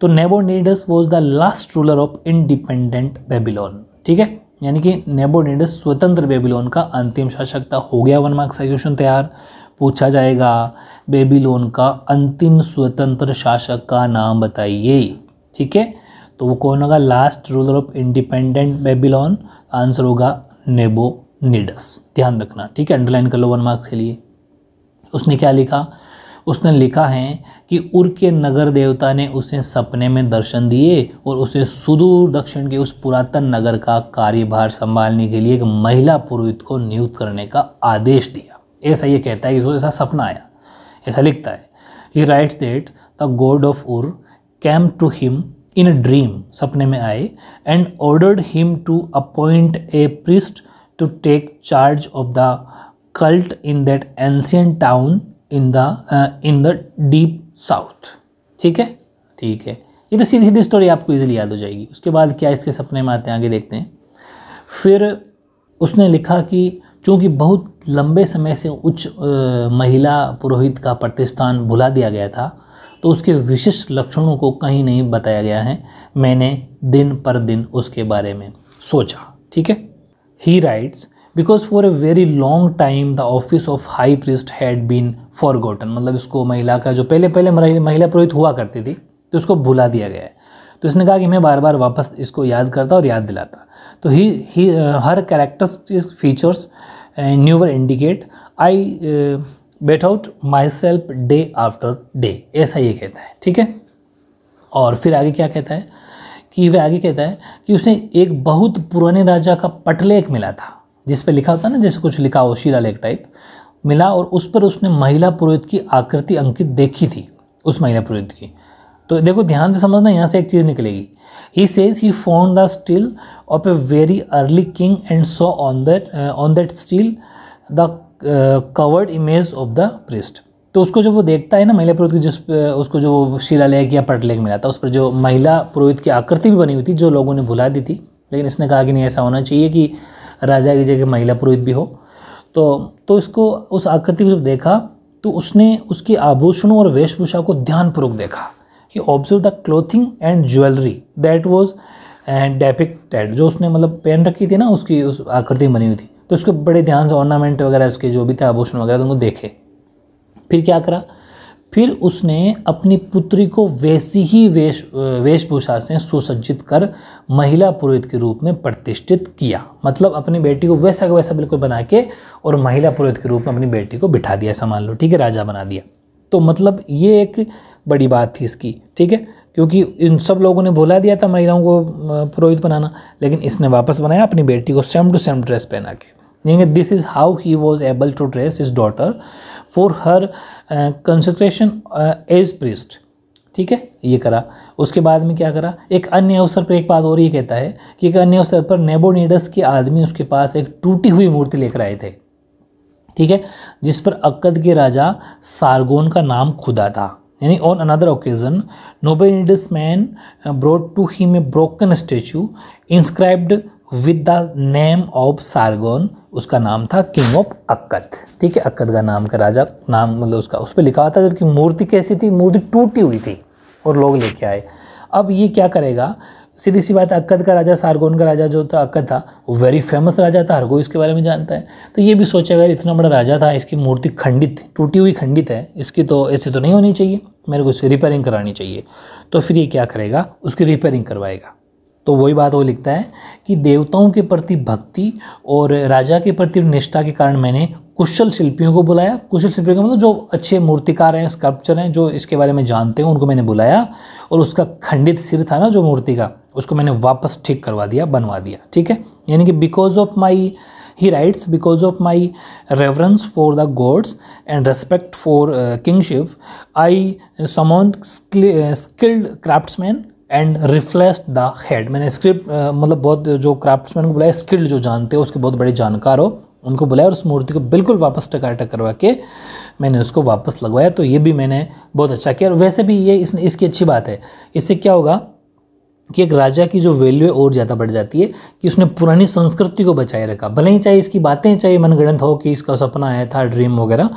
तो Nabonidus was the last ruler of independent Babylon ठीक है यानी कि नेबोनीडस स्वतंत्र बेबीलोन का अंतिम शासक था हो गया वन मार्क्स का क्वेश्चन तैयार पूछा जाएगा बेबीलोन का अंतिम स्वतंत्र शासक का नाम बताइए ठीक है तो वो कौन होगा last ruler of independent Babylon answer होगा नेबो नीडस ध्यान रखना ठीक है अंडरलाइन कर लो वन मार्क्स के लिए उसने क्या लिखा उसने लिखा है कि उर के नगर देवता ने उसे सपने में दर्शन दिए और उसे सुदूर दक्षिण के उस पुरातन नगर का कार्यभार संभालने के लिए एक महिला पुरोहित को नियुक्त करने का आदेश दिया ऐसा ये कहता है कि उसको ऐसा सपना आया ऐसा लिखता है he write that the god of Ur came to him in a dream सपने में आए and ordered him to appoint a priest to take charge of the cult in that ancient town in the uh, in the deep south ठीक है ठीक है ये तो सीधी सीधी स्टोरी आपको इजीली याद हो जाएगी उसके बाद क्या इसके सपने में आते हैं आगे देखते हैं फिर उसने लिखा कि चूँकि बहुत लंबे समय से उच्च महिला पुरोहित का प्रतिष्ठान भुला दिया गया था तो उसके विशिष्ट लक्षणों को कहीं नहीं बताया गया है मैंने दिन पर दिन उसके बारे में सोचा ठीक है He writes, because for a very long time the office of high priest had been forgotten मतलब इसको महिला का जो पहले पहले महिला पुरोहित हुआ करती थी तो उसको भुला दिया गया है तो इसने कहा कि मैं बार बार वापस इसको याद करता और याद दिलाता तो he he her characters features newer indicate I bet out myself day after day ऐसा ये कहता है ठीक है और फिर आगे क्या कहता है कि वे आगे कहता है कि उसने एक बहुत पुराने राजा का पटलेख मिला था जिस पर लिखा होता ना जैसे कुछ लिखा हो लेख टाइप मिला और उस पर उसने महिला पुरोहित की आकृति अंकित देखी थी उस महिला पुरोहित की तो देखो ध्यान से समझना यहाँ से एक चीज़ निकलेगी he says he found the stele of a very early king and so on that on that stele the carved image of the priest तो उसको जब वो देखता है ना महिला पुरोहित की जिस उसको जो शिलालेख या पटलेख मिला था उस पर जो महिला पुरोहित की आकृति भी बनी हुई थी जो लोगों ने भुला दी थी लेकिन इसने कहा कि नहीं ऐसा होना चाहिए कि राजा की जगह महिला पुरोहित भी हो तो तो इसको उस आकृति को जब देखा तो उसने उसके आभूषणों और वेशभूषा को ध्यानपूर्वक देखा he observe the clothing and jewellery that was and depicted जो उसने मतलब पहन रखी थी ना उसकी उस आकृति बनी हुई थी तो उसको बड़े ध्यान से ऑर्नामेंट वगैरह उसके जो भी थे आभूषण वगैरह तो उनको देखे फिर क्या करा फिर उसने अपनी पुत्री को वैसी ही वेश वेशभूषा से सुसज्जित कर महिला पुरोहित के रूप में प्रतिष्ठित किया मतलब अपनी बेटी को वैसा वैसा बिल्कुल बना के और महिला पुरोहित के रूप में अपनी बेटी को बिठा दिया ऐसा मान लो ठीक है राजा बना दिया तो मतलब ये एक बड़ी बात थी इसकी ठीक है क्योंकि इन सब लोगों ने भुला दिया था महिलाओं को पुरोहित बनाना लेकिन इसने वापस बनाया अपनी बेटी को सेम टू सेम ड्रेस पहना के this is how he was able to dress his daughter for her consecration as priest ठीक है ये करा उसके बाद में क्या करा एक अन्य अवसर पर एक बात और ये कहता है कि एक अन्य अवसर पर नेबोनीडस के आदमी उसके पास एक टूटी हुई मूर्ति लेकर आए थे ठीक है जिस पर अक्कद के राजा सार्गोन का नाम खुदा था यानी on another occasion Nidus man brought to him a broken statue inscribed with the name of Sargon उसका नाम था किंग ऑफ अक्कत ठीक है अक्कत का नाम का राजा नाम मतलब उसका उस पर लिखा हुआ था जबकि मूर्ति कैसी थी मूर्ति टूटी हुई थी और लोग लेके आए अब ये क्या करेगा सीधी सी बात अक्कत का राजा सारगोन का राजा जो था अक्कत था वो वेरी फेमस राजा था हर कोई इसके बारे में जानता है तो ये भी सोचा अगर इतना बड़ा राजा था इसकी मूर्ति खंडित टूटी हुई खंडित है इसकी तो ऐसे तो नहीं होनी चाहिए मेरे को इसकी रिपेयरिंग करानी चाहिए तो फिर ये क्या करेगा उसकी रिपेयरिंग करवाएगा तो वही बात वो लिखता है कि देवताओं के प्रति भक्ति और राजा के प्रति निष्ठा के कारण मैंने कुशल शिल्पियों को बुलाया कुशल शिल्पियों का मतलब जो अच्छे मूर्तिकार हैं स्कल्पचर हैं जो इसके बारे में जानते हैं उनको मैंने बुलाया और उसका खंडित सिर था ना जो मूर्ति का उसको मैंने वापस ठीक करवा दिया बनवा दिया ठीक है यानी कि because of my he writes because of my reverence for the gods and respect for kingship I summon skilled craftsmen and replaced the head मैंने स्क्रिप्ट मतलब बहुत जो क्राफ्ट्समैन को बुलाया स्किल्ड जो जानते हो उसके बहुत बड़े जानकार हो उनको बुलाया और उस मूर्ति को बिल्कुल वापस टकाटक करवा के मैंने उसको वापस लगवाया तो ये भी मैंने बहुत अच्छा किया और वैसे भी ये इस, इसकी अच्छी बात है इससे क्या होगा कि एक राजा की जो वैल्यू है और ज़्यादा बढ़ जाती है कि उसने पुरानी संस्कृति को बचाए रखा भले ही चाहे इसकी बातें चाहे मनगणत हो कि इसका सपना आया था ड्रीम वगैरह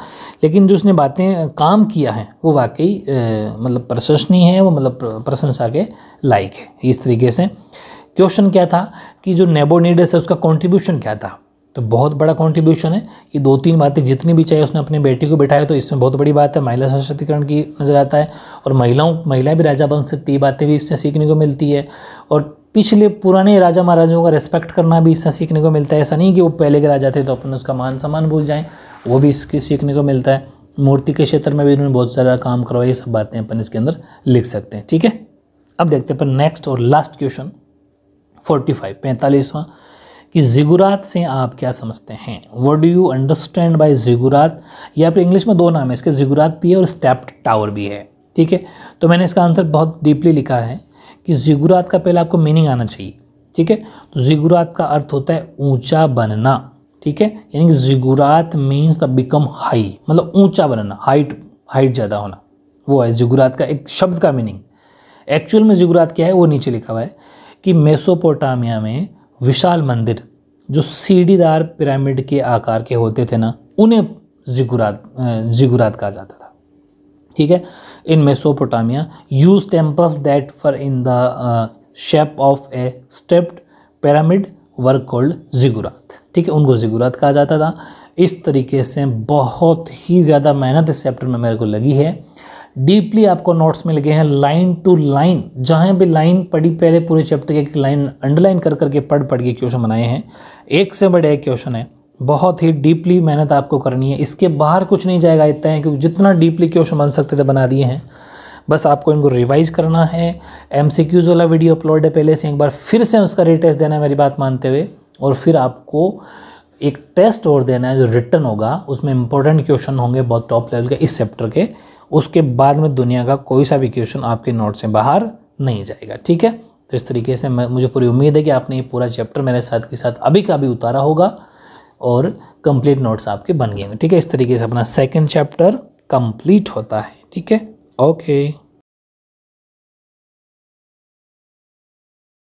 लेकिन जो उसने बातें काम किया है वो वाकई मतलब प्रशंसनीय है वो मतलब प्रशंसा के लायक है इस तरीके से क्वेश्चन क्या था कि जो नेबोनीडस है उसका कॉन्ट्रीब्यूशन क्या था तो बहुत बड़ा कॉन्ट्रीब्यूशन है ये दो तीन बातें जितनी भी चाहिए उसने अपने बेटी को बिठाया तो इसमें बहुत बड़ी बात है महिला सशक्तिकरण की नज़र आता है और महिलाओं महिलाएं भी राजा बन सकती है बातें भी इससे सीखने को मिलती है और पिछले पुराने राजा महाराजों का रेस्पेक्ट करना भी इससे सीखने को मिलता है ऐसा नहीं कि वो पहले के राजा थे तो अपन उसका मान सम्मान भूल जाएँ वो भी इसके सीखने को मिलता है मूर्ति के क्षेत्र में भी इन्होंने बहुत ज़्यादा काम करवाया ये सब बातें अपन इसके अंदर लिख सकते हैं ठीक है अब देखते हैं अपन नेक्स्ट और लास्ट क्वेश्चन फोर्टी फाइव पैंतालीसवां कि जिगुरात से आप क्या समझते हैं what do you understand by ziggurat या फिर इंग्लिश में दो नाम है इसके जिगुरात भी है और स्टेप्ड टावर भी है ठीक है तो मैंने इसका आंसर बहुत डीपली लिखा है कि जिगुरात का पहले आपको मीनिंग आना चाहिए ठीक है तो जिगुरात का अर्थ होता है ऊंचा बनना ठीक है यानी कि ziggurat means the become high मतलब ऊंचा बनना हाइट हाइट ज़्यादा होना वो है जिगुरात का एक शब्द का मीनिंग एक्चुअल में जिगुरात क्या है वो नीचे लिखा हुआ है कि मेसोपोटामिया में विशाल मंदिर जो सीढ़ीदार पिरामिड के आकार के होते थे ना उन्हें जिगुरात जिगुरात कहा जाता था ठीक है in Mesopotamia use temples that for in the shape of a stepped pyramid were called ziggurat ठीक है उनको जिगुरात कहा जाता था इस तरीके से बहुत ही ज़्यादा मेहनत इस चैप्टर में मेरे को लगी है डीपली आपको नोट्स मिल गए हैं लाइन टू लाइन जहाँ भी लाइन पढ़ी पहले पूरे चैप्टर के लाइन अंडरलाइन कर करके पढ़ पढ़ के क्वेश्चन बनाए हैं एक से बड़े एक क्वेश्चन है बहुत ही डीपली मेहनत आपको करनी है इसके बाहर कुछ नहीं जाएगा इतना है क्योंकि जितना डीपली क्वेश्चन बन सकते थे बना दिए हैं बस आपको इनको रिवाइज करना है एम वाला वीडियो अपलोड है पहले से एक बार फिर से उसका रिटेस्ट देना है मेरी बात मानते हुए और फिर आपको एक टेस्ट और देना है जो रिटर्न होगा उसमें इंपॉर्टेंट क्वेश्चन होंगे बहुत टॉप लेवल के इस चैप्टर के उसके बाद में दुनिया का कोई सा भी क्वेश्चन आपके नोट से बाहर नहीं जाएगा ठीक है तो इस तरीके से मैं मुझे पूरी उम्मीद है कि आपने ये पूरा चैप्टर मेरे साथ के साथ अभी का भी उतारा होगा और कंप्लीट नोट्स आपके बन गए ठीक है इस तरीके से अपना सेकेंड चैप्टर कंप्लीट होता है ठीक है ओके